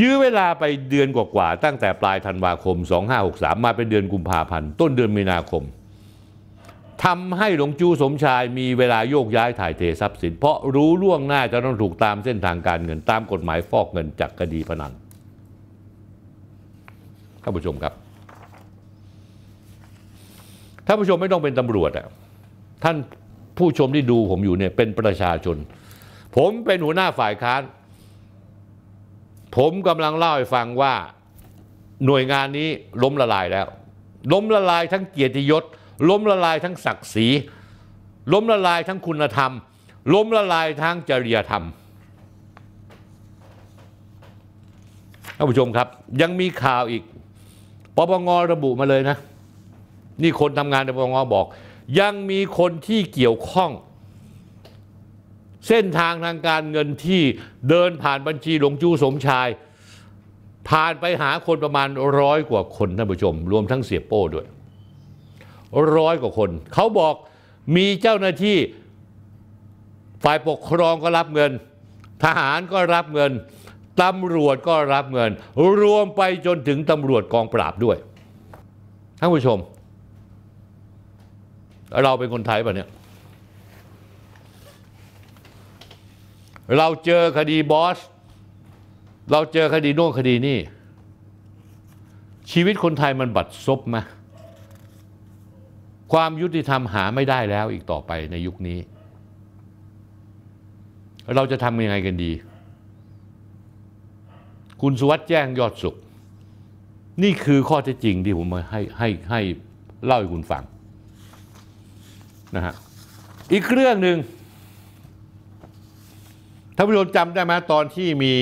ยื้อเวลาไปเดือนกว่าๆ ตั้งแต่ปลายธันวาคม 2563 มาเป็นเดือนกุมภาพันธ์ต้นเดือนมีนาคมทำให้หลวงจู้สมชายมีเวลาโยกย้ายถ่ายเททรัพย์สิน เพราะรู้ล่วงหน้าจะต้องถูกตามเส้นทางการเงิน ตามกฎหมายฟอกเงินจากคดีพนันท่านผู้ชมครับท่านผู้ชมไม่ต้องเป็นตำรวจอะท่านผู้ชมที่ดูผมอยู่เนี่ยเป็นประชาชน ผมเป็นหัวหน้าฝ่ายค้านผมกำลังเล่าให้ฟังว่าหน่วยงานนี้ล้มละลายแล้ว ล้มละลายทั้งเกียรติยศ ล้มละลายทั้งศักดิ์ศรี ล้มละลายทั้งคุณธรรม ล้มละลายทั้งจริยธรรมท่านผู้ชมครับ ยังมีข่าวอีก ปปงระบุมาเลยนะ นี่คนทำงานในปปงบอก ยังมีคนที่เกี่ยวข้องเส้นทางทางการเงินที่เดินผ่านบัญชีหลงจู้สมชาย ผ่านไปหาคนประมาณร้อยกว่าคนท่านผู้ชม รวมทั้งเสียโป้ด้วยร้อยกว่าคน เขาบอกมีเจ้าหน้าที่ฝ่ายปกครองก็รับเงิน ทหารก็รับเงิน ตำรวจก็รับเงิน รวมไปจนถึงตำรวจกองปราบด้วยท่านผู้ชม เราเป็นคนไทยป่ะเนี่ยเราเจอคดีบอส เราเจอคดีโน่นคดีนี่ ชีวิตคนไทยมันบัดซบมาความยุติธรรมหาไม่ได้แล้วอีกต่อไปในยุคนี้ เราจะทำยังไงกันดี คุณสุวัสด์แจ้งยอดสุข นี่คือข้อเท็จจริงที่ผมมาให้ให้ให้เล่าให้คุณฟังนะฮะอีกเรื่องหนึ่งท่านผู้ชมจำได้ไหมตอนที่มี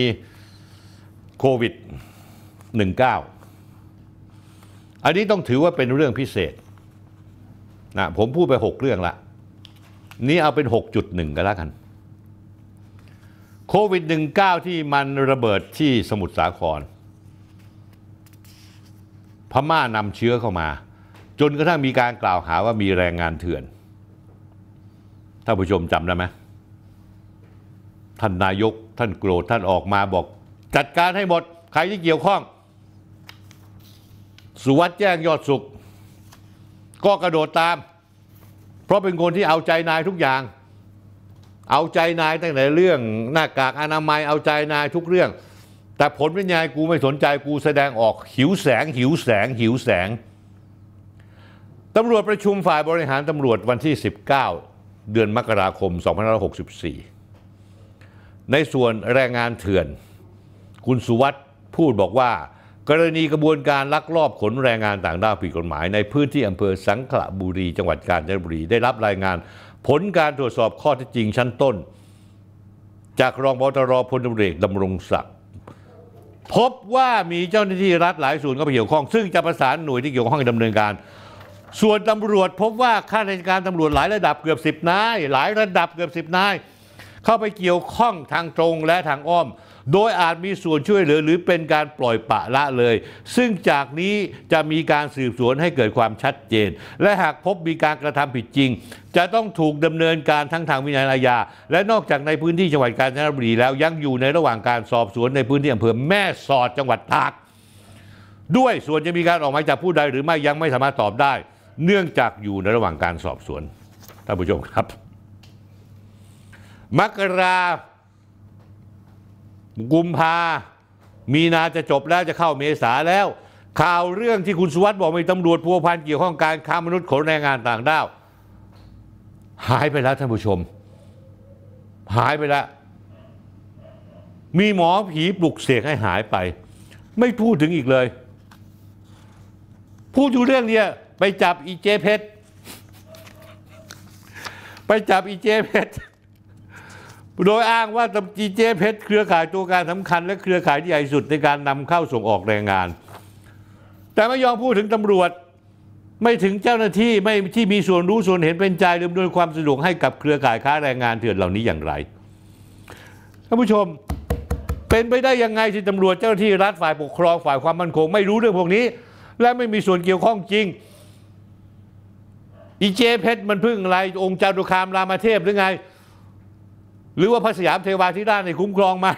โควิด 19 อันนี้ต้องถือว่าเป็นเรื่องพิเศษนะผมพูดไป 6 เรื่องละนี่เอาเป็น 6.1 กันแล้วกันโควิด 19 ที่มันระเบิดที่สมุทรสาครพม่านำเชื้อเข้ามา จนกระทั่งมีการกล่าวหาว่ามีแรงงานเถื่อนท่านผู้ชมจำได้ไหมท่านนายกท่านโกรธท่านออกมาบอก จัดการให้หมด ใครที่เกี่ยวข้องสุวัสด์แจ้งยอดสุขก็กระโดดตาม เพราะเป็นคนที่เอาใจนายทุกอย่าง เอาใจนายตั้งแต่เรื่องหน้ากากอนามัยเอาใจนายทุกเรื่อง แต่ผลเป็นไงกูไม่สนใจกูแสดงออก หิวแสงหิวแสงหิวแสงตำรวจประชุมฝ่ายบริหารตำรวจวันที่ 19 เดือนมกราคม2564ในส่วนแรงงานเถื่อน คุณสุวัสด์พูดบอกว่า กรณีกระบวนการลักลอบขนแรงงานต่างด้าวผิดกฎหมาย ในพื้นที่อำเภอสังขละบุรี จังหวัดกาญจนบุรี ได้รับรายงานผลการตรวจสอบข้อเท็จจริงชั้นต้น จากรองบตรพลตำรวจดำรงศักดิ์พบว่ามีเจ้าหน้าที่รัฐหลายส่วนเข้าไปเกี่ยวข้อง ซึ่งจะประสานหน่วยที่เกี่ยวข้องดำเนินการส่วนตำรวจพบว่าข้าราชการตำรวจหลายระดับเกือบสิบนายหลายระดับเกือบสิบนายเข้าไปเกี่ยวข้องทางตรงและทางอ้อม โดยอาจมีส่วนช่วยเหลือหรือเป็นการปล่อยปะละเลย ซึ่งจากนี้จะมีการสืบสวนให้เกิดความชัดเจน และหากพบมีการกระทำผิดจริง จะต้องถูกดำเนินการทั้งทางวินัยอาญาและนอกจากในพื้นที่จังหวัดกาญจนบุรีแล้วยังอยู่ในระหว่างการสอบสวนในพื้นที่อำเภอแม่สอดจังหวัดตากด้วยส่วนจะมีการออกหมายจับผู้ใด หรือไม่ยังไม่สามารถตอบได้ เนื่องจากอยู่ในระหว่างการสอบสวนท่านผู้ชมครับมกรากุมภามีนาจะจบแล้วจะเข้าเมษาแล้ว ข่าวเรื่องที่คุณสุวัสด์บอกมีตำรวจพัวพันเกี่ยวข้องการค้ามนุษย์ขนแรงงานต่างด้าวหายไปแล้วท่านผู้ชม หายไปแล้ว มีหมอผีปลุกเสกให้หายไป ไม่พูดถึงอีกเลย พูดอยู่เรื่องเนี้ยไปจับอีเจเพชรไปจับอีเจเพชรโดยอ้างว่าจีเจเพชรเครือข่ายตัวการสำคัญ และเครือข่ายที่ใหญ่สุดในการนำเข้าส่งออกแรงงาน แต่ไม่ยอมพูดถึงตำรวจไม่ถึงเจ้าหน้าที่ไม่ที่มีส่วนรู้ส่วนเห็นเป็นใจหรือดวยความสะดวกให้กับเครือข่ายค้าแรงงานเถื่อนเหล่านี้อย่างไรท่านผู้ชมเป็นไปได้ยังไงที่ตำรวจเจ้าหน้าที่รัฐฝ่ายปกครองฝ่ายความมั่นคงไม่รู้เรื่องพวกนี้ และไม่มีส่วนเกี่ยวข้องจริงอีเจเพชรมันพึ่งอะไร องค์จารุคามรามเทพหรือไงหรือว่าพระสยามเทวาธิราชในคุ้มครองมา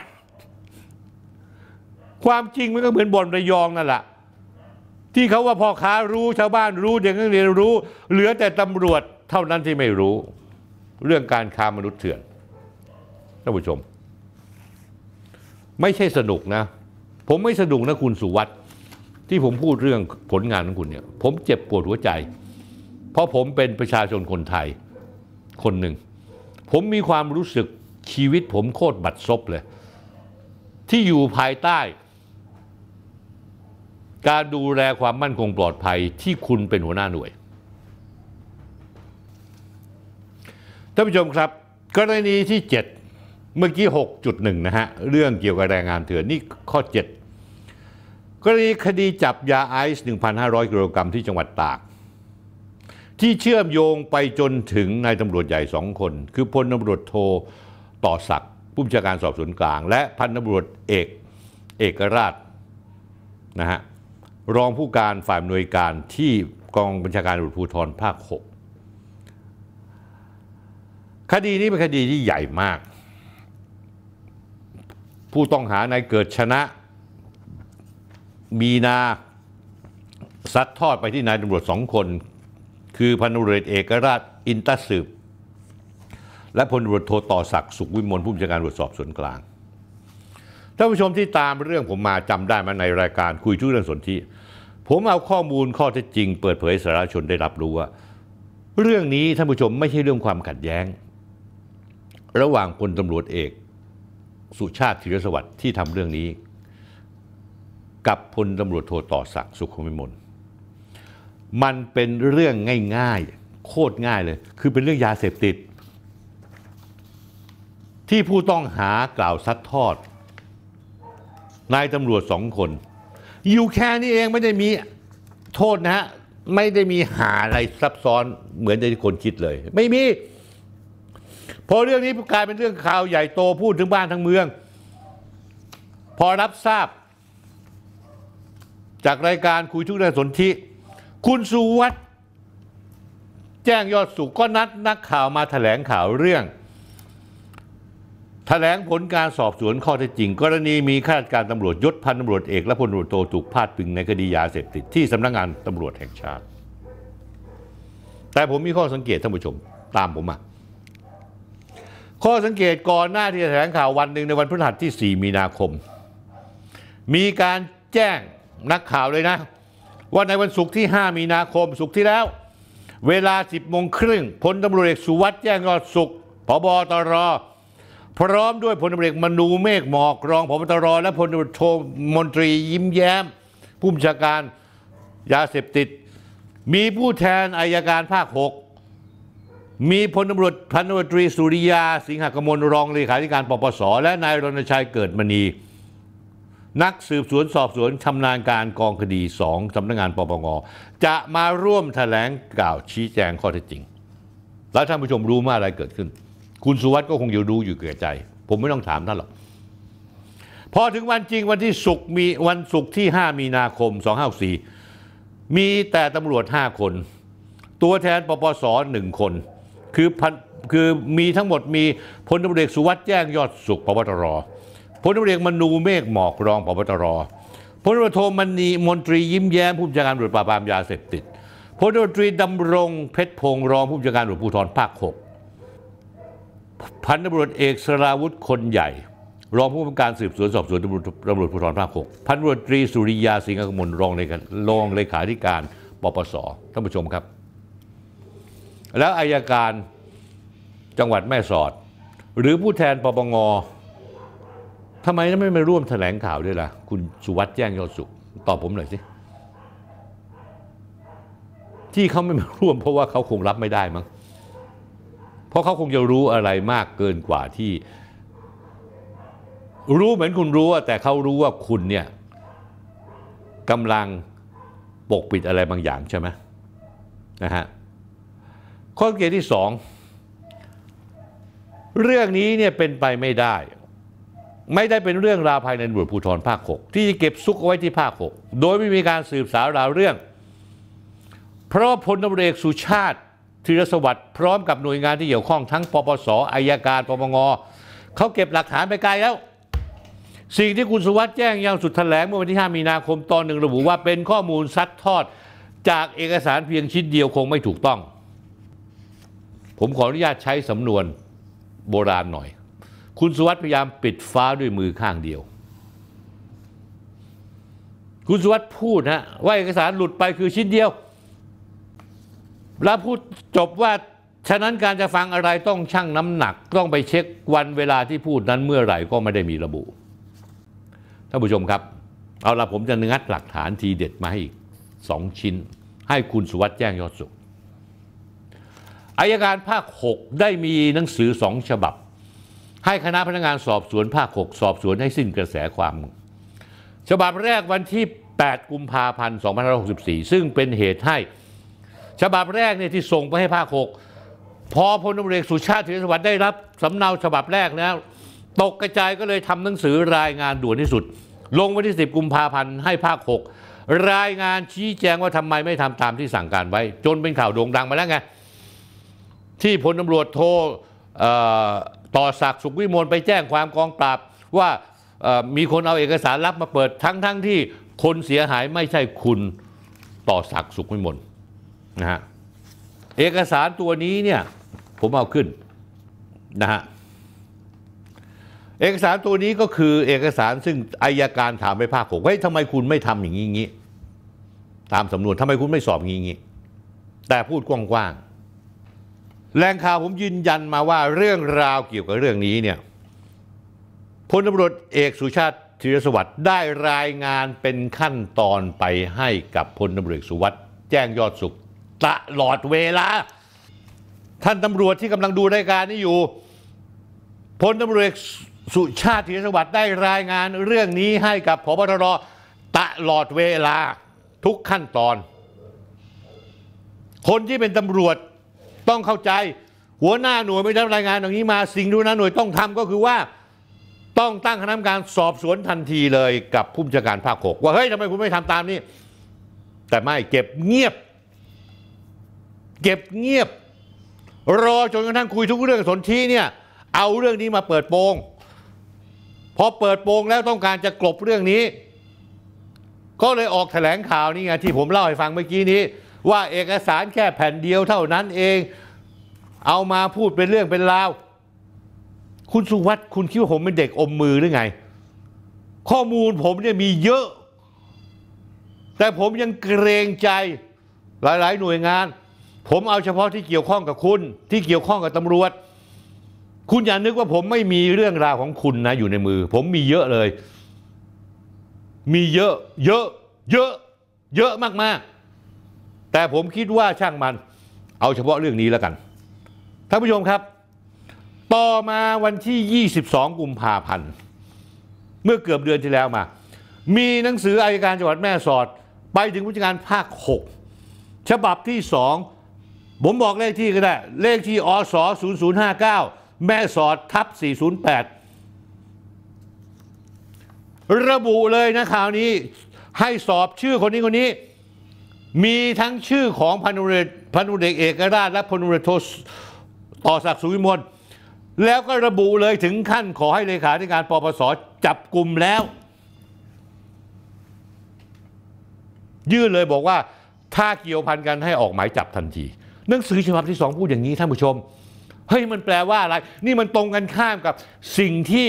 ความจริงมันก็เหมือนบ่นระยองนั่นแหละที่เขาว่าพ่อค้ารู้ชาวบ้านรู้เด็กนักเรียนรู้ เหลือแต่ตำรวจเท่านั้นที่ไม่รู้ เรื่องการค้ามนุษย์เถื่อนท่านผู้ชม ไม่ใช่สนุกนะ ผมไม่สนุกนะคุณสุวัตที่ผมพูดเรื่องผลงานของคุณเนี่ยผมเจ็บปวดหัวใจ เพราะผมเป็นประชาชนคนไทย คนหนึ่งผมมีความรู้สึกชีวิตผมโคตรบัดซบเลยที่อยู่ภายใต้ การดูแลความมั่นคงปลอดภัยที่คุณเป็นหัวหน้าหน่วย ท่านผู้ชมครับ กรณีที่ 7 เมื่อกี้ 6.1 นะฮะ เรื่องเกี่ยวกับแรงงานเถื่อนนี่ข้อ 7 กรณีคดีจับยาไอซ์1,500กิโลกรัมที่จังหวัดตาก ที่เชื่อมโยงไปจนถึงนายตำรวจใหญ่สองคน คือพลตำรวจโทต่อศักดิ์ผู้บัญชาการสอบสวนกลาง และพันตำรวจเอก เอกราชนะฮะรองผู้การฝ่ายหน่วยการที่กองบัญชาการตำรวจภูธรภาค 6 คดีนี้เป็นคดีที่ใหญ่มาก ผู้ต้องหานายเกิดชนะมีนาซัดทอดไปที่นายตำรวจสองคน คือพันตำรวจเอกราช อินตสืบและพลตำรวจโทต่อศักดิ์สุขวิมลผู้บัญชาการตรวจสอบสวนกลาง ท่านผู้ชมที่ตามเรื่องผมมาจำได้มาในรายการคุยชุดเรื่องสนธิ ผมเอาข้อมูลข้อเท็จจริง เปิดเผยสาธารณชนได้รับรู้ว่าเรื่องนี้ท่านผู้ชมไม่ใช่เรื่องความขัดแย้ง ระหว่างพลตำรวจเอก สุชาติธีรสวัสดิ์ที่ทำเรื่องนี้ กับพลตำรวจโทต่อศักดิ์สุขวิมล มันเป็นเรื่องง่าย ๆ โคตรง่ายเลยคือเป็นเรื่องยาเสพติดที่ผู้ต้องหากล่าวซัดทอดนายตำรวจสองคนยูแค่นี้เองไม่ได้มีโทษนะฮะ ไม่ได้มีหาอะไรซับซ้อนเหมือนที่คนคิดเลย ไม่มี พอเรื่องนี้กลายเป็นเรื่องข่าวใหญ่โตพูดถึงบ้านทั้งเมือง พอรับทราบ จากรายการคุยทุกเรื่องสนธิคุณสุวั์แจ้งยอดสุขก็นัดนักข่าวมาถแถลงข่าวเรื่องแถลงผลการสอบสวนข้อเท็จจริง กรณี มีข้าราชการตำรวจยศพันตำรวจเอกและพลตำรวจโทถูกพาดพิงในคดียาเสพติดที่สำนักงงานตำรวจแห่งชาติ แต่ผมมีข้อสังเกต ท่านผู้ชมตามผมมาข้อสังเกตก่อนหน้าที่แถลงข่าววันหนึ่งในวันพฤหัสที่ 4 มีนาคม มีการแจ้งนักข่าวเลยนะ ว่าในวันศุกร์ที่ 5 มีนาคมศุกร์ที่แล้ว เวลา10โมงครึ่งพลตำรวจเอกสุวัสด์แจ้งยอดสุขพบตรพร้อมด้วยพลตำรวจเอกมนูเมฆหมอกรองพบตรและพลตำรวจโทมนตรี ยิ้มแย้ม ผู้บัญชาการยาเสพติด มีผู้แทนอายการภาคหกมีพลตำรวจพันตำรวจตรีสุริยาสิงหกมลรองเลขาธิการปปส และนายรณชัยเกิดมณี นักสืบสวนสอบสวนชำนาญการกองคดีสองสำนักงานปปงจะมาร่วมแถลงกล่าวชี้แจงข้อเท็จจริง แล้วท่านผู้ชมรู้มาอะไรเกิดขึ้นคุณสุวัสด์ก็คงอยู่ดูอยู่เกิดใจ ผมไม่ต้องถามท่านหรอก พอถึงวันจริงวันที่ศุกร์มีวันศุกร์ที่ 5 มีนาคม 2564มีแต่ตำรวจ 5 คน ตัวแทนปปสหนึ่งคนคือพันคือมีทั้งหมดมีพลตำรวจเสุวัสด์แจ้งยอดสุขพบตรพลตำรวจเมนูเมฆหมอกรองพบตรพลตำรวจโทมณีมนตรียิ้มแย้มผู้บัญชาการตำรวจปราบปรามยาเสพติดพลตำรวจตรีดำรง เพชรพงษ์รองผู้บัญชาการตำรวจภูธรภาค6พันตำรวจเอกสราวุธคนใหญ่ รองผู้กำกับการสืบสวนสอบสวนตำรวจตำรวจภูธรภาคหกพันตำรวจตรีสุริยา สิงห์กมล รองเลขารองเลขาธิการปปสท่านผู้ชมครับ แล้วอายการจังหวัดแม่สอด หรือผู้แทนปปงทำไมไม่มาร่วมแถลงข่าวด้วยล่ะ คุณสุวัสด์แจ้งยอดสุขตอบผมหน่อยสิที่เขาไม่มาร่วม เพราะว่าเขาคงรับไม่ได้มั้งเพราะเขาคงจะรู้อะไรมากเกินกว่าที่รู้เหมือนคุณรู้แต่เขารู้ว่าคุณเนี่ยกำลังปกปิดอะไรบางอย่างใช่ไหมนะฮะข้อสังเกตที่สองเรื่องนี้เนี่ยเป็นไปไม่ได้ ไม่ได้เป็นเรื่องราวภายในบุตรยภูธรภาคหกที่จะเก็บซุกเอาไว้ที่ภาคหกโดยไม่มีการสืบสาวราวเรื่อง เพราะพลตำรวจสุชาติธีรสวัสดิ์พร้อมกับหน่วยงานที่เกี่ยวข้องทั้งปปสอายการปปงเขาเก็บหลักฐานไปไกลแล้ว สิ่งที่คุณสุวัสด์แจ้งยังสุดแถลงเมื่อวันที่ 5 มีนาคมตอนหนึ่งระบุว่าเป็นข้อมูลซัดทอดจากเอกสารเพียงชิ้นเดียวคงไม่ถูกต้อง ผมขออนุญาตใช้สำนวนโบราณหน่อย คุณสุวัสด์พยายามปิดฟ้าด้วยมือข้างเดียว คุณสุวัสด์พูดนะว่าเอกสารหลุดไปคือชิ้นเดียวแล้วพูดจบว่าฉะนั้นการจะฟังอะไรต้องชั่งน้ำหนัก ต้องไปเช็ควันเวลาที่พูดนั้นเมื่อไหร่ก็ไม่ได้มีระบุ ท่านผู้ชมครับ เอาละผมจะงัดหลักฐานทีเด็ดมาให้อีกสองชิ้น ให้คุณสุวัสด์แจ้งยอดสุขอายการภาค 6 ได้มีหนังสือสองฉบับ ให้คณะพนักงานสอบสวนภาค 6 สอบสวนให้สิ้นกระแสความ ฉบับแรกวันที่ 8 กุมภาพันธ์2564 ซึ่งเป็นเหตุให้ฉบับแรกเนี่ยที่ส่งไปให้ภาคหกพอพลตำรวจเสุชาติธีรสวัสดิ์ได้รับสำเนาฉบับแรกแล้ว ตกกระจายก็เลยทำหนังสือรายงานด่วนที่สุด ลงวันที่10กุมภาพันธ์ให้ภาคหกรายงานชี้แจงว่าทำไมไม่ทำตามที่สั่งการไว้ จนเป็นข่าวโด่งดังมาแล้วไง ที่พลตำรวจโทรต่อศักดิ์สุขวิมลไปแจ้งความกองปราบว่ามีคนเอาเอกสารลับมาเปิดทั้งๆงที่คนเสียหายไม่ใช่คุณต่อศักดิ์สุขวิมลนะฮะเอกสารตัวนี้เนี่ยผมเอาขึ้นนะฮะเอกสารตัวนี้ก็คือเอกสารซึ่งอายการถามไปภาคหกเฮ้ยทำไมคุณไม่ทำอย่างนี้งี้ตามสำนวนทำไมคุณไม่สอบงี้งี้แต่พูดกว้างๆแรงข่าวผมยืนยันมาว่าเรื่องราวเกี่ยวกับเรื่องนี้เนี่ยพลตำรวจเอกสุชาติธีรสวัสดิ์ได้รายงานเป็นขั้นตอนไปให้กับพลตำรวจสุวัสดิ์แจ้งยอดสุขตลอดเวลาท่านตำรวจที่กำลังดูรายการนี้อยู่พลตำรวจสุชาติธีรสวัสดิ์ได้รายงานเรื่องนี้ให้กับพบตรตลอดเวลา ทุกขั้นตอน คนที่เป็นตำรวจต้องเข้าใจ หัวหน้าหน่วยไม่ได้รายงานอย่างนี้มาสิ่งที่หัวหน้าหน่วยต้องทำก็คือว่าต้องตั้งคณะกรรมการสอบสวนทันทีเลยกับผู้บัญชาการภาคหกว่าเฮ้ยทำไมคุณไม่ทำตามนี่แต่ไม่เก็บเงียบเก็บเงียบ รอจนกระทั่งคุยทุกเรื่องสนธิเนี่ย เอาเรื่องนี้มาเปิดโปง พอเปิดโปงแล้วต้องการจะกลบเรื่องนี้ ก็เลยออกแถลงข่าวนี่ไงที่ผมเล่าให้ฟังเมื่อกี้นี้ ว่าเอกสารแค่แผ่นเดียวเท่านั้นเอง เอามาพูดเป็นเรื่องเป็นราวคุณสุวัสด์คุณคิดว่าผมเป็นเด็กอมมือหรือไง ข้อมูลผมเนี่ยมีเยอะ แต่ผมยังเกรงใจหลาย ๆ หน่วยงานผมเอาเฉพาะที่เกี่ยวข้องกับคุณที่เกี่ยวข้องกับตำรวจ คุณอย่านึกว่าผมไม่มีเรื่องราวของคุณนะอยู่ในมือ ผมมีเยอะเลย มีเยอะ เยอะ เยอะ เยอะมากๆแต่ผมคิดว่าช่างมัน เอาเฉพาะเรื่องนี้แล้วกันท่านผู้ชมครับ ต่อมาวันที่ 22กุมภาพันธ์เมื่อเกือบเดือนที่แล้วมา มีหนังสืออายการจังหวัดแม่สอด ไปถึงผู้จัดการภาค6ฉบับที่2ผมบอกเลขที่ก็ได้เลขที่อส0059 แม่สอดทับ408 ระบุเลยนะข่าวนี้ให้สอบชื่อคนนี้คนนี้ มีทั้งชื่อของพันุเรศพันุเดชเอกราชและพันุเรโทต่อศักดิ์สุวิมลแล้วก็ระบุเลยถึงขั้นขอให้เลขาธิการปปสจับกลุ่มแล้ว ยื่นเลยบอกว่าถ้าเกี่ยวพันกันให้ออกหมายจับทันทีหนังสือฉบับที่สองพูดอย่างนี้ท่านผู้ชม เฮ้ยมันแปลว่าอะไร นี่มันตรงกันข้ามกับสิ่งที่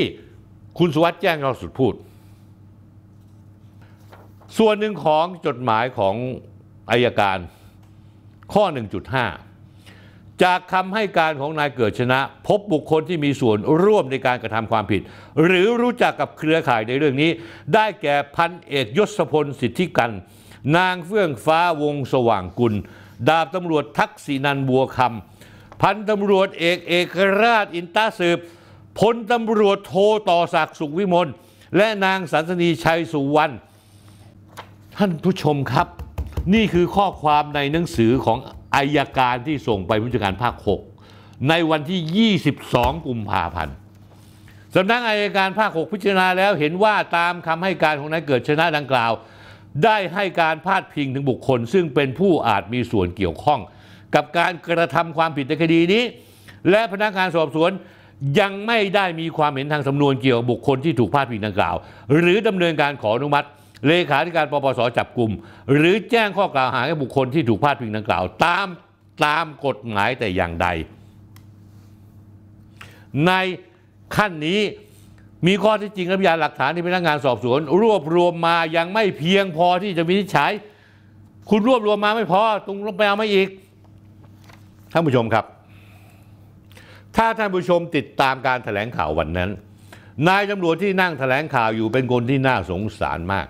คุณสุวัสด์แจ้งเราสุดพูด ส่วนหนึ่งของจดหมายของอายการข้อ 1.5 จากคำให้การของนายเกิดชนะ พบบุคคลที่มีส่วนร่วมในการกระทำความผิด หรือรู้จักกับเครือข่ายในเรื่องนี้ ได้แก่พันเอกยศพลสิทธิกัน นางเฟื่องฟ้าวงสว่างกุลดาบตำรวจทักษินันบัวคำพันตำรวจเอกเอกราชอินตาสืบพลตำรวจโทต่อศักดิ์สุขวิมลและนางสันสนีชัยสุวรรณ ท่านผู้ชมครับ นี่คือข้อความในหนังสือของอายการที่ส่งไปผู้จัดการภาค 6 ในวันที่ 22 กุมภาพันธ์สำนักอายการภาค 6 พิจารณาแล้วเห็นว่าตามคำให้การของนายเกิดชนะดังกล่าวได้ให้การพาดพิงถึงบุคคลซึ่งเป็นผู้อาจมีส่วนเกี่ยวข้อง กับการกระทำความผิดในคดีนี้ และพนักงานสอบสวนยังไม่ได้มีความเห็นทางสำนวนเกี่ยวกับบุคคลที่ถูกพาดพิงดังกล่าว หรือดำเนินการขออนุมัติ เลขาธิการปปสจับกลุ่มหรือแจ้งข้อกล่าวหาแก่บุคคลที่ถูกพาดพิงดังกล่าว ตามตามกฎหมายแต่อย่างใด ในขั้นนี้มีข้อที่จริงและพยานหลักฐานที่พนักงานสอบสวนรวบรวมมายังไม่เพียงพอที่จะวินิจฉัย คุณรวบรวมมาไม่พอตรงลงไปเอามาอีกท่านผู้ชมครับ ถ้าท่านผู้ชมติดตามการถแถลงข่าววันนั้น นายตำรวจที่นั่งถแถลงข่าวอยู่เป็นคนที่น่าสงสารมาก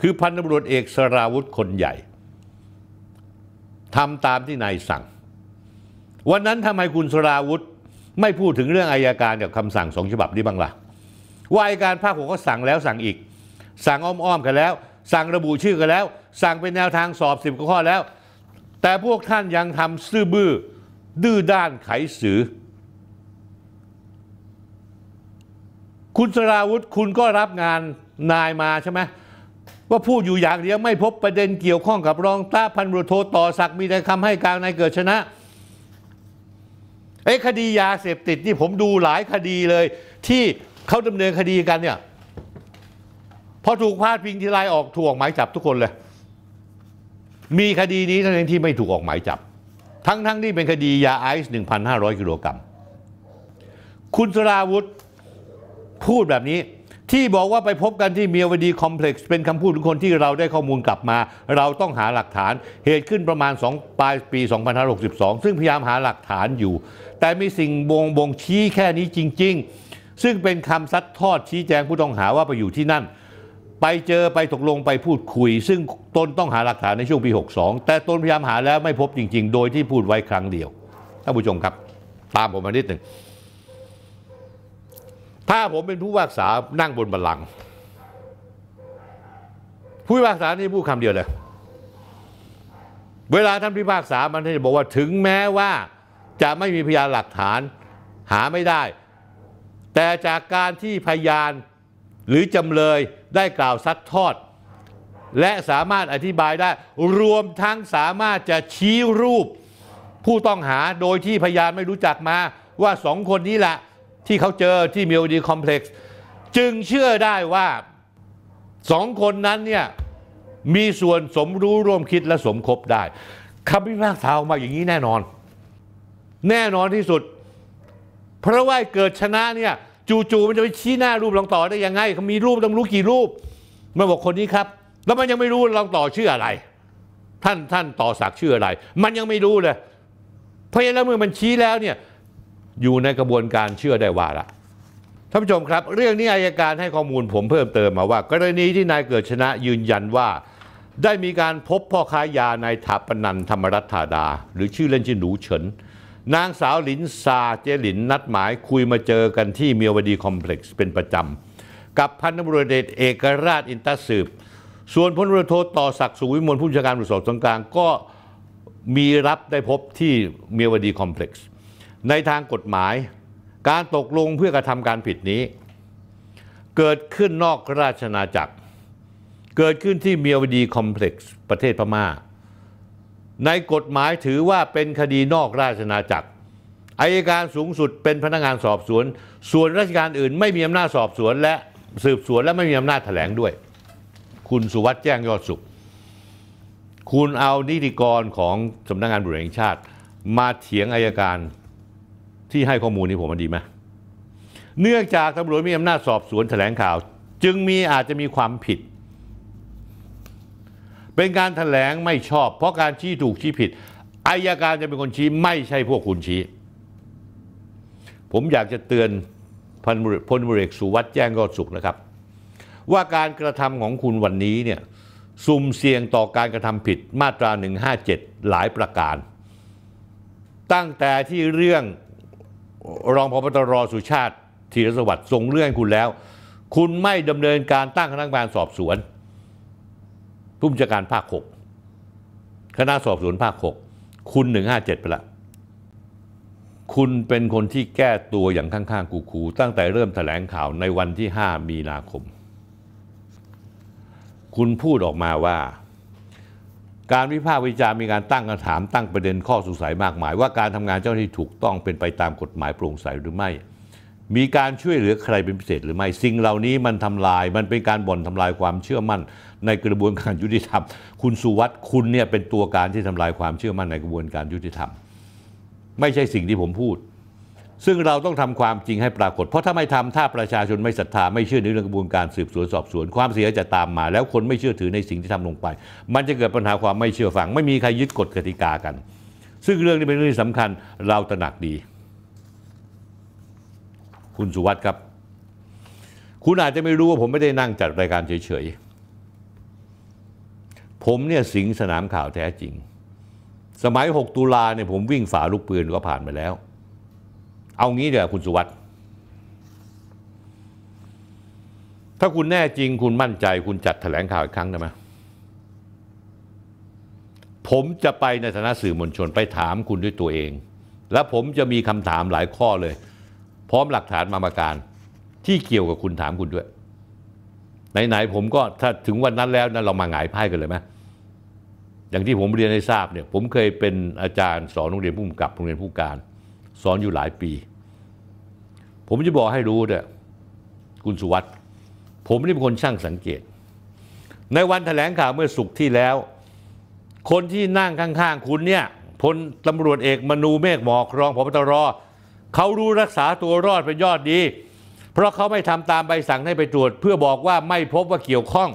คือพันตำรวจเอกสราวุธคนใหญ่ทำตามที่นายสั่ง วันนั้นทำไมคุณสราวุธไม่พูดถึงเรื่องอายการกับคำสั่งสองฉบับนี้บ้างละ่ะว่าอายการภาคหกข็สั่งแล้วสั่งอีก สั่งอ้อม ๆกันแล้ว สั่งระบุชื่อกันแล้ว สั่งเป็นแนวทางสอบสิบข้อแล้ว แต่พวกท่านยังทำซื่อบื้อดื้อด้านไขสือคุณสราวุธคุณก็รับงานนายมาใช่ไหมว่าพูดอยู่อย่างเดียวไม่พบประเด็นเกี่ยวข้องกับรองต้าพันรุโทต่อสักมีแต่คำให้การนายเกิดชนะไอ้คดียาเสพติดนี่ผมดูหลายคดีเลย ที่เขาดำเนินคดีกันเนี่ยพอถูกพาดพิงทีไรออกถูกออกหมายจับทุกคนเลย มีคดีนี้เท่านั้นที่ไม่ถูกออกหมายจับ ทั้งๆทที่เป็นคดียาไอซ์1,500กิโลกรัมคุณสราวุธพูดแบบนี้ที่บอกว่าไปพบกันที่เมียวดีคอมเพล็กซ์เป็นคำพูดของคนที่เราได้ข้อมูลกลับมา เราต้องหาหลักฐานเหตุขึ้นประมาณ 2ปลายปี2562 ซึ่งพยายามหาหลักฐานอยู่ แต่มีสิ่งบ่งบ่งชี้แค่นี้จริง ๆ ซึ่งเป็นคำซัดทอดชี้แจงผู้ต้องหาว่าไปอยู่ที่นั่น ไปเจอไปตกลงไปพูดคุยซึ่งตนต้องหาหลักฐานในช่วงปี62แต่ตนพยายามหาแล้วไม่พบจริง ๆ โดยที่พูดไว้ครั้งเดียวท่านผู้ชมครับตามผมมานิดหนึ่งถ้าผมเป็นผู้วิากษา นั่งบนบัลลังก์ ผู้วิากษานี่พูดคำเดียวเลย เวลาท่านพิพากษามันจะบอกว่าถึงแม้ว่า จะไม่มีพยานหลักฐานหาไม่ได้ แต่จากการที่พยานหรือจำเลยได้กล่าวซัดทอด และสามารถอธิบายได้รวมทั้งสามารถจะชี้รูป ผู้ต้องหาโดยที่พยานไม่รู้จักมาว่าสองคนนี้แหละที่เขาเจอที่มิวดีคอมเพล็กซ์จึงเชื่อได้ว่าสองคนนั้นเนี่ยมีส่วนสมรู้ร่วมคิดและสมคบได้คำพิพากษาออกมาอย่างนี้แน่นอน แน่นอนที่สุด เพราะว่าเกิดชนะเนี่ย จู่ๆมันจะไปชี้หน้ารูปรองต่อได้ยังไงเขามีรูปต้องรู้กี่รูปมันบอกคนนี้ครับ แล้วมันยังไม่รู้รองต่อชื่ออะไร ท่านท่านต่อสักชื่ออะไร มันยังไม่รู้เลยเพราะฉะนั้นเมื่อมันชี้แล้วเนี่ยอยู่ในกระบวนการเชื่อได้ว่าละท่านผู้ชมครับเรื่องนี้อายการให้ข้อมูลผมเพิ่มเติมมาว่ากรณีที่นายเกิดชนะยืนยันว่าได้มีการพบพ่อค้ายานายถาปนันธรรมรัฐธาดา หรือชื่อเล่นชื่อหนูเฉินนางสาวหลินซาเจหลินนัดหมายคุยมาเจอกันที่เมียวดีคอมเพล็กซ์เป็นประจำกับพันตำรวจเดชเอกราชอินตสืบ ส่วนพลรือโทต่อศักดิ์สุวิมลผู้จัดการตรวจสอบสงกลางก็มีรับได้พบที่เมียวดีคอมเพล็กซ์ในทางกฎหมายการตกลงเพื่อกระทำการผิดนี้ เกิดขึ้นนอกราชนาจักรเกิดขึ้นที่เมียวดีคอมเพล็กซ์ประเทศพมา่า ในกฎหมายถือว่าเป็นคดีนอกราชนาจักรอายการสูงสุดเป็นพนักงานสอบสวน ส่วนราชการอื่นไม่มีอำนาจสอบสวน และสืบสวนและไม่มีอำนาจแถลงด้วย คุณสุวัสด์แจ้งยอดสุข คุณเอานิติกรของสำนักงงานบุรแห่งชาติ มาเถียงอายการที่ให้ข้อมูลนี้ผมมันดีไหมเนื่องจากตำรวจมีอำนาจสอบสวนแถลงข่าว จึงมีอาจจะมีความผิด เป็นการแถลงไม่ชอบ เพราะการชี้ถูกชี้ผิดอายการจะเป็นคนชี้ ไม่ใช่พวกคุณชี้ ผมอยากจะเตือนพันพลเอกสุวัสด์แจ้งยอดสุขนะครับ ว่าการกระทำของคุณวันนี้เนี่ยสุ่มเสี่ยงต่อการกระทำผิดมาตรา 157 หลายประการ ตั้งแต่ที่เรื่องรองพบตรสุชาติ ธีรสวัสดิ์ส่งเรื่องคุณแล้ว คุณไม่ดำเนินการตั้งคณะกรรมการสอบสวนผู้บัญชาการภาคหกคณะสอบสวนภาคหกคุณหนึ่งห้าเจ็ดไปละคุณเป็นคนที่แก้ตัวอย่างข้างๆกูคูตั้งแต่เริ่มแถลงข่าวในวันที่ 5 มีนาคม คุณพูดออกมาว่าการวิพากษ์วิจารณ์มีการตั้งคำถามตั้งประเด็นข้อสงสัยมากมายว่าการทำงานเจ้าหน้าที่ถูกต้องเป็นไปตามกฎหมายโปร่งใสหรือไม่ มีการช่วยเหลือใครเป็นพิเศษ หรือไม่สิ่งเหล่านี้มันทำลายมันเป็นการบ่อนทำลายความเชื่อมั่น ในกระบวนการยุติธรรม คุณสุวัสด์คุณเนี่ยเป็นตัวการที่ทำลายความเชื่อมั่นในกระบวนการยุติธรรมไม่ใช่สิ่งที่ผมพูดซึ่งเราต้องทำความจริงให้ปรากฏ เพราะถ้าไม่ทำ ถ้าประชาชนไม่ศรัทธาไม่เชื่อในเรื่องกระบวนการสืบสวนสอบสวนความเสียจะตามมาแล้วคนไม่เชื่อถือในสิ่งที่ทำลงไป มันจะเกิดปัญหาความไม่เชื่อฟัง ไม่มีใครยึดกฎกติกากัน ซึ่งเรื่องนี้เป็นเรื่องที่สำคัญเราตระหนักดี คุณสุวัสด์ครับ คุณอาจจะไม่รู้ว่าผมไม่ได้นั่งจัดรายการเฉยๆ ผมเนี่ยสิงสนามข่าวแท้จริง สมัย 6 ตุลาเนี่ยผมวิ่งฝ่าลูกปืนก็ผ่านไปแล้วเอางี้เดี๋ยวคุณสุวัสด์ถ้าคุณแน่จริงคุณมั่นใจ คุณจัดแถลงข่าวอีกครั้งได้ไหมผมจะไปในฐานะสื่อมวลชนไปถามคุณด้วยตัวเอง และผมจะมีคำถามหลายข้อเลย พร้อมหลักฐานมาประการที่เกี่ยวกับคุณถามคุณด้วย ไหนๆผมก็ถ้าถึงวันนั้นแล้วนะเรามาหงายไพ่กันเลยไหมอย่างที่ผมเรียนให้ทราบเนี่ย ผมเคยเป็นอาจารย์สอนโรงเรียนผู้กำกับโรงเรียนผู้การสอนอยู่หลายปี ผมจะบอกให้รู้เนี่ยคุณสุวัสด์ผมนี่เป็นคนช่างสังเกต ในวันถแถลงข่าวเมื่อสุกที่แล้ว คนที่นั่งข้าง ๆ คุณเนี่ยพลตำรวจเอกมนูเมฆหมอกรองพบตรเขารู้รักษาตัวรอดเป็นยอดดี เพราะเขาไม่ทำตามใบสั่งให้ไปตรวจเพื่อบอกว่าไม่พบว่าเกี่ยวข้อง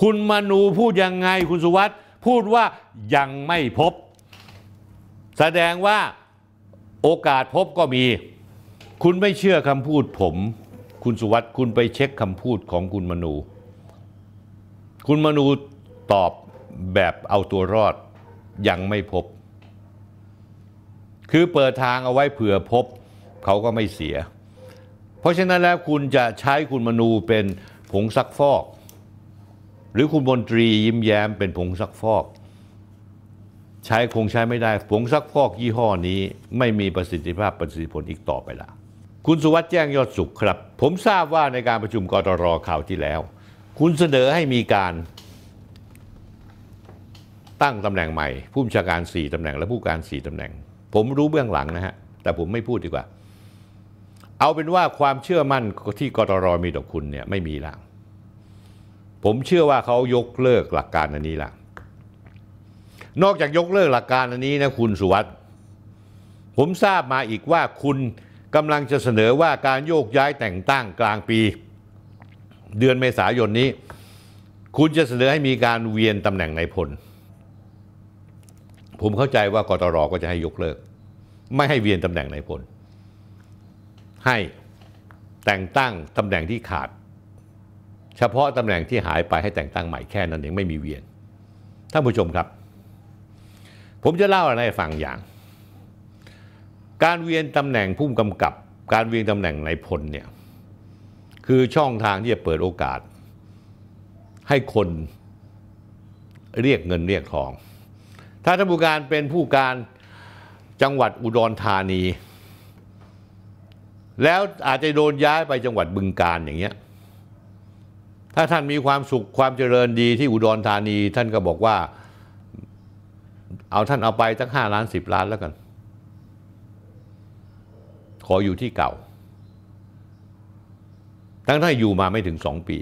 คุณมนูพูดยังไงคุณสุวัสด์พูดว่ายังไม่พบ แสดงว่าโอกาสพบก็มี คุณไม่เชื่อคำพูดผม คุณสุวัสด์คุณไปเช็คคำพูดของคุณมนู คุณมนูตอบแบบเอาตัวรอดยังไม่พบ คือเปิดทางเอาไว้เผื่อพบเขาก็ไม่เสีย เพราะฉะนั้นแล้วคุณจะใช้คุณมนูเป็นผงซักฟอก หรือคุณมนตรียิ้มแย้มเป็นผงซักฟอกใช้คงใช้ไม่ได้ผงซักฟอกยี่ห้อนี้ไม่มีประสิทธิภาพประสิทธิผลอีกต่อไปละคุณสุวัสด์แจ้งยอดสุขครับ ผมทราบว่าในการประชุมกรรอข่าวที่แล้ว คุณเสนอให้มีการ ตั้งตำแหน่งใหม่ ผู้บัญชาการสี่ตำแหน่งและผู้การสี่ตำแหน่ง ผมรู้เบื้องหลังนะฮะแต่ผมไม่พูดดีกว่า เอาเป็นว่าความเชื่อมั่นที่กรรอมีต่อคุณเนี่ยไม่มีแล้วผมเชื่อว่าเขายกเลิกหลักการอันนี้แล้วนอกจากยกเลิกหลักการอันนี้นะคุณสุวัสด์ผมทราบมาอีกว่าคุณกำลังจะเสนอว่าการโยกย้ายแต่งตั้งกลางปี เดือนเมษายนนี้ คุณจะเสนอให้มีการเวียนตำแหน่งนายพล ผมเข้าใจว่ากตรก็จะให้ยกเลิกไม่ให้เวียนตำแหน่งนายพลให้แต่งตั้งตำแหน่งที่ขาด เฉพาะตำแหน่งที่หายไปให้แต่งตั้งใหม่แค่นั้นเองไม่มีเวียนท่านผู้ชมครับผมจะเล่าอะไรให้ฟังอย่าง การเวียนตำแหน่งผู้กำกับ การเวียนตำแหน่งในพลเนี่ยคือช่องทางที่จะเปิดโอกาส ให้คนเรียกเงินเรียกทอง ถ้าท่านผู้การเป็นผู้การจังหวัดอุดรธานี แล้วอาจจะโดนย้ายไปจังหวัดบึงการอย่างเงี้ยถ้าท่านมีความสุขความเจริญดีที่อุดรธานีท่านก็บอกว่าเอาท่านเอาไปสักห้าล้านสิบล้านแล้วกัน ขออยู่ที่เก่าทั้งท่านอยู่มาไม่ถึงสองปี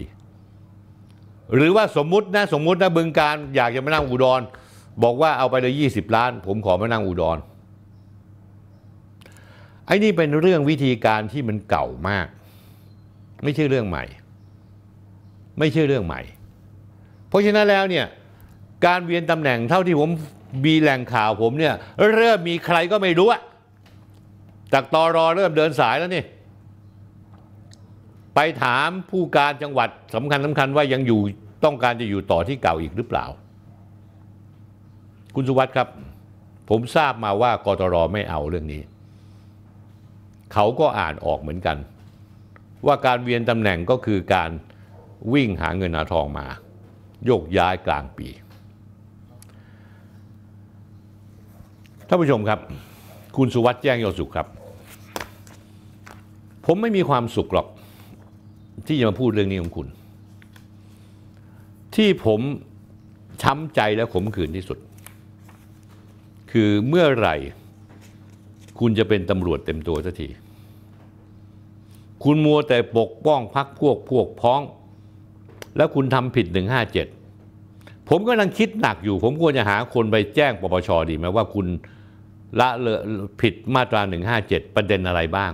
หรือว่าสมมุตินะ สมมุตินะบึงการ อยากจะมานั่งอุดร บอกว่าเอาไปเลยยี่สิบล้าน ผมขอมานั่งอุดรไอ้นี่เป็นเรื่องวิธีการที่มันเก่ามาก ไม่ใช่เรื่องใหม่ ไม่ใช่เรื่องใหม่ เพราะฉะนั้นแล้วเนี่ยการเวียนตำแหน่งเท่าที่ผมมีแหล่งข่าวผมเนี่ยเริ่มมีใครก็ไม่รู้อะจากตอรอเริ่มเดินสายแล้วนี่ ไปถามผู้การจังหวัดสำคัญสำคัญว่ายังอยู่ต้องการจะอยู่ต่อที่เก่าอีกหรือเปล่า คุณสุวัสด์ครับ ผมทราบมาว่ากตรไม่เอาเรื่องนี้ เขาก็อ่านออกเหมือนกัน ว่าการเวียนตำแหน่งก็คือการวิ่งหาเงินหาทองมาโยกย้ายกลางปีท่านผู้ชมครับ คุณสุวัสด์แจ้งยอดสุขครับ ผมไม่มีความสุขหรอกที่จะมาพูดเรื่องนี้ของคุณ ที่ผม ช้ำใจและขมขื่นที่สุด คือเมื่อไหร่ คุณจะเป็นตำรวจเต็มตัวสักทีคุณมัวแต่ปกป้องพักพวกพวกพ้อง แล้วคุณทำผิด 157 ผมก็กำลังคิดหนักอยู่ ผมควรจะหาคนไปแจ้งปปชดีไหมว่าคุณละเลอผิดมาตรา157 ประเด็นอะไรบ้าง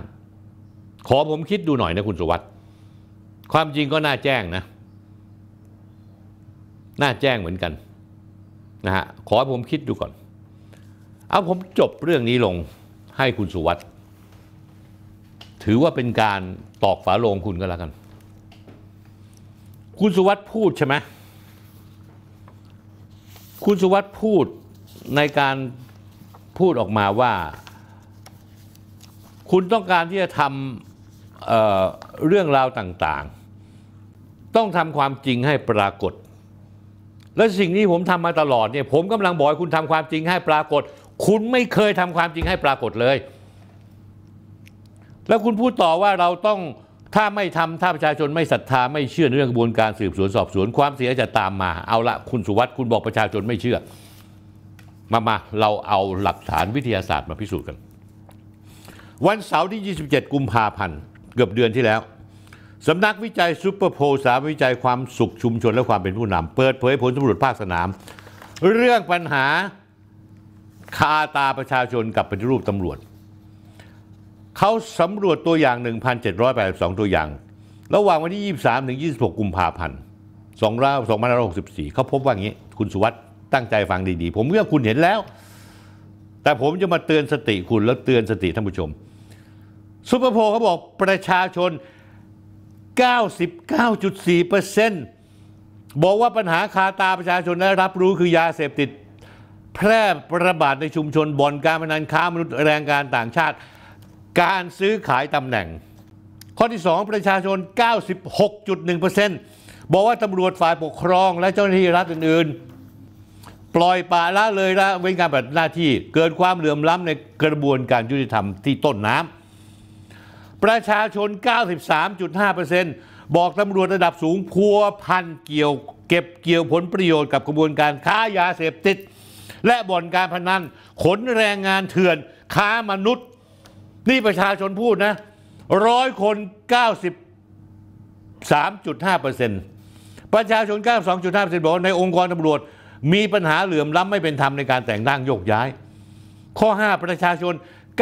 ขอผมคิดดูหน่อยนะคุณสุวัสด์ความจริงก็น่าแจ้งนะ น่าแจ้งเหมือนกันนะฮะขอผมคิดดูก่อน เอาผมจบเรื่องนี้ลงให้คุณสุวัสด์ถือว่าเป็นการตอกฝาโลงคุณก็แล้วกัน คุณสุวัสด์พูดใช่ไหมคุณสุวัสด์พูดในการพูดออกมาว่า คุณต้องการที่จะทำเเรื่องราวต่าง ๆ ต้องทำความจริงให้ปรากฏ และสิ่งนี้ผมทำมาตลอดเนี่ยผมกำลังบอกให้คุณทำความจริงให้ปรากฏ คุณไม่เคยทำความจริงให้ปรากฏเลย แล้วคุณพูดต่อว่าเราต้อง ถ้าไม่ทำถ้าประชาชนไม่ศรัทธา ไม่เชื่อเรื่องกระบวนการสืบสวนสอบสวนความเสียจะตามมา เอาละคุณสุวัสด์คุณบอกประชาชนไม่เชื่อมา มา เราเอาหลักฐานวิทยาศาสตร์มาพิสูจน์กัน วันเสาร์ที่ 27 กุมภาพันธ์เกือบเดือนที่แล้ว สำนักวิจัยซูเปอร์โพล สามวิจัยความสุขชุมชนและความเป็นผู้นำ เปิดเผยผลสำรวจภาคสนาม เรื่องปัญหาคาตาประชาชนกับปฏิรูปตำรวจ เขาสำรวจตัวอย่าง 1,782 ตัวอย่าง ระหว่างวันที่ 23 ถึง26 กุมภาพันธ์2564 เขาพบว่าอย่างนี้ คุณสุวัสดตั้งใจฟังดีๆ ผมเมื่อคุณเห็นแล้ว แต่ผมจะมาเตือนสติคุณ แล้วเตือนสติท่านผู้ชม ซุเปอร์โพเขาบอกประชาชน 99.4%บอกว่าปัญหาคาตาประชาชนได้รับรู้คือยาเสพติด แพร่ระบาดในชุมชนบ่อนการพนันค้ามนุษย์แรงงานต่างชาติ การซื้อขายตำแหน่ง ข้อที่ 2 ประชาชน 96.1%บอกว่าตำรวจฝ่ายปกครอง และเจ้าหน้าที่รัฐอื่นปล่อยปะละเลยละเว้นการปฏิบัติหน้าที่เกิดความเหลื่อมล้ำในกระบวนการยุติธรรมที่ต้นน้ำประชาชน 93.5%บอกตำรวจระดับสูงพัวพันเกี่ยวเก็บเกี่ยวผลประโยชน์กับกระบวนการค้ายาเสพติด และบ่อนการพนัน ขนแรงงานเถื่อนค้ามนุษย์ นี่ประชาชนพูดนะร้อยคน 93.5%ประชาชน 92.5%บอกในองค์กรตำรวจมีปัญหาเหลื่อมล้ำไม่เป็นธรรมในการแต่งตั้งโยกย้าย ข้อ 5 ประชาชน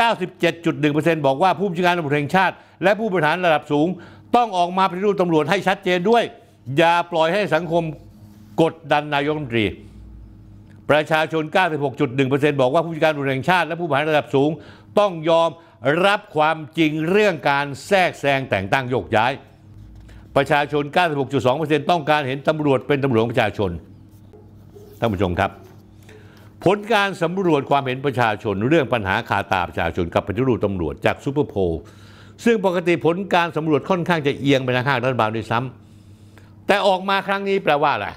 97.1%บอกว่าผู้บัญชาการตำรวจแห่งชาติ และผู้บริหารระดับสูง ต้องออกมาปฏิรูปตำรวจให้ชัดเจนด้วย อย่าปล่อยให้สังคมกดดันนายกรัฐมนตรี ประชาชน 96.1%บอกว่าผู้บัญชาการตำรวจแห่งชาติและผู้บริหารระดับสูง ต้องยอมรับความจริงเรื่องการแทรกแซงแต่งตั้งโยกย้าย ประชาชน 96.2%ต้องการเห็นตำรวจเป็นตำรวจของประชาชนท่านผู้ชมครับ ผลการสำรวจความเห็นประชาชนเรื่องปัญหาขาตาประชาชนกับปฏิรูปตำรวจจากซูเปอร์โพลซึ่งปกติผลการสำรวจค่อนข้างจะเอียงไปทาง้ารัฐบาลด้วยซ้ำแต่ออกมาครั้งนี้แปลว่าอะไร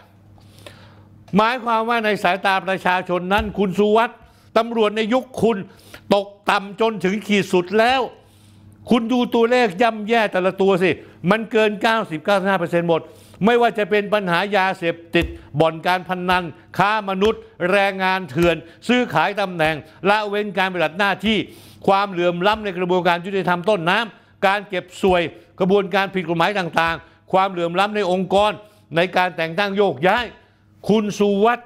หมายความว่าในสายตาประชาชนนั้นคุณสุวัตตำรวจในยุคคุณ ตกต่ำจนถึงขีดสุดแล้ว คุณดูตัวเลขย่ำแย่แต่ละตัวสิมันเกิน9 9 5หมดไม่ว่าจะเป็นปัญหายาเสพติด บ่อนการพนนัน ค้ามนุษย์ แรงงานเถื่อน ซื้อขายตำแหน่ง ละเว้นการปฏิบัติหน้าที่ ความเหลื่อมล้ำในกระบวนการยุติธรรมต้นน้ำการเก็บสวยกระบวนการผิดกฎหมายต่างๆ ความเหลื่อมล้ำในองค์กร ในการแต่งตั้งโยกย้าย คุณสุวัต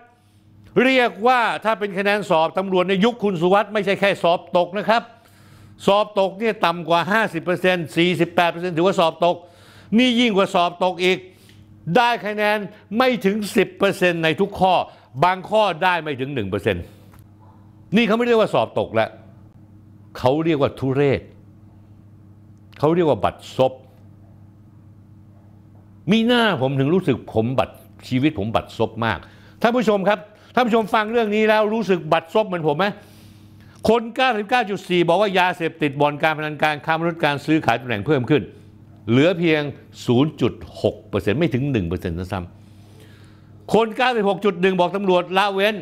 เรียกว่าถ้าเป็นคะแนนสอบตำรวจในยุคคุณสุวัตไม่ใช่แค่สอบตกนะครับ สอบตกเนี่ยต่ำกว่า 50% 48%ถือว่าสอบตกนี่ยิ่งกว่าสอบตกอีกได้คะแนนไม่ถึง 10%ในทุกข้อบางข้อได้ไม่ถึง 1%นี่เขาไม่เรียกว่าสอบตกแล้วเขาเรียกว่าทุเรศเขาเรียกว่าบัตรซบมีหน้าผมถึงรู้สึกผมบัตรชีวิตผมบัตรซบมากท่านผู้ชมครับท่านผู้ชมฟังเรื่องนี้แล้วรู้สึกบัตรซบเหมือนผมไหมคน99.4บอกว่ายาเสพ ติดบ่อนการพนันการค้ามนุษย์การซื้อขายตำแหน่งเพิ่มขึ้นเหลือเพียง 0.6%ไม่ถึง1%นะซ้ำ คน 96.1 บอกตำรวจละเว้น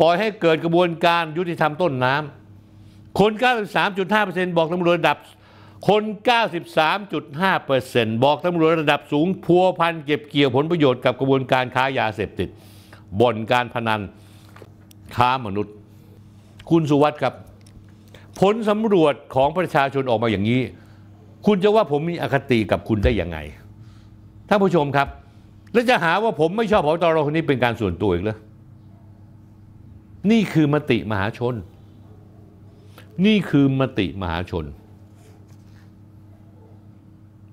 ปล่อยให้เกิดกระบวนการยุติธรรมต้นน้ำ คน 93.5%บอกตำรวจระดับ คน 93.5%บอกตำรวจระดับสูง พัวพันเก็บเกี่ยวผลประโยชน์กับกระบวนการค้ายาเสพติด บ่อนการพนันค้ามนุษย์ คุณสุวัสด์ครับ ผลสำรวจของประชาชนออกมาอย่างนี้คุณจะว่าผมมีอคติกับคุณได้ยังไง ท่านผู้ชมครับ แล้วจะหาว่าผมไม่ชอบผอตรคนนี้เป็นการส่วนตัวอีกเหรอนี่คือมติมหาชน นี่คือมติมหาชน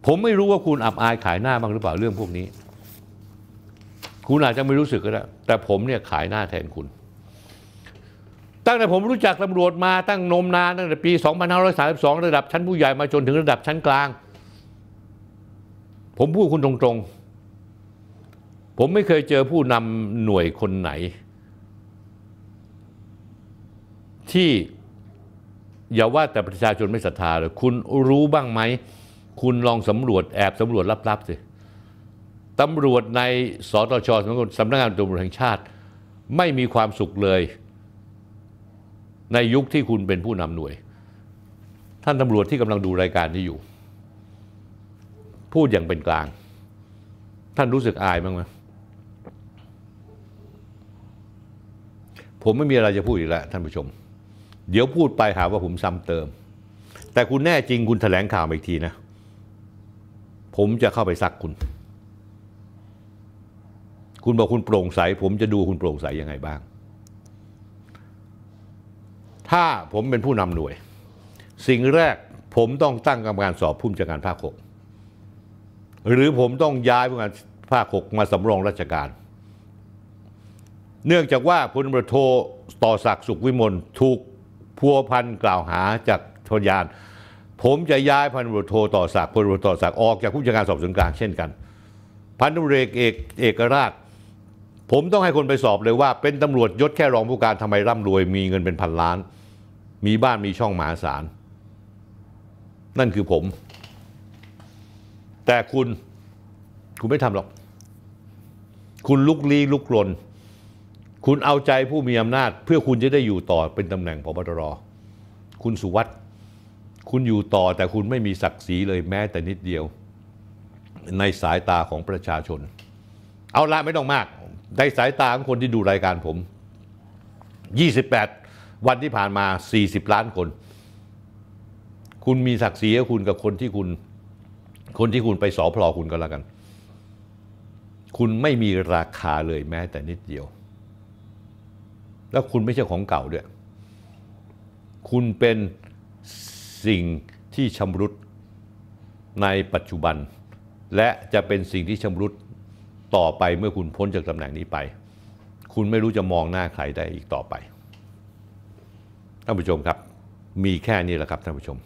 ผมไม่รู้ว่าคุณอับอายขายหน้าบ้างหรือเปล่าเรื่องพวกนี้ คุณอาจจะไม่รู้สึกก็ได้แต่ผมเนี่ยขายหน้าแทนคุณตั้งแต่ผมรู้จักตำรวจมาตั้งนมนานตั้งแต่ปี 2532 ระดับชั้นผู้ใหญ่มาจนถึงระดับชั้นกลาง ผมพูดคุณตรงๆ ผมไม่เคยเจอผู้นำหน่วยคนไหน ที่อย่าว่าแต่ประชาชนไม่ศรัทธาเลย คุณรู้บ้างไหม คุณลองสำรวจแอบสำรวจลับๆ สิ ตำรวจในสตชสำนักงานตำรวจแห่งชาติ ไม่มีความสุขเลยในยุคที่คุณเป็นผู้นำหน่วย ท่านตำรวจที่กำลังดูรายการนี้อยู่ พูดอย่างเป็นกลาง ท่านรู้สึกอายบ้างไหมผมไม่มีอะไรจะพูดอีกแล้ว ท่านผู้ชม เดี๋ยวพูดไปหาว่าผมซ้ำเติม แต่คุณแน่จริงคุณถแถลงข่าวอีกทีนะ ผมจะเข้าไปซักคุณ คุณบอกคุณโปร่งใสผมจะดูคุณโปร่งใสยังไงบ้างถ้าผมเป็นผู้นำหน่วย สิ่งแรกผมต้องตั้งกรรมการสอบผู้จัดการภาคหกหรือผมต้องย้ายผู้การภาคหกมาสำรองราชการ เนื่องจากว่าพลตรวโทต่อศักดิ์สุขวิมลถูกพัวพันกล่าวหาจากทยานผมจะย้ายพันตำรวจโทต่อศักดิ์พลตำรวจต่อศักดิ์ออก จากผู้จัดการสอบสวนกลางเช่นกัน พันตำรวจเอกเอกเอกราช ผมต้องให้คนไปสอบเลยว่า เป็นตำรวจยศแค่รองผู้การทำไมร่ำรวยมีเงินเป็นพันล้านมีบ้านมีช่องหมาศาล นั่นคือผม แต่คุณคุณไม่ทำหรอก คุณลุกลี้ลุกลนคุณเอาใจผู้มีอำนาจ เพื่อคุณจะได้อยู่ต่อเป็นตำแหน่งพบตรคุณสุวัสด์คุณอยู่ต่อแต่คุณไม่มีศักดิ์ศรีเลยแม้แต่นิดเดียว ในสายตาของประชาชน เอาละไม่ต้องมากในสายตาของคนที่ดูรายการผม 28วันที่ผ่านมา 40 ล้านคน คุณมีศักดิ์ศรีคุณกับคนที่คุณ คนที่คุณไปสอพลอคุณก็แล้วกัน คุณไม่มีราคาเลยแม้แต่นิดเดียว แล้วคุณไม่ใช่ของเก่าด้วย คุณเป็นสิ่งที่ชำรุดในปัจจุบัน และจะเป็นสิ่งที่ชำรุดต่อไปเมื่อคุณพ้นจากตำแหน่งนี้ไป คุณไม่รู้จะมองหน้าใครได้อีกต่อไปท่านผู้ชมครับ มีแค่นี้แหละครับท่านผู้ชม